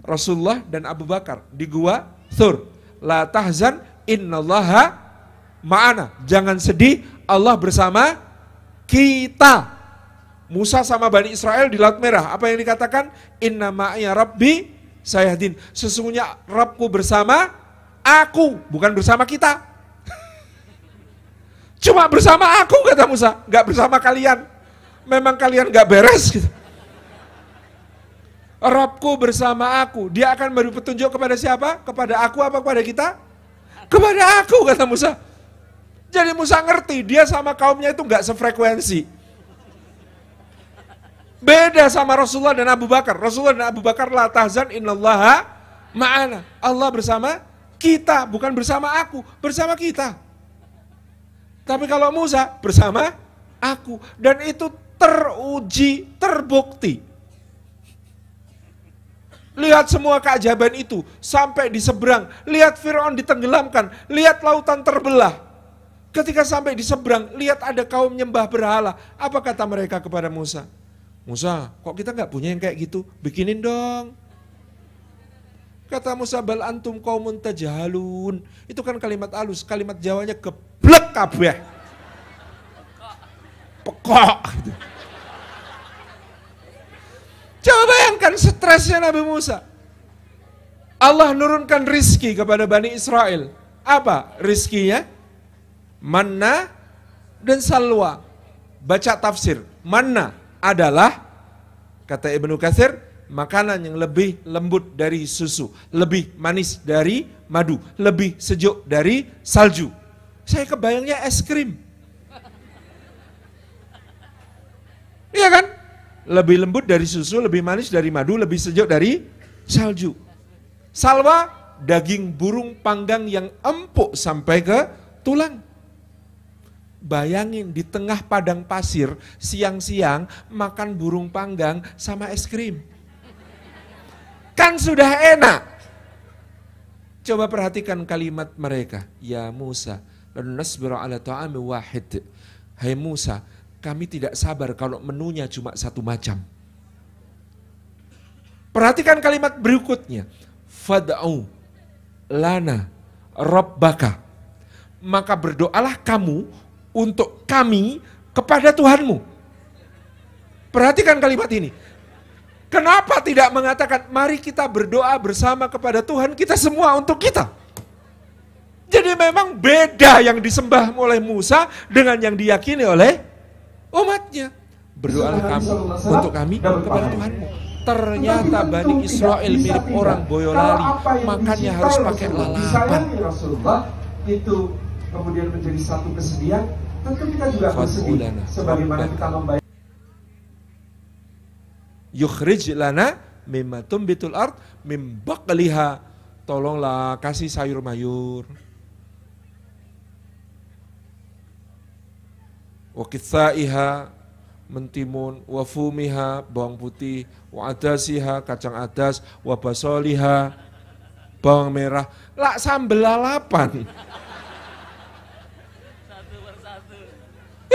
Rasulullah dan Abu Bakar di gua Thur. La tahzan innallaha ma'ana. Jangan sedih, Allah bersama kita. Musa sama Bani Israel di Laut Merah. Apa yang dikatakan? Inna ma'ya rabbi saya Sayyidin, sesungguhnya Rabku bersama aku, bukan bersama kita. <laughs> Cuma bersama aku kata Musa, nggak bersama kalian. Memang kalian nggak beres gitu. Rabku bersama aku. Dia akan beri petunjuk kepada siapa? Kepada aku apa kepada kita? Kepada aku kata Musa. Jadi Musa ngerti dia sama kaumnya itu nggak sefrekuensi. Beda sama Rasulullah dan Abu Bakar. Rasulullah dan Abu Bakar la tahzan innallaha ma'ana. Allah bersama kita, bukan bersama aku, bersama kita. Tapi kalau Musa bersama aku dan itu teruji, terbukti. Lihat semua keajaiban itu sampai di seberang, lihat Firaun ditenggelamkan, lihat lautan terbelah. Ketika sampai di seberang, lihat ada kaum menyembah berhala. Apa kata mereka kepada Musa? Musa, kok kita nggak punya yang kayak gitu? Bikinin dong. Kata Musa, bal antum kaumun tajahalun. Itu kan kalimat alus, kalimat Jawanya geblek kabeh. Pekok. Gitu. Coba bayangkan stresnya Nabi Musa. Allah nurunkan rizki kepada Bani Israel. Apa rizkinya? Mana dan salwa. Baca tafsir. mana? adalah kata Ibnu Katsir makanan yang lebih lembut dari susu, lebih manis dari madu, lebih sejuk dari salju. Saya kebayangnya es krim. Iya kan? Lebih lembut dari susu, lebih manis dari madu, lebih sejuk dari salju. Salwa, daging burung panggang yang empuk sampai ke tulang. Bayangin di tengah padang pasir, siang-siang makan burung panggang sama es krim. Kan sudah enak. Coba perhatikan kalimat mereka. Ya Musa, ala ta'ami wahid. Hai Musa, kami tidak sabar kalau menunya cuma satu macam. Perhatikan kalimat berikutnya. Fad'u lana rabbaka. Maka berdoalah kamu untuk kami kepada Tuhanmu. Perhatikan kalimat ini. Kenapa tidak mengatakan mari kita berdoa bersama kepada Tuhan kita semua untuk kita? Jadi memang beda yang disembah oleh Musa dengan yang diyakini oleh umatnya. Berdoalah kamu untuk kami kepada Tuhanmu. Ternyata Bani Israel mirip orang Boyolali, makanya harus pakai lalapan. Itu kemudian menjadi satu kesedihan, tentu kita juga bersedih sebagaimana kita membayar. Yukhrij lana mimma tumbitul ard mim baqliha. Tolonglah kasih sayur mayur. Wa kitsaiha mentimun, wa fumiha bawang putih, wa adasiha kacang adas, wa basoliha bawang merah, lak sambel lalapan.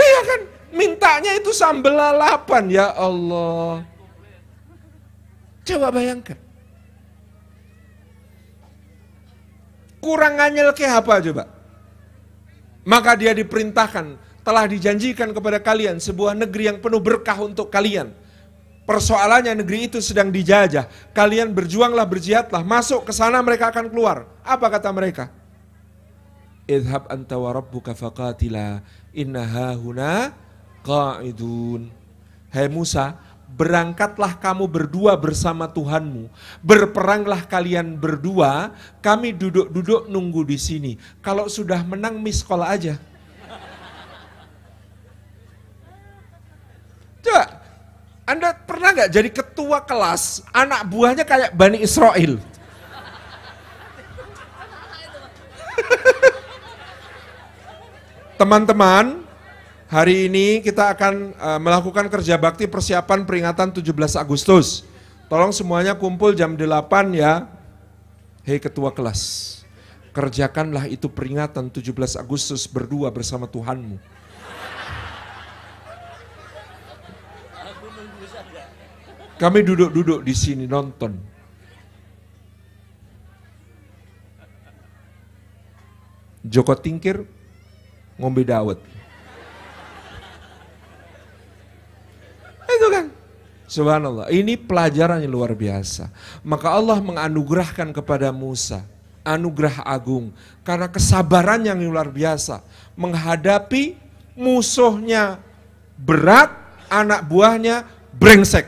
Iya kan? Mintanya itu sambal lalapan ya Allah. Coba bayangkan. Kurang nganyel ke apa coba? Maka dia diperintahkan, telah dijanjikan kepada kalian sebuah negeri yang penuh berkah untuk kalian. Persoalannya negeri itu sedang dijajah. Kalian berjuanglah, berjihadlah. Masuk ke sana mereka akan keluar. Apa kata mereka? Idhab anta wa rabbuka faqatila Inna hahuna qa'idun. Hai Musa, berangkatlah kamu berdua bersama Tuhanmu. Berperanglah kalian berdua, kami duduk-duduk nunggu di sini. Kalau sudah menang miskol aja. Coba, Anda pernah nggak jadi ketua kelas, anak buahnya kayak Bani Israel? <laughs> Teman-teman, hari ini kita akan uh, melakukan kerja bakti persiapan peringatan 17 Agustus. Tolong semuanya kumpul jam 8 ya. Hei ketua kelas, kerjakanlah itu peringatan 17 Agustus berdua bersama Tuhanmu. Kami duduk-duduk di sini nonton. Joko Tingkir ngombe dawet. Itu kan. Subhanallah. Ini pelajaran yang luar biasa. Maka Allah menganugerahkan kepada Musa anugerah agung karena kesabaran yang luar biasa menghadapi musuhnya berat, anak buahnya brengsek.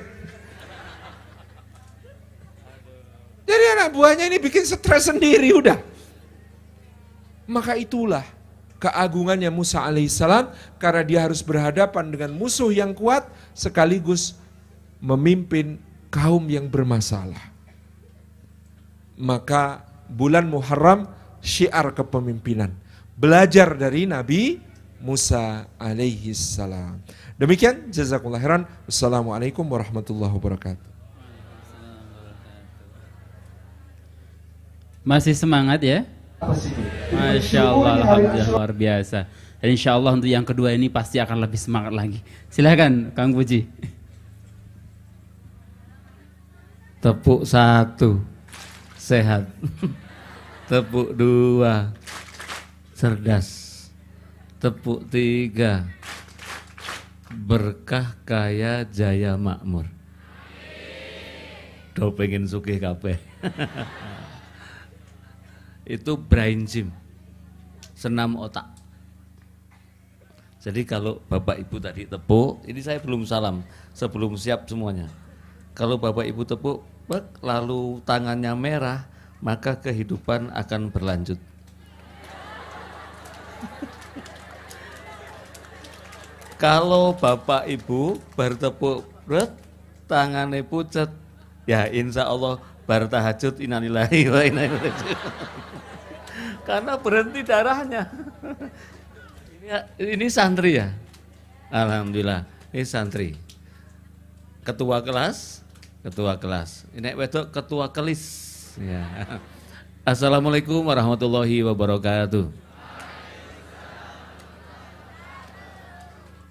Jadi anak buahnya ini bikin stres sendiri udah. Maka itulah keagungannya Musa alaihissalam karena dia harus berhadapan dengan musuh yang kuat sekaligus memimpin kaum yang bermasalah. Maka bulan Muharram syiar kepemimpinan. Belajar dari Nabi Musa alaihissalam. Demikian jazakumullah khairan. Wassalamualaikum warahmatullahi wabarakatuh. Masih semangat ya? Masya Allah, Alhamdulillah luar biasa. Dan insya Allah untuk yang kedua ini pasti akan lebih semangat lagi. Silahkan Kang Puji. Tepuk satu, sehat. Tepuk dua, cerdas. Tepuk tiga, berkah kaya jaya makmur. Do pengen sukih kape. <laughs> itu brain gym senam otak jadi kalau Bapak Ibu tadi tepuk, ini saya belum salam, sebelum siap semuanya. Kalau Bapak Ibu tepuk, lalu tangannya merah, maka kehidupan akan berlanjut. <laughs> kalau Bapak Ibu bertepuk, ret, tangannya pucat, ya insya Allah bar tahajud inanilahi wa inna Karena berhenti darahnya. ini, ini santri ya. Alhamdulillah, ini santri. Ketua kelas, ketua kelas. Ini wedok ketua kelis. Ya. Assalamualaikum warahmatullahi wabarakatuh.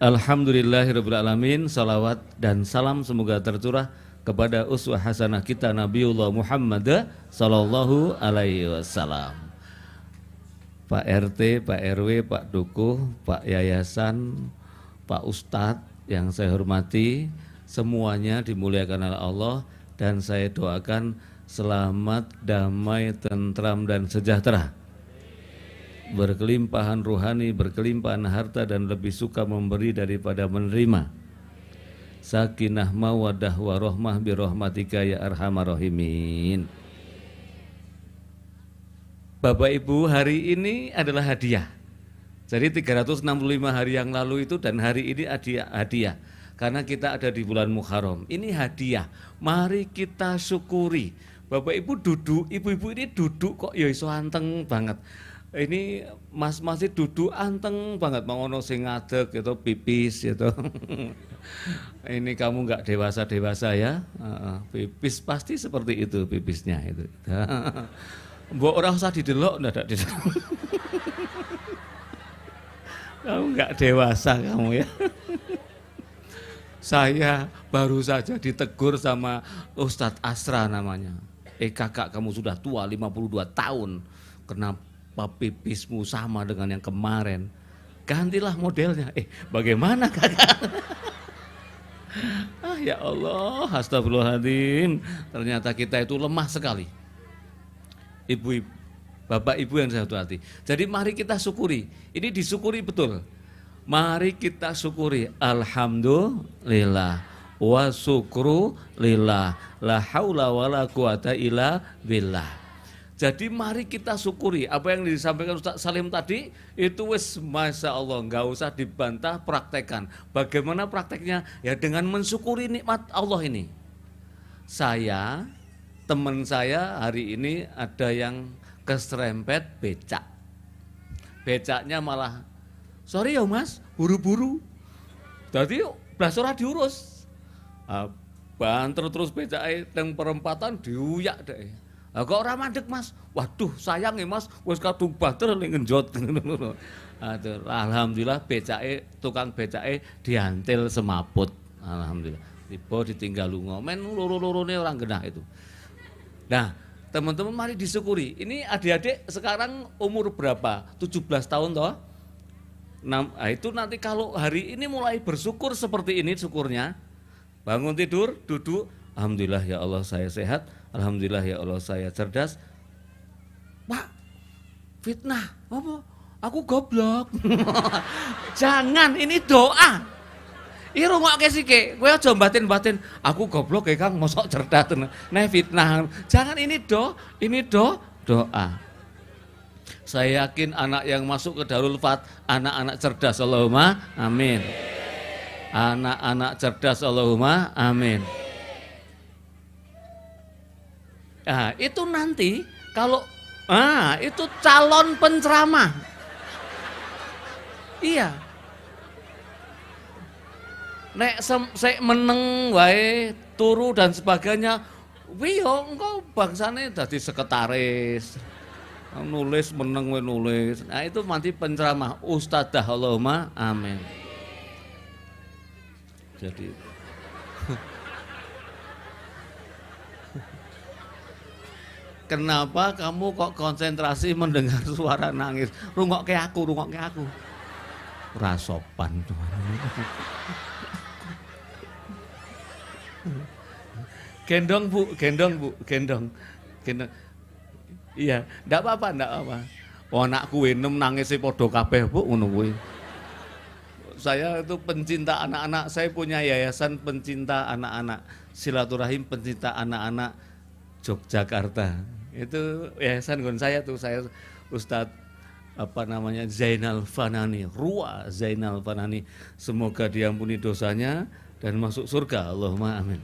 Alhamdulillahirabbil Salawat dan salam semoga tercurah kepada uswah hasanah kita Nabiullah Muhammad sallallahu alaihi wasallam. Pak RT, Pak RW, Pak Dukuh, Pak Yayasan, Pak Ustadz yang saya hormati, semuanya dimuliakan oleh Allah dan saya doakan selamat, damai, tentram dan sejahtera. Berkelimpahan ruhani, berkelimpahan harta dan lebih suka memberi daripada menerima sakinah mawadah warohmah birohmatika ya arhamarohimin. Bapak Ibu, hari ini adalah hadiah. Jadi 365 hari yang lalu itu dan hari ini hadiah, hadiah. Karena kita ada di bulan Muharram. Ini hadiah. Mari kita syukuri. Bapak Ibu duduk, ibu-ibu ini duduk kok ya iso anteng banget. Ini mas masih duduk anteng banget, mangono sing ngadeg gitu, pipis gitu. <laughs> ini kamu nggak dewasa dewasa ya pipis pasti seperti itu pipisnya itu <laughs> buat orang usah didelok ndak didelok <laughs> kamu nggak dewasa kamu ya saya baru saja ditegur sama Ustadz Asra namanya eh kakak kamu sudah tua 52 tahun kenapa pipismu sama dengan yang kemarin gantilah modelnya eh bagaimana kakak <laughs> <laughs> ah ya Allah, astagfirullahaladzim. Ternyata kita itu lemah sekali. Ibu, bapak ibu yang satu hati. Jadi mari kita syukuri. Ini disyukuri betul. Mari kita syukuri. Alhamdulillah. Wa syukru lillah. La haula wa la quwata illa billah. Jadi mari kita syukuri apa yang disampaikan Ustaz Salim tadi itu wis masya Allah nggak usah dibantah praktekan. Bagaimana prakteknya? Ya dengan mensyukuri nikmat Allah ini. Saya teman saya hari ini ada yang keserempet becak. Becaknya malah sorry ya mas buru-buru. Jadi belas diurus. Ah, banter terus becaknya eh, teng perempatan diuyak deh lah kok ora mandek, Mas? Waduh, sayang ya, Mas, wis kadung bater ning ngenjot. Atur, <laughs> alhamdulillah becake tukang becake diantil semaput. Alhamdulillah. Tiba ditinggal lunga. Men loro-lorone orang genah itu. Nah, teman-teman mari disyukuri. Ini adik-adik sekarang umur berapa? 17 tahun toh? Nah, itu nanti kalau hari ini mulai bersyukur seperti ini syukurnya. Bangun tidur, duduk, Alhamdulillah ya Allah saya sehat, Alhamdulillah ya Allah saya cerdas. Pak, fitnah, apa? Aku goblok. <laughs> Jangan, ini doa. Iki ke sike, gue aja batin-batin, aku goblok ya Kang, mosok cerdas Nah fitnah. Jangan ini do, ini do doa. Saya yakin anak yang masuk ke Darul Fat, anak-anak cerdas Allahumma amin. Anak-anak cerdas Allahumma amin. Nah, itu nanti kalau ah itu calon penceramah. Iya. Nek se, se meneng wae turu dan sebagainya. Wiyo engkau bangsane dadi sekretaris. Nulis meneng wae nulis. Nah itu nanti penceramah ustadzah Allahumma amin. Jadi Kenapa kamu kok konsentrasi mendengar suara nangis? Rungok ke aku, rungok ke aku. Rasopan tuh. gendong bu, gendong bu, gendong. gendong. Iya, ndak apa-apa, ndak apa. Oh, anak nem nangis si podo kabeh bu ngono Saya itu pencinta anak-anak, saya punya yayasan pencinta anak-anak, silaturahim pencinta anak-anak Yogyakarta itu yayasan kon saya tuh saya Ustad apa namanya Zainal Fanani Rua Zainal Fanani semoga diampuni dosanya dan masuk surga Allahumma amin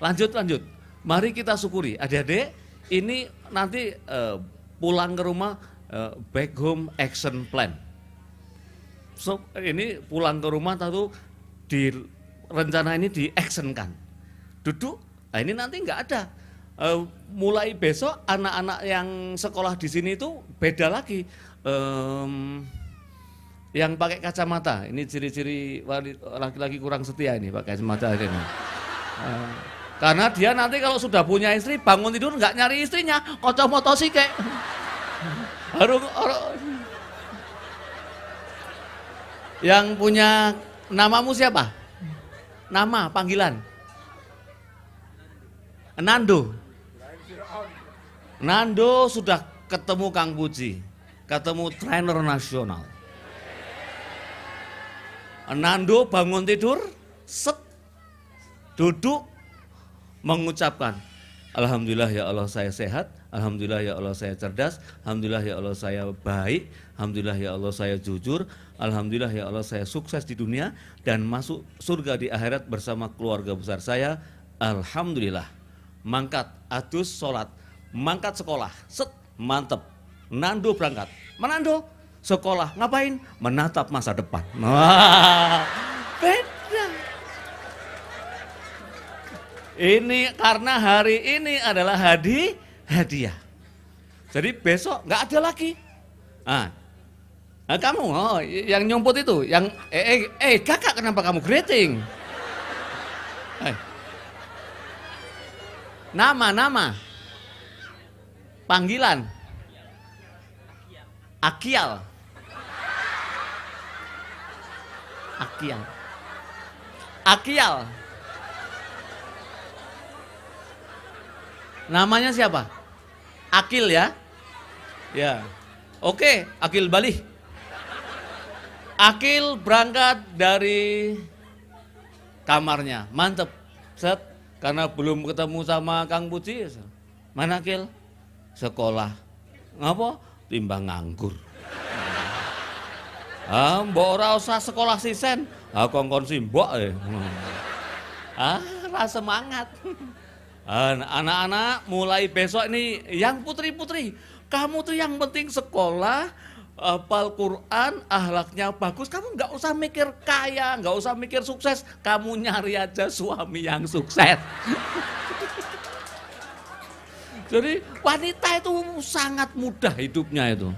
lanjut lanjut mari kita syukuri adik-adik ini nanti uh, pulang ke rumah uh, back home action plan so ini pulang ke rumah tahu di rencana ini di diactionkan duduk nah ini nanti nggak ada uh, mulai besok anak-anak yang sekolah di sini itu beda lagi. Um, yang pakai kacamata, ini ciri-ciri laki-laki kurang setia ini pakai kacamata ini. Uh, karena dia nanti kalau sudah punya istri bangun tidur nggak nyari istrinya, kocok sih kayak harus yang punya namamu siapa? Nama panggilan. Nando. Nando sudah ketemu Kang Puji, ketemu trainer nasional. Nando bangun tidur, set, duduk, mengucapkan, Alhamdulillah ya Allah saya sehat, Alhamdulillah ya Allah saya cerdas, Alhamdulillah ya Allah saya baik, Alhamdulillah ya Allah saya jujur, Alhamdulillah ya Allah saya sukses di dunia dan masuk surga di akhirat bersama keluarga besar saya, Alhamdulillah. Mangkat, adus, sholat, mangkat sekolah, set, mantep. Nando berangkat, Menando sekolah, ngapain? Menatap masa depan. Wah, <laughs> beda. Ini karena hari ini adalah hadi hadiah. Jadi besok nggak ada lagi. Ah, Nah, kamu, oh, yang nyumput itu, yang eh, eh, eh kakak kenapa kamu greeting? Eh. Nama, nama. Panggilan. Akial. Akial. Akial. Namanya siapa? Akil ya? Ya. Oke, Akil balik. Akil berangkat dari kamarnya. Mantep. Set, karena belum ketemu sama Kang Puji. Ya, Mana Akil? sekolah. Ngapa? Timbang nganggur. Ah, mbok ora usah sekolah sisen. Ah kongkon simbok eh. Ah, ra semangat. Ah, anak-anak mulai besok ini yang putri-putri, kamu tuh yang penting sekolah, apal Quran, ahlaknya bagus, kamu nggak usah mikir kaya, nggak usah mikir sukses, kamu nyari aja suami yang sukses. <laughs> Jadi wanita itu sangat mudah hidupnya itu.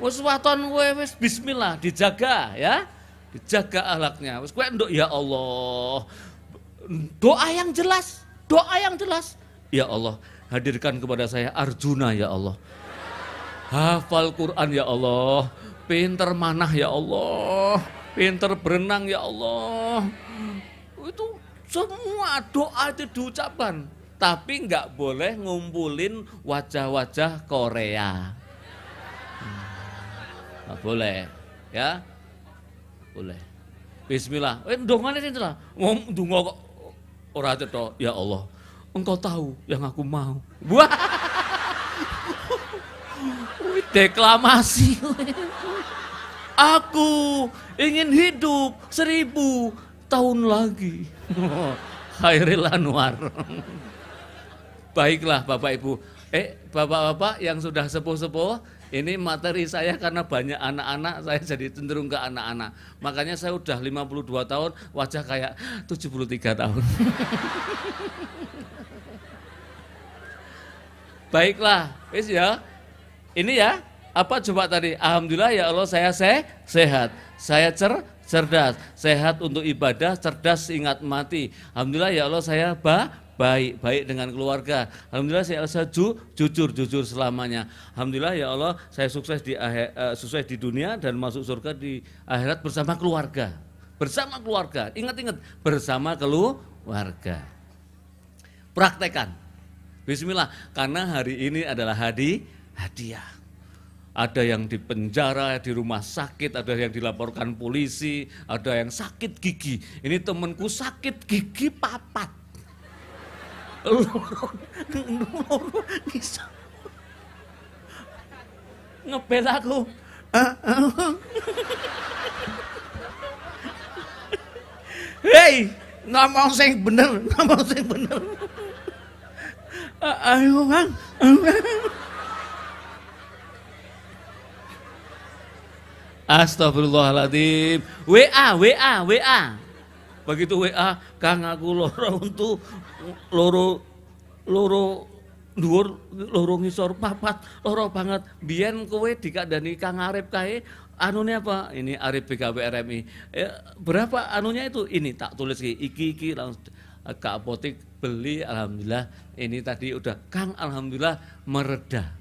Wes waton bismillah dijaga ya. Dijaga alatnya. Wes kowe endok ya Allah. Doa yang jelas, doa yang jelas. Ya Allah, hadirkan kepada saya Arjuna ya Allah. Hafal Quran ya Allah, pinter manah ya Allah, pinter berenang ya Allah. Itu semua doa itu diucapkan tapi nggak boleh ngumpulin wajah-wajah Korea. Nah, boleh, ya, boleh. Bismillah. Eh, dongannya sih lah. dungo kok. Orang itu ya Allah. Engkau tahu yang aku mau. Wah. Deklamasi. Aku ingin hidup seribu tahun lagi. <laughs> Khairil Anwar. Baiklah Bapak Ibu. Eh Bapak-bapak yang sudah sepuh-sepuh, ini materi saya karena banyak anak-anak, saya jadi cenderung ke anak-anak. Makanya saya udah 52 tahun, wajah kayak 73 tahun. <laughs> Baiklah, wis ya. Ini ya, apa coba tadi? Alhamdulillah ya Allah saya se sehat. Saya cer cerdas, sehat untuk ibadah, cerdas ingat mati. Alhamdulillah ya Allah saya ba baik, baik dengan keluarga. Alhamdulillah saya Elsa ju, jujur, jujur selamanya. Alhamdulillah ya Allah, saya sukses di akhir, uh, sukses di dunia dan masuk surga di akhirat bersama keluarga. Bersama keluarga. Ingat-ingat, bersama keluarga. Praktekan. Bismillah, karena hari ini adalah hadi hadiah ada yang di penjara, di rumah sakit, ada yang dilaporkan polisi, ada yang sakit gigi. Ini temanku sakit gigi papat loro bisa. Ngebel aku. Hei, ngomong sing bener, ngomong sing bener. Ayo, kan, Astagfirullahaladzim. WA, WA, WA. Begitu WA, Kang aku loro untuk loro loro dhuwur loro ngisor papat loro banget biyen kowe dikandani Kang Arif kae anunya apa ini Arif BKW RMI ya, eh, berapa anunya itu ini tak tulis iki iki langsung ke apotek beli alhamdulillah ini tadi udah Kang alhamdulillah mereda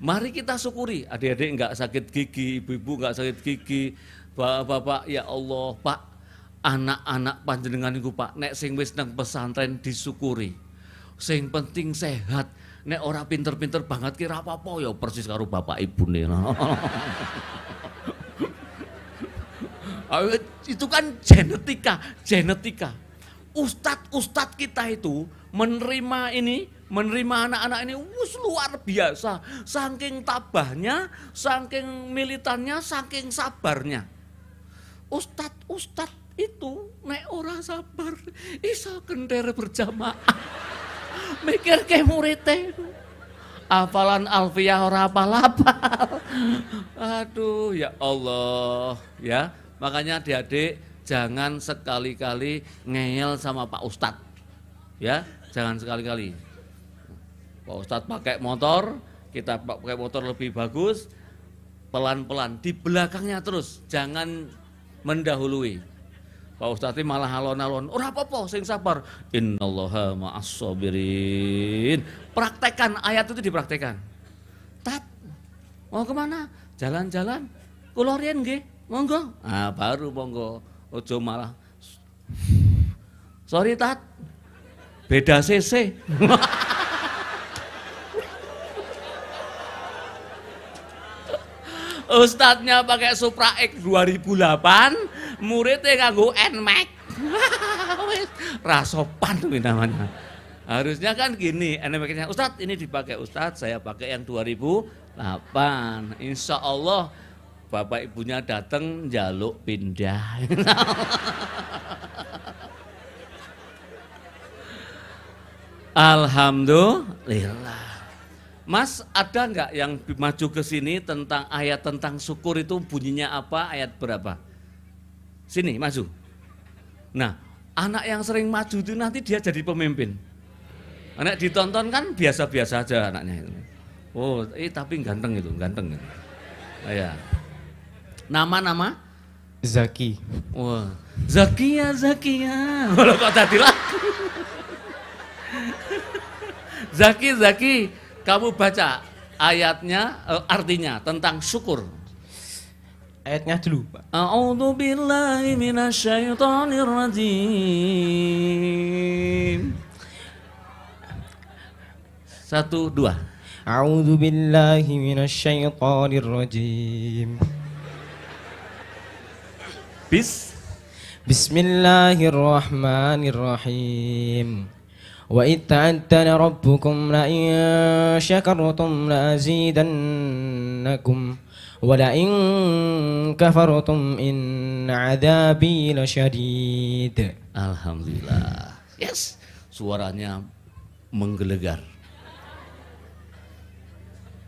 Mari kita syukuri adik-adik enggak sakit gigi, ibu-ibu enggak sakit gigi, bapak-bapak ya Allah, Pak anak-anak panjenengan iku Pak nek sing wis nang pesantren disyukuri. Sing penting sehat. Nek ora pinter-pinter banget kira apa-apa ya persis karo bapak ibu nih, <laughs> itu kan genetika, genetika. Ustad Ustad kita itu menerima ini, menerima anak-anak ini wus luar biasa. Saking tabahnya, saking militannya, saking sabarnya. Ustad Ustad itu naik orang sabar iso kender berjamaah <laughs> mikir ke murite apalan alfiah ora apal-apal <laughs> aduh ya Allah ya makanya adik-adik jangan sekali-kali ngeyel sama Pak Ustadz ya jangan sekali-kali Pak Ustadz pakai motor kita pakai motor lebih bagus pelan-pelan di belakangnya terus jangan mendahului Pak Ustadz malah halon halon, Ora apa-apa sing sabar. Innallaha ma'as sabirin. Praktekan ayat itu dipraktekan. Tat. Mau kemana? Jalan-jalan. Kula riyen nggih. Monggo. Ah baru monggo. Ojo malah. Sorry Tat. Beda CC. <laughs> Ustadznya pakai Supra X 2008, muridnya nganggo NMAX. Rasopan tuh namanya. Harusnya kan gini, NMAX-nya Ustadz ini dipakai Ustadz, saya pakai yang 2008. Insya Allah bapak ibunya datang jaluk pindah. <laughs> Alhamdulillah. Mas, ada nggak yang maju ke sini tentang ayat tentang syukur itu bunyinya apa, ayat berapa? Sini maju. Nah, anak yang sering maju itu nanti dia jadi pemimpin. Anak ditonton kan biasa-biasa aja anaknya itu. Oh, eh tapi ganteng itu, ganteng. Itu. Oh, ya. Nama-nama Zaki. Wah, ya, Zaki ya. Walau kok tadi lah. Zaki, Zaki, kamu baca ayatnya, eh, artinya tentang syukur ayatnya dulu Pak. A'udzu billahi minasyaitonir rajim. Satu, dua. A'udzu billahi minasyaitonir rajim. Bis Bismillahirrahmanirrahim. Wa itta'adana rabbukum la in syakartum la azidannakum. ولئن كفرتم إن عذابي لشديد Alhamdulillah Yes Suaranya menggelegar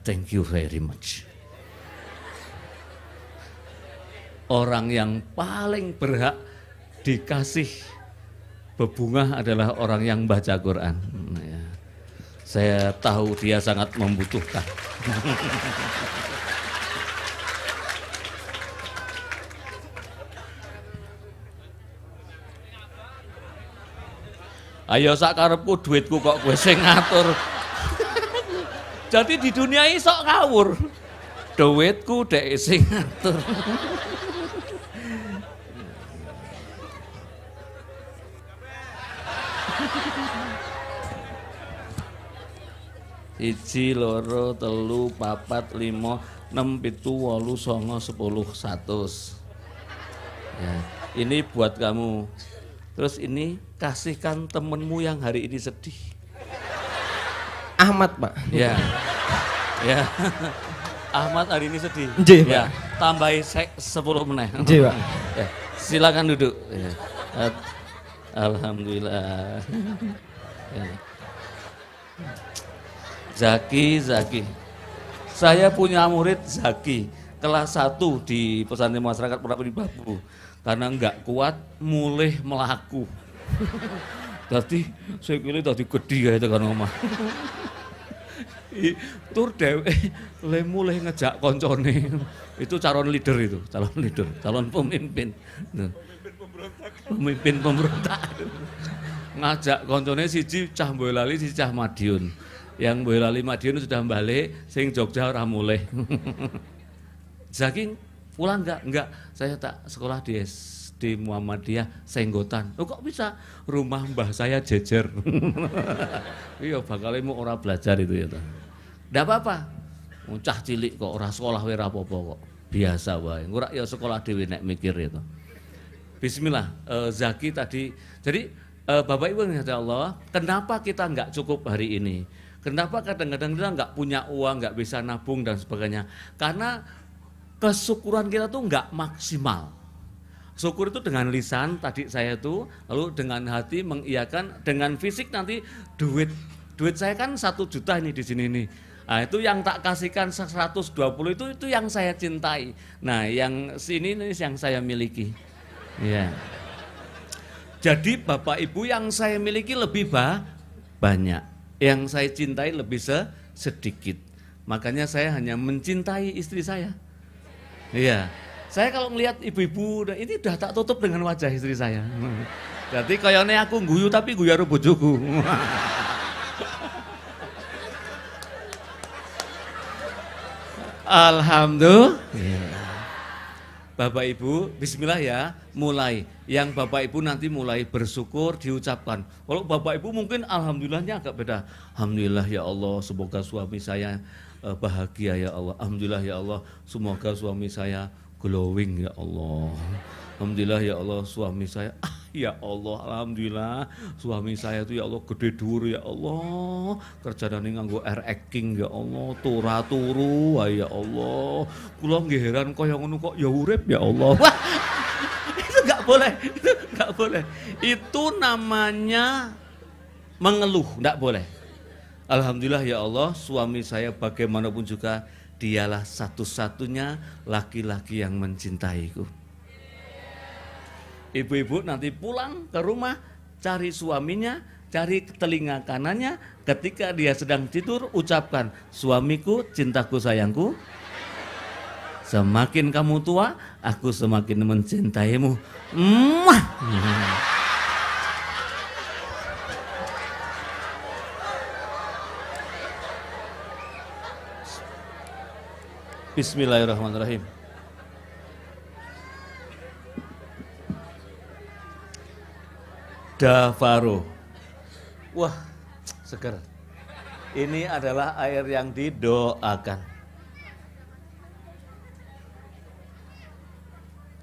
Thank you very much Orang yang paling berhak dikasih bebungah adalah orang yang baca Quran. Hmm, ya. Saya tahu dia sangat membutuhkan. <laughs> Ayo sak karepku duitku kok gue sing ngatur. Jadi di dunia ini sok ngawur. Duitku dek sing ngatur. Iji, loro, telu, papat, limo, enam, pitu, walu songo, sepuluh, satus. Ya. Ini buat kamu. Terus ini kasihkan temenmu yang hari ini sedih. Ahmad pak. Ya. ya. <laughs> Ahmad hari ini sedih. Jee, ya. Tambahi sek 10 menit. Jee, pak. <laughs> Ya. Silakan duduk. Ya. Eh, Alhamdulillah. <laughs> Ya. Zaki, Zaki. Saya punya murid Zaki, kelas 1 di pesantren masyarakat di Babu karena enggak kuat mulai melaku tadi saya pilih tadi gede ya itu kan omah tur dewe le mulai ngejak koncone itu calon leader itu calon leader calon pemimpin nah, pemimpin pemberontak ngajak koncone siji cah boyolali si cah madiun yang boyolali madiun sudah balik sing jogja ora mulai saking pulang enggak? Enggak, saya tak sekolah di SD Muhammadiyah Senggotan. Oh kok bisa? Rumah mbah saya jejer. <laughs> iya bakal mau orang belajar itu ya. Enggak apa-apa. Ucah cilik kok orang sekolah wira apa kok. Biasa wae. Ora ya sekolah dhewe nek mikir itu. Ya, Bismillah, eh, Zaki tadi. Jadi eh, Bapak Ibu yang Allah, kenapa kita nggak cukup hari ini? Kenapa kadang-kadang kita nggak punya uang, nggak bisa nabung dan sebagainya? Karena kesyukuran kita tuh nggak maksimal. Syukur itu dengan lisan tadi saya tuh, lalu dengan hati mengiakan, dengan fisik nanti duit duit saya kan satu juta ini di sini nih. Nah, itu yang tak kasihkan 120 itu itu yang saya cintai. Nah, yang sini ini yang saya miliki. Ya. Jadi Bapak Ibu yang saya miliki lebih bah, banyak. Yang saya cintai lebih sedikit. Makanya saya hanya mencintai istri saya. Iya. Saya kalau melihat ibu-ibu ini udah tak tutup dengan wajah istri saya. Jadi kayaknya aku guyu tapi guyu karo bojoku. Alhamdulillah. Bapak Ibu, bismillah ya, mulai. Yang Bapak Ibu nanti mulai bersyukur diucapkan. Kalau Bapak Ibu mungkin alhamdulillahnya agak beda. Alhamdulillah ya Allah, semoga suami saya uh, bahagia ya Allah. Alhamdulillah ya Allah, semoga suami saya glowing ya Allah. Alhamdulillah ya Allah, suami saya <laughs> ah ya Allah, alhamdulillah suami saya itu ya Allah gede dur ya Allah. kerja ini nganggo air acting ya Allah, turah turu ya Allah. Kula nggih heran yang ngono kok ya urip ya Allah. Wah. <laughs> itu nggak boleh. Itu nggak boleh. Itu namanya mengeluh, nggak boleh. Alhamdulillah ya Allah, suami saya bagaimanapun juga dialah satu-satunya laki-laki yang mencintaiku. Ibu-ibu nanti pulang ke rumah cari suaminya, cari telinga kanannya ketika dia sedang tidur ucapkan, "Suamiku, cintaku, sayangku." Semakin kamu tua, aku semakin mencintaimu. Mwah. Bismillahirrahmanirrahim. Davaro. Wah, seger. Ini adalah air yang didoakan.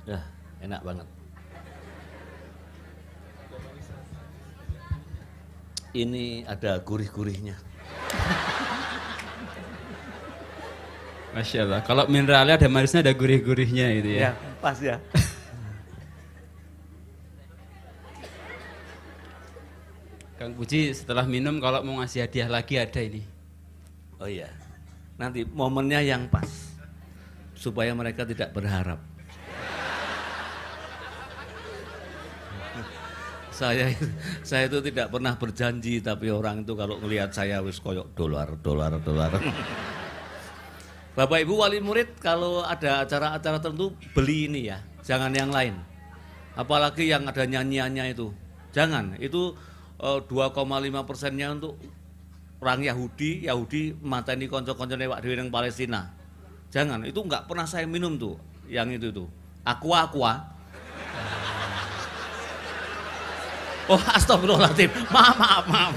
Ya, enak banget. Ini ada gurih-gurihnya. Masya Allah. Kalau mineralnya ada manisnya ada gurih-gurihnya gitu ya. Ya, pas ya. <laughs> Kang Puji setelah minum kalau mau ngasih hadiah lagi ada ini. Oh iya. Nanti momennya yang pas. Supaya mereka tidak berharap. <laughs> saya saya itu tidak pernah berjanji tapi orang itu kalau melihat saya wis koyok dolar dolar dolar. <laughs> Bapak Ibu wali murid kalau ada acara-acara tertentu beli ini ya, jangan yang lain. Apalagi yang ada nyanyiannya itu, jangan. Itu 2,5 eh, persennya untuk orang Yahudi, Yahudi mateni konco-konco newak di Palestina. Jangan, itu enggak pernah saya minum tuh, yang itu tuh. Aqua aqua. <laughs> Oh astagfirullahaladzim, maaf maaf maaf. maaf.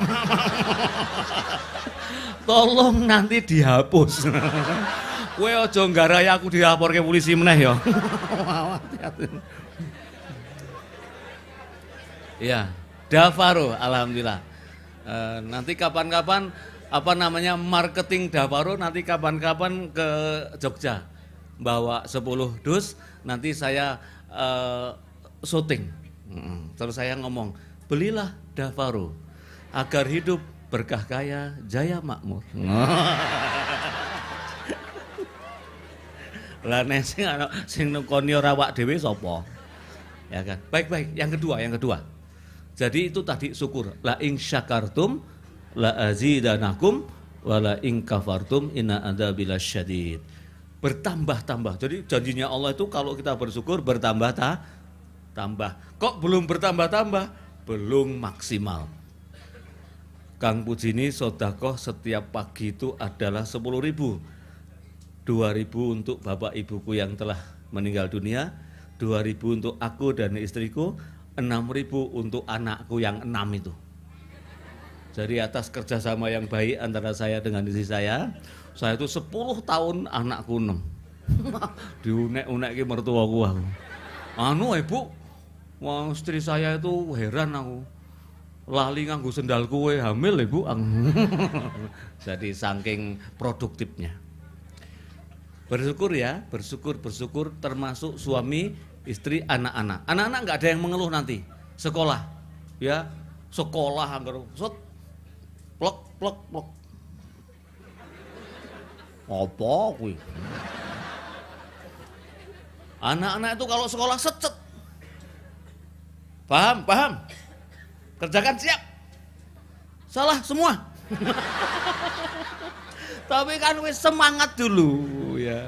<laughs> Tolong nanti dihapus. <laughs> Kowe aja nggarai aku ke polisi meneh ya. Iya, Davaro alhamdulillah. E, nanti kapan-kapan apa namanya marketing Davaro nanti kapan-kapan ke Jogja bawa 10 dus nanti saya e, syuting. Terus saya ngomong, "Belilah Davaro agar hidup berkah kaya, jaya makmur." <laughs> Lah nek sing ana sing nekoni ora awak dhewe sapa? Ya kan. Baik-baik, yang kedua, yang kedua. Jadi itu tadi syukur. La ing syakartum la azidanakum wa la ing kafartum inna adzabil syadid. Bertambah-tambah. Jadi janjinya Allah itu kalau kita bersyukur bertambah ta, tambah. Kok belum bertambah-tambah? Belum maksimal. Kang Pujini sodakoh setiap pagi itu adalah 10 ribu 2000 untuk bapak ibuku yang telah meninggal dunia, 2000 untuk aku dan istriku, 6000 untuk anakku yang enam itu. Jadi atas kerjasama yang baik antara saya dengan istri saya, saya itu 10 tahun anakku 6. <laughs> Diunek-unek ke mertua gua. Anu ibu, eh, wah istri saya itu heran aku. Lali nganggu sendal kue eh, hamil ibu. Eh, <laughs> Jadi saking produktifnya bersyukur ya, bersyukur, bersyukur termasuk suami, istri, anak-anak. Anak-anak nggak ada yang mengeluh nanti. Sekolah, ya sekolah anggar sot plok plok plok. Apa kuy Anak-anak itu kalau sekolah secet. Paham, paham. Kerjakan siap. Salah semua. <laughs> Tapi kan wis semangat dulu ya.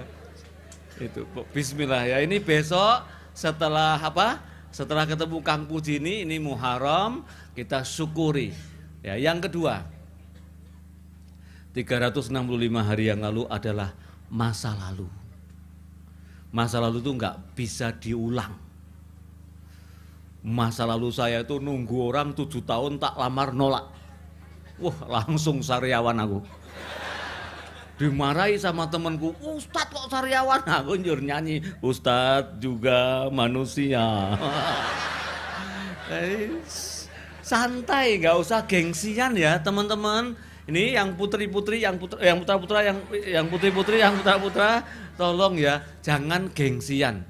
Itu bismillah ya. Ini besok setelah apa? Setelah ketemu Kang ini ini Muharram kita syukuri. Ya, yang kedua 365 hari yang lalu adalah masa lalu. Masa lalu itu nggak bisa diulang. Masa lalu saya itu nunggu orang tujuh tahun tak lamar nolak. Wah langsung sariawan aku dimarahi sama temanku Ustadz kok sariawan <laughs> aku nyur nyanyi Ustadz juga manusia <laughs> eh, santai nggak usah gengsian ya teman-teman ini yang putri-putri yang putra yang putra-putra yang yang putri-putri yang putra-putra tolong ya jangan gengsian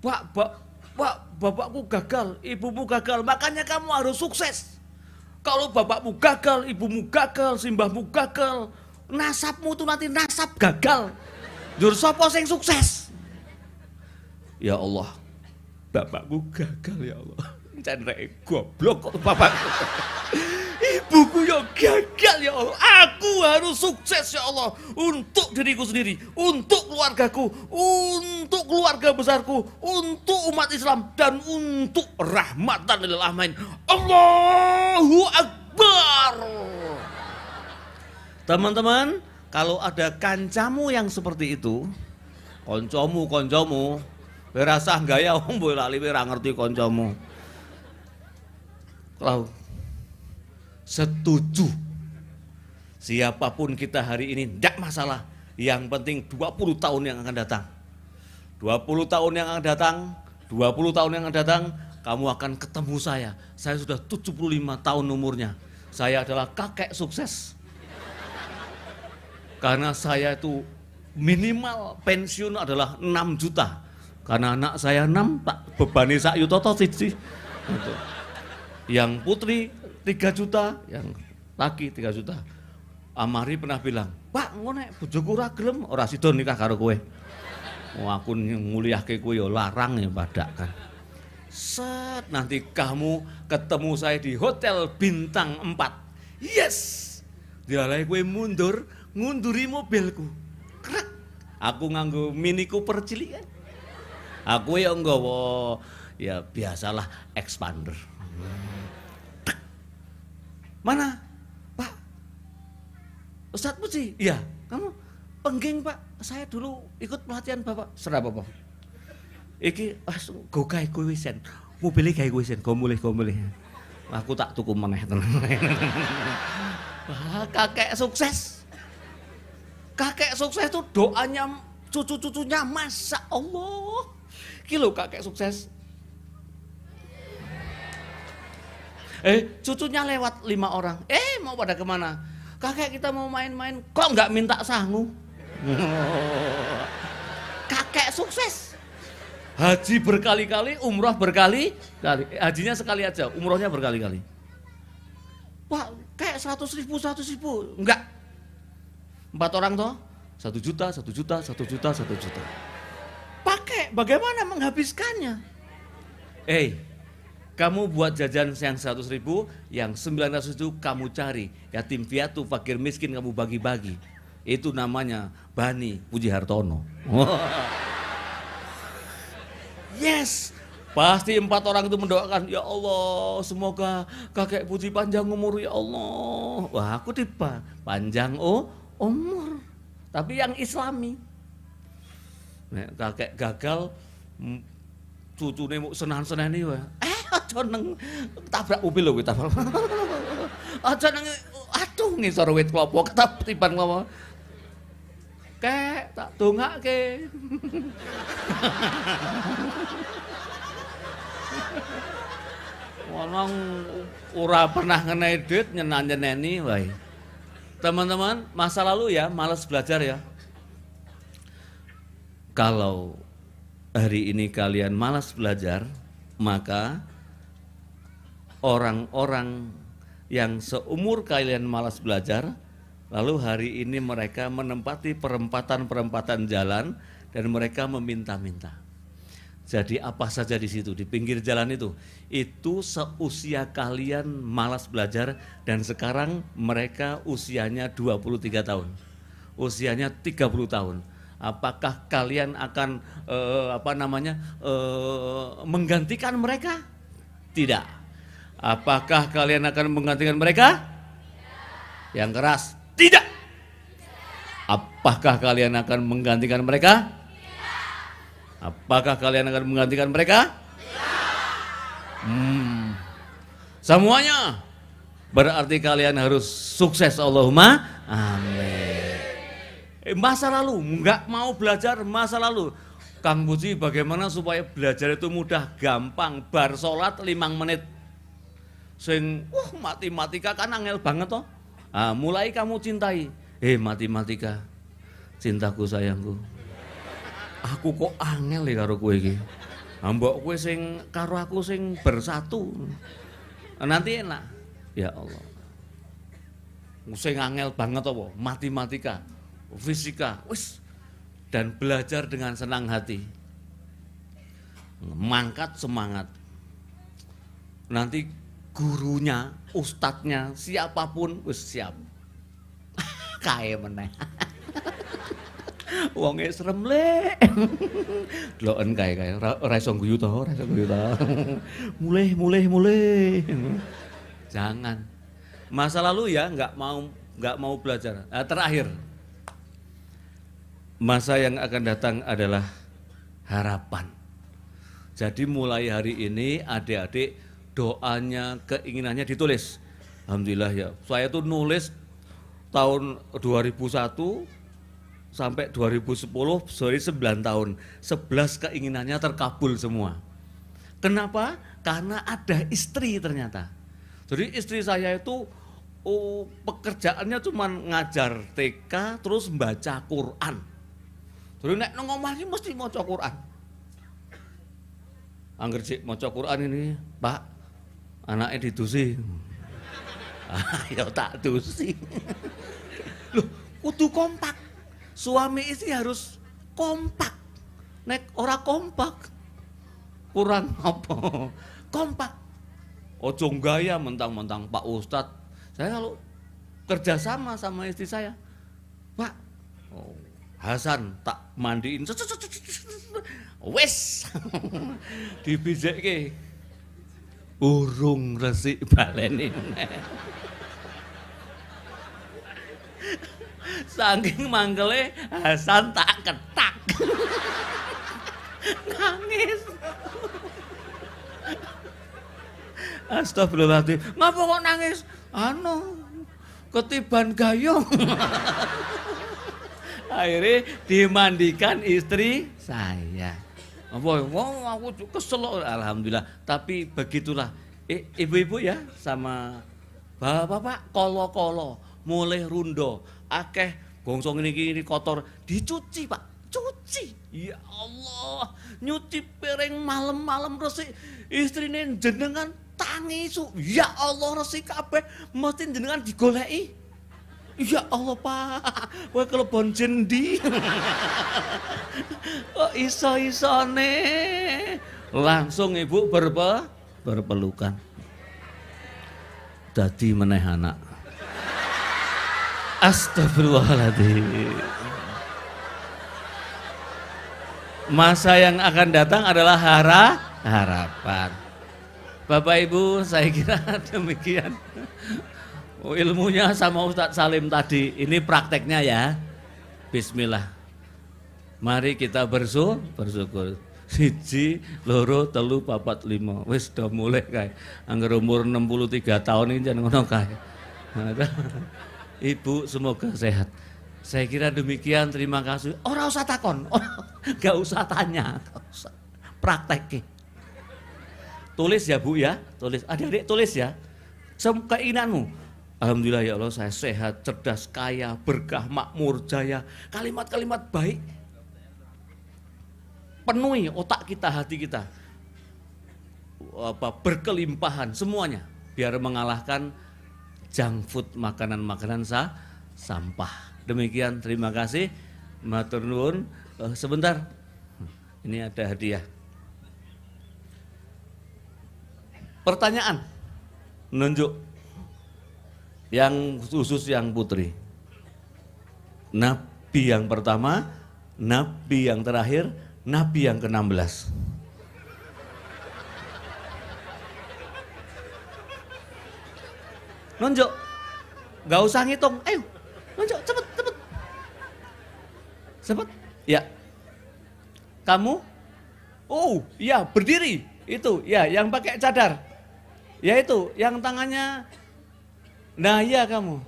pak pak pak bapakku gagal ibumu gagal makanya kamu harus sukses kalau bapakmu gagal ibumu gagal simbahmu gagal nasabmu tuh nanti nasab gagal. Jur sapa sing sukses? Ya Allah. Bapakku gagal ya Allah. Cendrek goblok kok bapakku. Ibuku ya gagal ya Allah. Aku harus sukses ya Allah untuk diriku sendiri, untuk keluargaku, untuk keluarga besarku, untuk umat Islam dan untuk rahmatan lil alamin. Allahu akbar. Teman-teman, kalau ada kancamu yang seperti itu, koncomu, koncomu, berasa enggak ya, <laughs> om boleh lali ora ngerti koncomu. Kalau setuju siapapun kita hari ini tidak masalah yang penting 20 tahun yang akan datang 20 tahun yang akan datang 20 tahun yang akan datang kamu akan ketemu saya saya sudah 75 tahun umurnya saya adalah kakek sukses karena saya itu minimal pensiun adalah 6 juta. Karena anak saya 6, Pak. Bebani sak yuto siji. Gitu. Yang putri 3 juta, yang laki 3 juta. Amari pernah bilang, "Pak, ngonek bojoku ora gelem ora sida nikah karo kowe." Oh, aku ke kue, ya larang ya badak kan. Set nanti kamu ketemu saya di hotel bintang 4. Yes. Dilalai kue mundur, ngunduri mobilku. Krek. Aku nganggo Mini Cooper cilik kan. Aku ya enggak, nggawa ya biasalah expander. Tek. Mana? Pak. Ustadz Puji. Iya, kamu pengging Pak. Saya dulu ikut pelatihan Bapak. Serah Bapak. Iki ah, go gawe kuisen. sen. Mobile gawe kuisen, sen, go mulih go mulih. Aku tak tuku meneh tenan. <laughs> Ah, kakek sukses. Kakek sukses tuh doanya cucu-cucunya masa Allah. Kilo kakek sukses. Eh, cucunya lewat lima orang. Eh, mau pada kemana? Kakek kita mau main-main. Kok nggak minta sangu? <laughs> kakek sukses. Haji berkali-kali, umroh berkali kali. Eh, hajinya sekali aja, umrohnya berkali-kali. Pak, kayak seratus ribu, seratus ribu. Enggak, Empat orang toh, satu juta, satu juta, satu juta, satu juta. Pakai, bagaimana menghabiskannya? Eh, hey, kamu buat jajan yang seratus ribu, yang sembilan ratus itu kamu cari. Yatim piatu, fakir miskin kamu bagi-bagi. Itu namanya Bani Puji Hartono. <laughs> yes, Pasti empat orang itu mendoakan, ya Allah semoga kakek puji panjang umur ya Allah. Wah aku tiba, panjang oh umur tapi yang islami nek kakek gagal cucune mau senan-seneni wah eh aja neng tabrak mobil lho kita <laughs> aja neng aduh ngisor wit klopo tiban klopo kek tak ke orang ora pernah ngenai duit nyenan-nyeneni wae. Teman-teman, masa lalu ya, malas belajar ya. Kalau hari ini kalian malas belajar, maka orang-orang yang seumur kalian malas belajar, lalu hari ini mereka menempati perempatan-perempatan jalan dan mereka meminta-minta jadi apa saja di situ di pinggir jalan itu itu seusia kalian malas belajar dan sekarang mereka usianya 23 tahun usianya 30 tahun apakah kalian akan eh, apa namanya eh, menggantikan mereka tidak apakah kalian akan menggantikan mereka yang keras tidak apakah kalian akan menggantikan mereka Apakah kalian akan menggantikan mereka? Hmm. Semuanya berarti kalian harus sukses Allahumma amin. Eh, masa lalu nggak mau belajar masa lalu. Kang Puji bagaimana supaya belajar itu mudah, gampang, bar sholat limang menit. Sing wah matematika kan angel banget toh. Ah, mulai kamu cintai. Eh matematika. Cintaku sayangku Aku kok angel ya karo kue iki. Ambok kue sing karo aku sing bersatu. Nanti enak. Ya Allah. Sing angel banget apa? Matematika, fisika. Wis dan belajar dengan senang hati. Mangkat semangat. Nanti gurunya, ustadznya, siapapun wis siap. <laughs> Kae meneh. <laughs> Wonge serem le. Deloken kae kae ora iso guyu to, ora iso guyu to. Mulih mulih mulih. Jangan. Masa lalu ya nggak mau nggak mau belajar. Nah, terakhir. Masa yang akan datang adalah harapan. Jadi mulai hari ini adik-adik doanya, keinginannya ditulis. Alhamdulillah ya. Saya tuh nulis tahun 2001 sampai 2010 sorry 9 tahun 11 keinginannya terkabul semua kenapa karena ada istri ternyata jadi istri saya itu oh, pekerjaannya cuma ngajar TK terus baca Quran jadi nek nang omah mesti cek Quran angger mau cek Quran ini Pak anaknya didusi <laughs> ah, ya tak dusi <laughs> loh kudu kompak Suami istri harus kompak. Nek ora kompak, kurang apa? Kompak. Ojo gaya mentang-mentang Pak Ustad, Saya kalau kerja sama sama istri saya, Pak, oh, Hasan tak mandiin, wes <laughs> dibijekke urung resik baleni Saking manggele Hasan eh, tak ketak. Nangis. Astagfirullahaladzim. Ngapa kok nangis? Anu, ketiban gayung. Akhirnya dimandikan istri saya. Oh, aku kesel alhamdulillah. Tapi begitulah ibu-ibu ya sama bapak-bapak kolo-kolo mulai rundo akeh gongsong ini iki kotor dicuci Pak cuci ya Allah nyuci piring malam-malam resik ini jenengan tangi su ya Allah resik kabe mesti jenengan digolei Ya Allah Pak, gue kelebon jendi. <laughs> Kok iso-isone langsung ibu berpe berpelukan. jadi meneh anak. Astagfirullahaladzim. Masa yang akan datang adalah hara, harapan. Bapak Ibu saya kira <laughs> demikian. Ilmunya sama Ustadz Salim tadi, ini prakteknya ya. Bismillah. Mari kita bersyukur, bersyukur. Siji, loro, telu, papat, lima. Wis udah mulai kayak. Angger umur 63 tahun ini jangan ngono kayak. Nah, Ibu semoga sehat. Saya kira demikian, terima kasih. Oh, Orang usah takon, <laughs> oh, nggak gak usah tanya, praktek. Tulis ya Bu ya, tulis. Adik-adik tulis ya. Keinginanmu. Alhamdulillah ya Allah saya sehat, cerdas, kaya, berkah, makmur, jaya. Kalimat-kalimat baik penuhi otak kita, hati kita. Apa berkelimpahan semuanya biar mengalahkan junk food makanan-makanan sa sampah. Demikian terima kasih. Matur nuwun. Uh, sebentar. Ini ada hadiah. Pertanyaan. Nunjuk. Yang khusus yang putri. Nabi yang pertama, nabi yang terakhir, nabi yang ke-16. Nunjuk. Gak usah ngitung, ayo. Nunjuk, cepet, cepet. Cepet, ya. Kamu? Oh, iya berdiri. Itu, ya yang pakai cadar. Ya itu, yang tangannya. Nah iya kamu.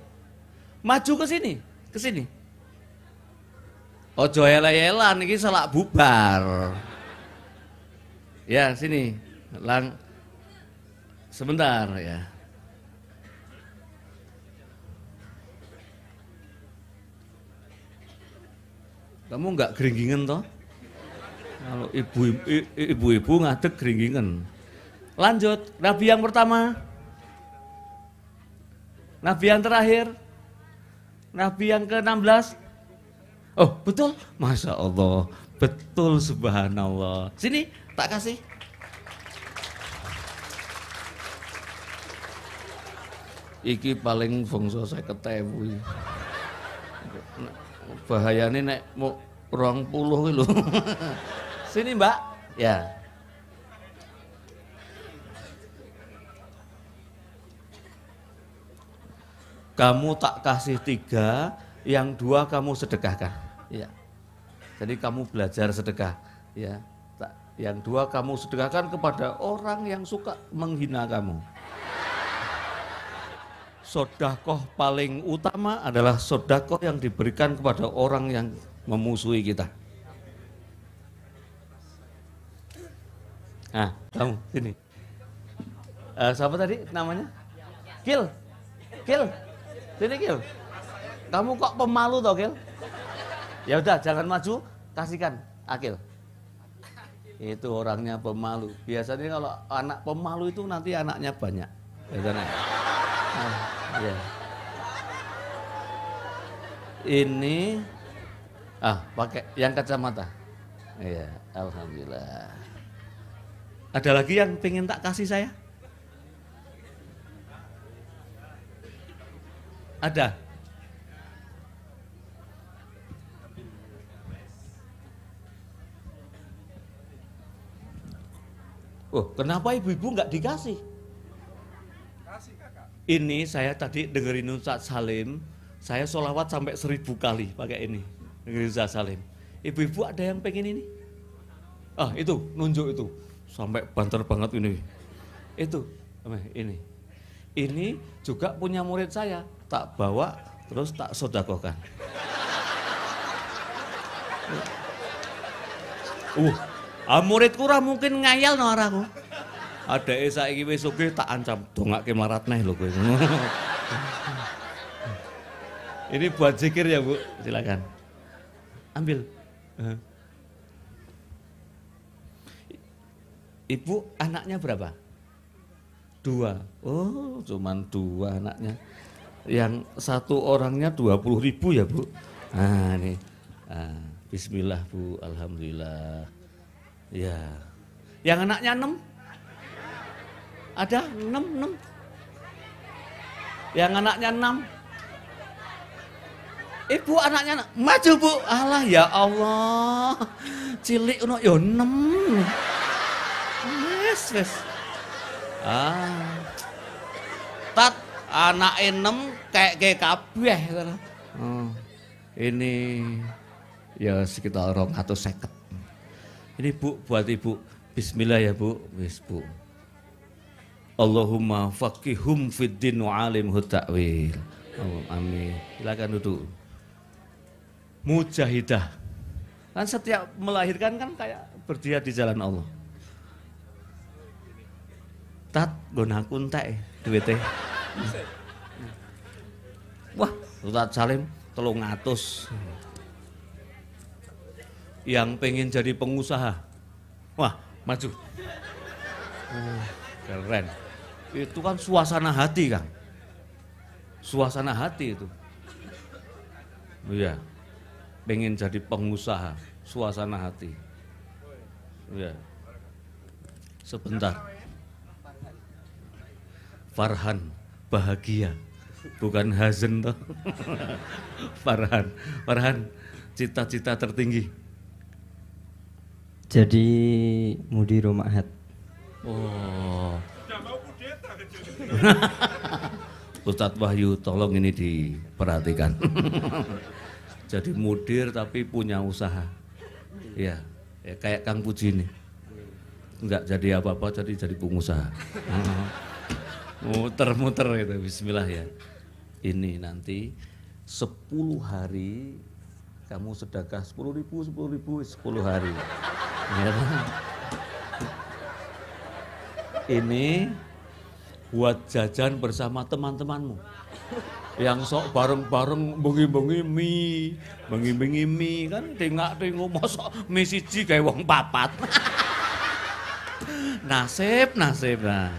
Maju ke sini, ke sini. Ojo elay Yelan, ini salah bubar. Ya sini, lang sebentar ya. Kamu enggak geringgingen toh? Kalau ibu-ibu ngadeg geringgingen. Lanjut, nabi yang pertama. Nabi yang terakhir. Nabi yang ke-16. Oh, betul. Masya Allah. Betul subhanallah. Sini, tak kasih. Iki paling fungsi saya ketemu. Bahaya bahayane nek mau orang puluh lho. <laughs> Sini mbak. Ya. Kamu tak kasih tiga, yang dua kamu sedekahkan. Ya. Jadi kamu belajar sedekah. Ya. Yang dua kamu sedekahkan kepada orang yang suka menghina kamu sodakoh paling utama adalah sodakoh yang diberikan kepada orang yang memusuhi kita. Nah, kamu sini. Uh, siapa tadi namanya? Kil. Kil. Sini Kil. Kamu kok pemalu toh Kil? Ya udah, jangan maju, kasihkan Akil. Ah, itu orangnya pemalu. Biasanya kalau anak pemalu itu nanti anaknya banyak. Biasanya. Nah. Ya. Ini ah pakai yang kacamata. Iya, alhamdulillah. Ada lagi yang pengen tak kasih saya? Ada? Oh, kenapa ibu-ibu nggak dikasih? Ini saya tadi dengerin Ustaz Salim, saya sholawat sampai seribu kali pakai ini. Dengerin Ustaz Salim. Ibu-ibu ada yang pengen ini? Ah itu, nunjuk itu. Sampai banter banget ini. Itu, eh, ini. Ini juga punya murid saya. Tak bawa, terus tak sodakokan. Uh, murid ah, muridku mungkin ngayal no aku esa iki wis oke tak ancam dongake marat neh lho kowe. <laughs> Ini buat zikir ya, Bu. Silakan. Ambil. Ibu anaknya berapa? Dua. Oh, cuman dua anaknya. Yang satu orangnya dua puluh ribu ya bu. Nah ini. nah, Bismillah bu, Alhamdulillah. Ya. Yang anaknya enam? Ada enam, enam. Yang anaknya enam. Ibu anaknya enam. maju bu. Allah ya Allah. Cilik uno yo enam. Yes, yes. Ah. Tat anak enam kayak kayak kabeh. Hmm. Ini ya sekitar orang atau seket. Ini bu buat ibu Bismillah ya bu, wis bu. Allahumma faqihum fid din wa alimhu ta'wil. Oh, amin. Silakan duduk. Mujahidah. Kan setiap melahirkan kan kayak berdia di jalan Allah. Tat gonakun tak e, duwite. Wah, Ustaz Salim telung atus. Yang pengen jadi pengusaha. Wah, maju. Uh, keren. Itu kan suasana hati kan. Suasana hati itu. Iya. Pengen jadi pengusaha, suasana hati. Iya. Sebentar. Farhan bahagia, bukan hazen toh. <laughs> Farhan, Farhan cita-cita tertinggi. Jadi mudi rumah Oh. <laughs> Ustadz Wahyu tolong ini diperhatikan. <laughs> Jadi mudir tapi punya usaha. Ya, ya kayak Kang Puji ini. Enggak jadi apa-apa jadi jadi pengusaha. <laughs> Muter-muter itu bismillah ya. Ini nanti 10 hari kamu sedekah 10 ribu, 10 ribu, 10 hari. Iya kan? Ini buat jajan bersama teman-temanmu. Yang sok bareng-bareng bengi-bengi mie, bengi-bengi mie kan tingak-tinggu mosok mie siji kayak wong papat. <laughs> nasib, nasib. Nah.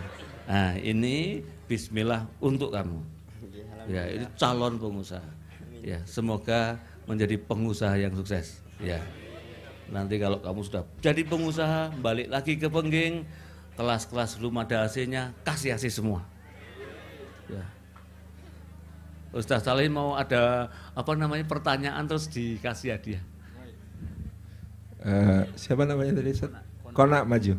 nah, ini bismillah untuk kamu. Ya, ini calon pengusaha. Ya, semoga menjadi pengusaha yang sukses. Ya. Nanti kalau kamu sudah jadi pengusaha, balik lagi ke Pengging, kelas-kelas belum ada ac kasih AC semua. Ya. Ustaz Salim mau ada apa namanya pertanyaan terus dikasih hadiah. Uh, siapa namanya tadi? Konak Kona. Kona maju.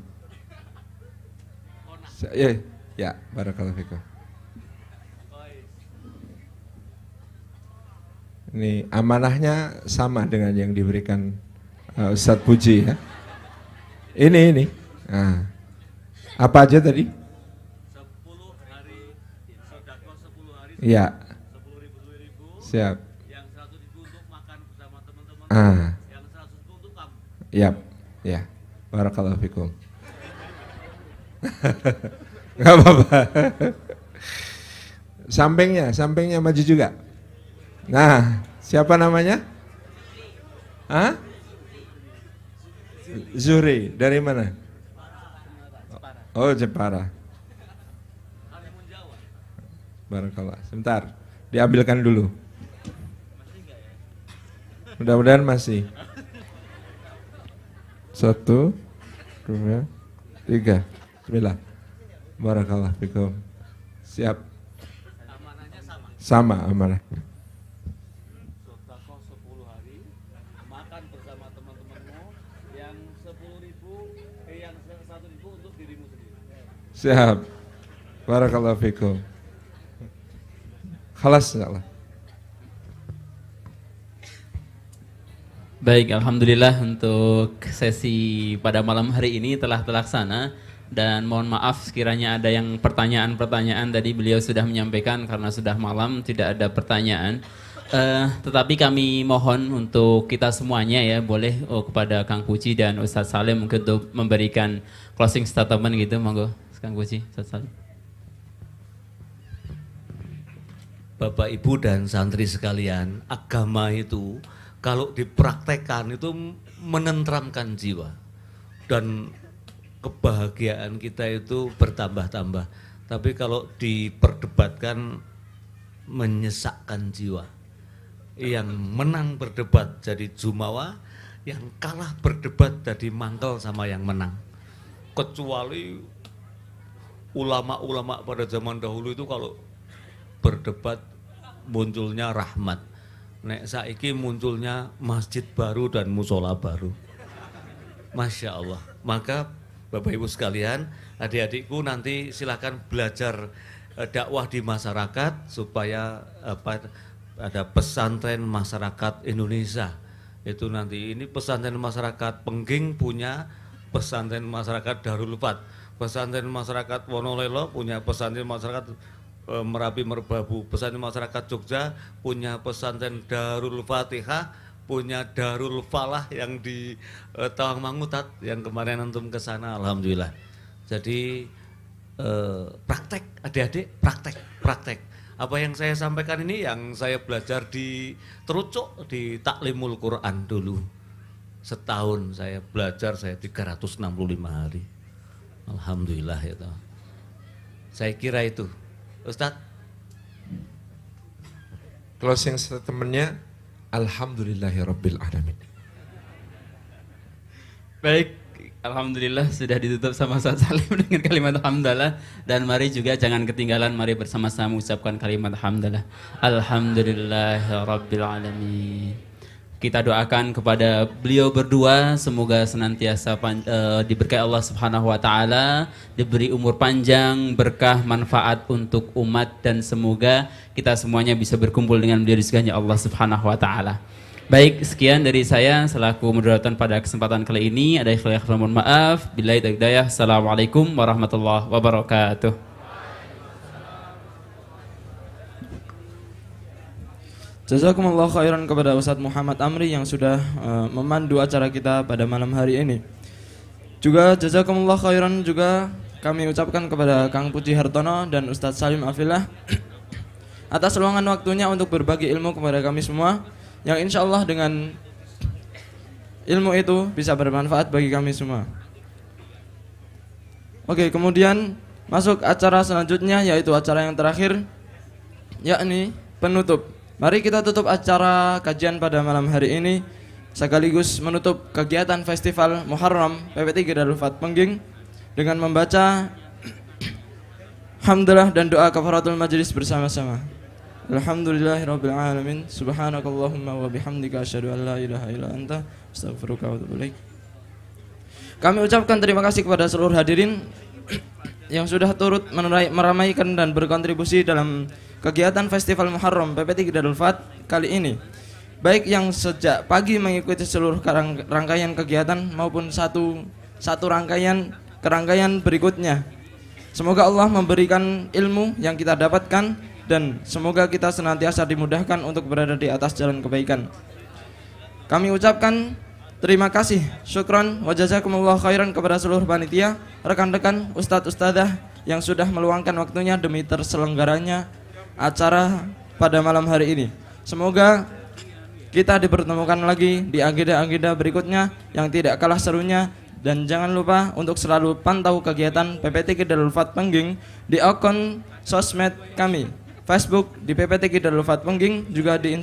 Kona. Ya, eh, ya, barakallahu fikum. Ini amanahnya sama dengan yang diberikan uh, eh, Ustadz Puji ya. Ini ini. Nah. Apa aja tadi? 10 hari sedekah 10 hari. Iya. 10 ribu, 10 ribu. Siap. Yang 100 ribu untuk makan bersama teman-teman. Ah. Yang 100 ribu untuk kamu. Ya. Barakallahu fikum. Enggak <laughs> apa-apa. Sampingnya, sampingnya maju juga. Nah, siapa namanya? Hah? zuri dari mana? Oh Jepara. Barakallah. Sebentar, diambilkan dulu. Mudah-mudahan masih. Satu, dua, tiga. Bismillah. Barakallah fikum. Siap. Sama sama. Sama amanahnya. Siap. Barakallahu fikum. Khalas insyaallah. Baik, Alhamdulillah untuk sesi pada malam hari ini telah terlaksana dan mohon maaf sekiranya ada yang pertanyaan-pertanyaan tadi beliau sudah menyampaikan karena sudah malam tidak ada pertanyaan. Uh, tetapi kami mohon untuk kita semuanya ya boleh oh, kepada Kang Puji dan Ustadz Salim untuk memberikan closing statement gitu monggo. Bapak Ibu dan santri sekalian, agama itu kalau dipraktekkan itu menentramkan jiwa dan kebahagiaan kita itu bertambah-tambah. Tapi kalau diperdebatkan menyesakkan jiwa. Yang menang berdebat jadi jumawa, yang kalah berdebat jadi mangkel sama yang menang. Kecuali ulama-ulama pada zaman dahulu itu kalau berdebat munculnya rahmat. Nek saiki munculnya masjid baru dan musola baru. Masya Allah. Maka Bapak Ibu sekalian, adik-adikku nanti silahkan belajar eh, dakwah di masyarakat supaya apa ada pesantren masyarakat Indonesia. Itu nanti ini pesantren masyarakat Pengging punya pesantren masyarakat Darul Fat pesantren masyarakat Wonolelo punya pesantren masyarakat e, Merapi Merbabu, pesantren masyarakat Jogja punya pesantren Darul Fatihah, punya Darul Falah yang di e, Tawangmangutat yang kemarin antum ke sana alhamdulillah. Jadi e, praktek adik-adik praktek praktek apa yang saya sampaikan ini yang saya belajar di terucuk di taklimul Quran dulu setahun saya belajar saya 365 hari Alhamdulillah ya itu. Saya kira itu. Ustadz. Closing statementnya, Alhamdulillahirabbil alamin. Baik, Alhamdulillah sudah ditutup sama Ustaz Salim <laughs> dengan kalimat Alhamdulillah. dan mari juga jangan ketinggalan mari bersama-sama mengucapkan kalimat Alhamdulillah. Alhamdulillahirabbil alamin. Kita doakan kepada beliau berdua semoga senantiasa pan, e, diberkahi Allah Subhanahu wa taala, diberi umur panjang, berkah, manfaat untuk umat dan semoga kita semuanya bisa berkumpul dengan beliau di Allah Subhanahu wa taala. Baik, sekian dari saya selaku moderator pada kesempatan kali ini. Ada ikhlas mohon maaf. Bila itu Assalamualaikum warahmatullahi wabarakatuh. Jazakumullah khairan kepada Ustadz Muhammad Amri yang sudah uh, memandu acara kita pada malam hari ini. Juga jazakumullah khairan juga kami ucapkan kepada Kang Puji Hartono dan Ustadz Salim Afillah <clears throat> atas luangan waktunya untuk berbagi ilmu kepada kami semua yang insya Allah dengan ilmu itu bisa bermanfaat bagi kami semua. Oke, kemudian masuk acara selanjutnya yaitu acara yang terakhir yakni penutup. Mari kita tutup acara kajian pada malam hari ini sekaligus menutup kegiatan Festival Muharram PP3 Darul Fat Pengging dengan membaca Alhamdulillah <clears throat> dan doa kafaratul majlis bersama-sama. Alhamdulillahirabbil alamin. Subhanakallahumma wa bihamdika asyhadu an la ilaha illa anta astaghfiruka wa atubu Kami ucapkan terima kasih kepada seluruh hadirin yang sudah turut meramaikan dan berkontribusi dalam kegiatan Festival Muharram PP3 Fat kali ini. Baik yang sejak pagi mengikuti seluruh rangkaian kegiatan maupun satu satu rangkaian kerangkaian berikutnya. Semoga Allah memberikan ilmu yang kita dapatkan dan semoga kita senantiasa dimudahkan untuk berada di atas jalan kebaikan. Kami ucapkan Terima kasih, syukron, wajazakumullah khairan kepada seluruh panitia, rekan-rekan, ustadz-ustadzah yang sudah meluangkan waktunya demi terselenggaranya acara pada malam hari ini. Semoga kita dipertemukan lagi di agenda-agenda berikutnya yang tidak kalah serunya dan jangan lupa untuk selalu pantau kegiatan PPT Fat Pengging di akun sosmed kami Facebook di PPT Fat Pengging juga di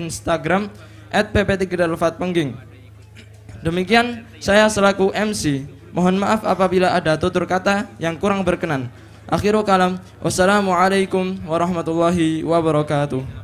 Instagram at PPT Fat Pengging Demikian saya selaku MC. Mohon maaf apabila ada tutur kata yang kurang berkenan. Akhirul kalam. Wassalamualaikum warahmatullahi wabarakatuh.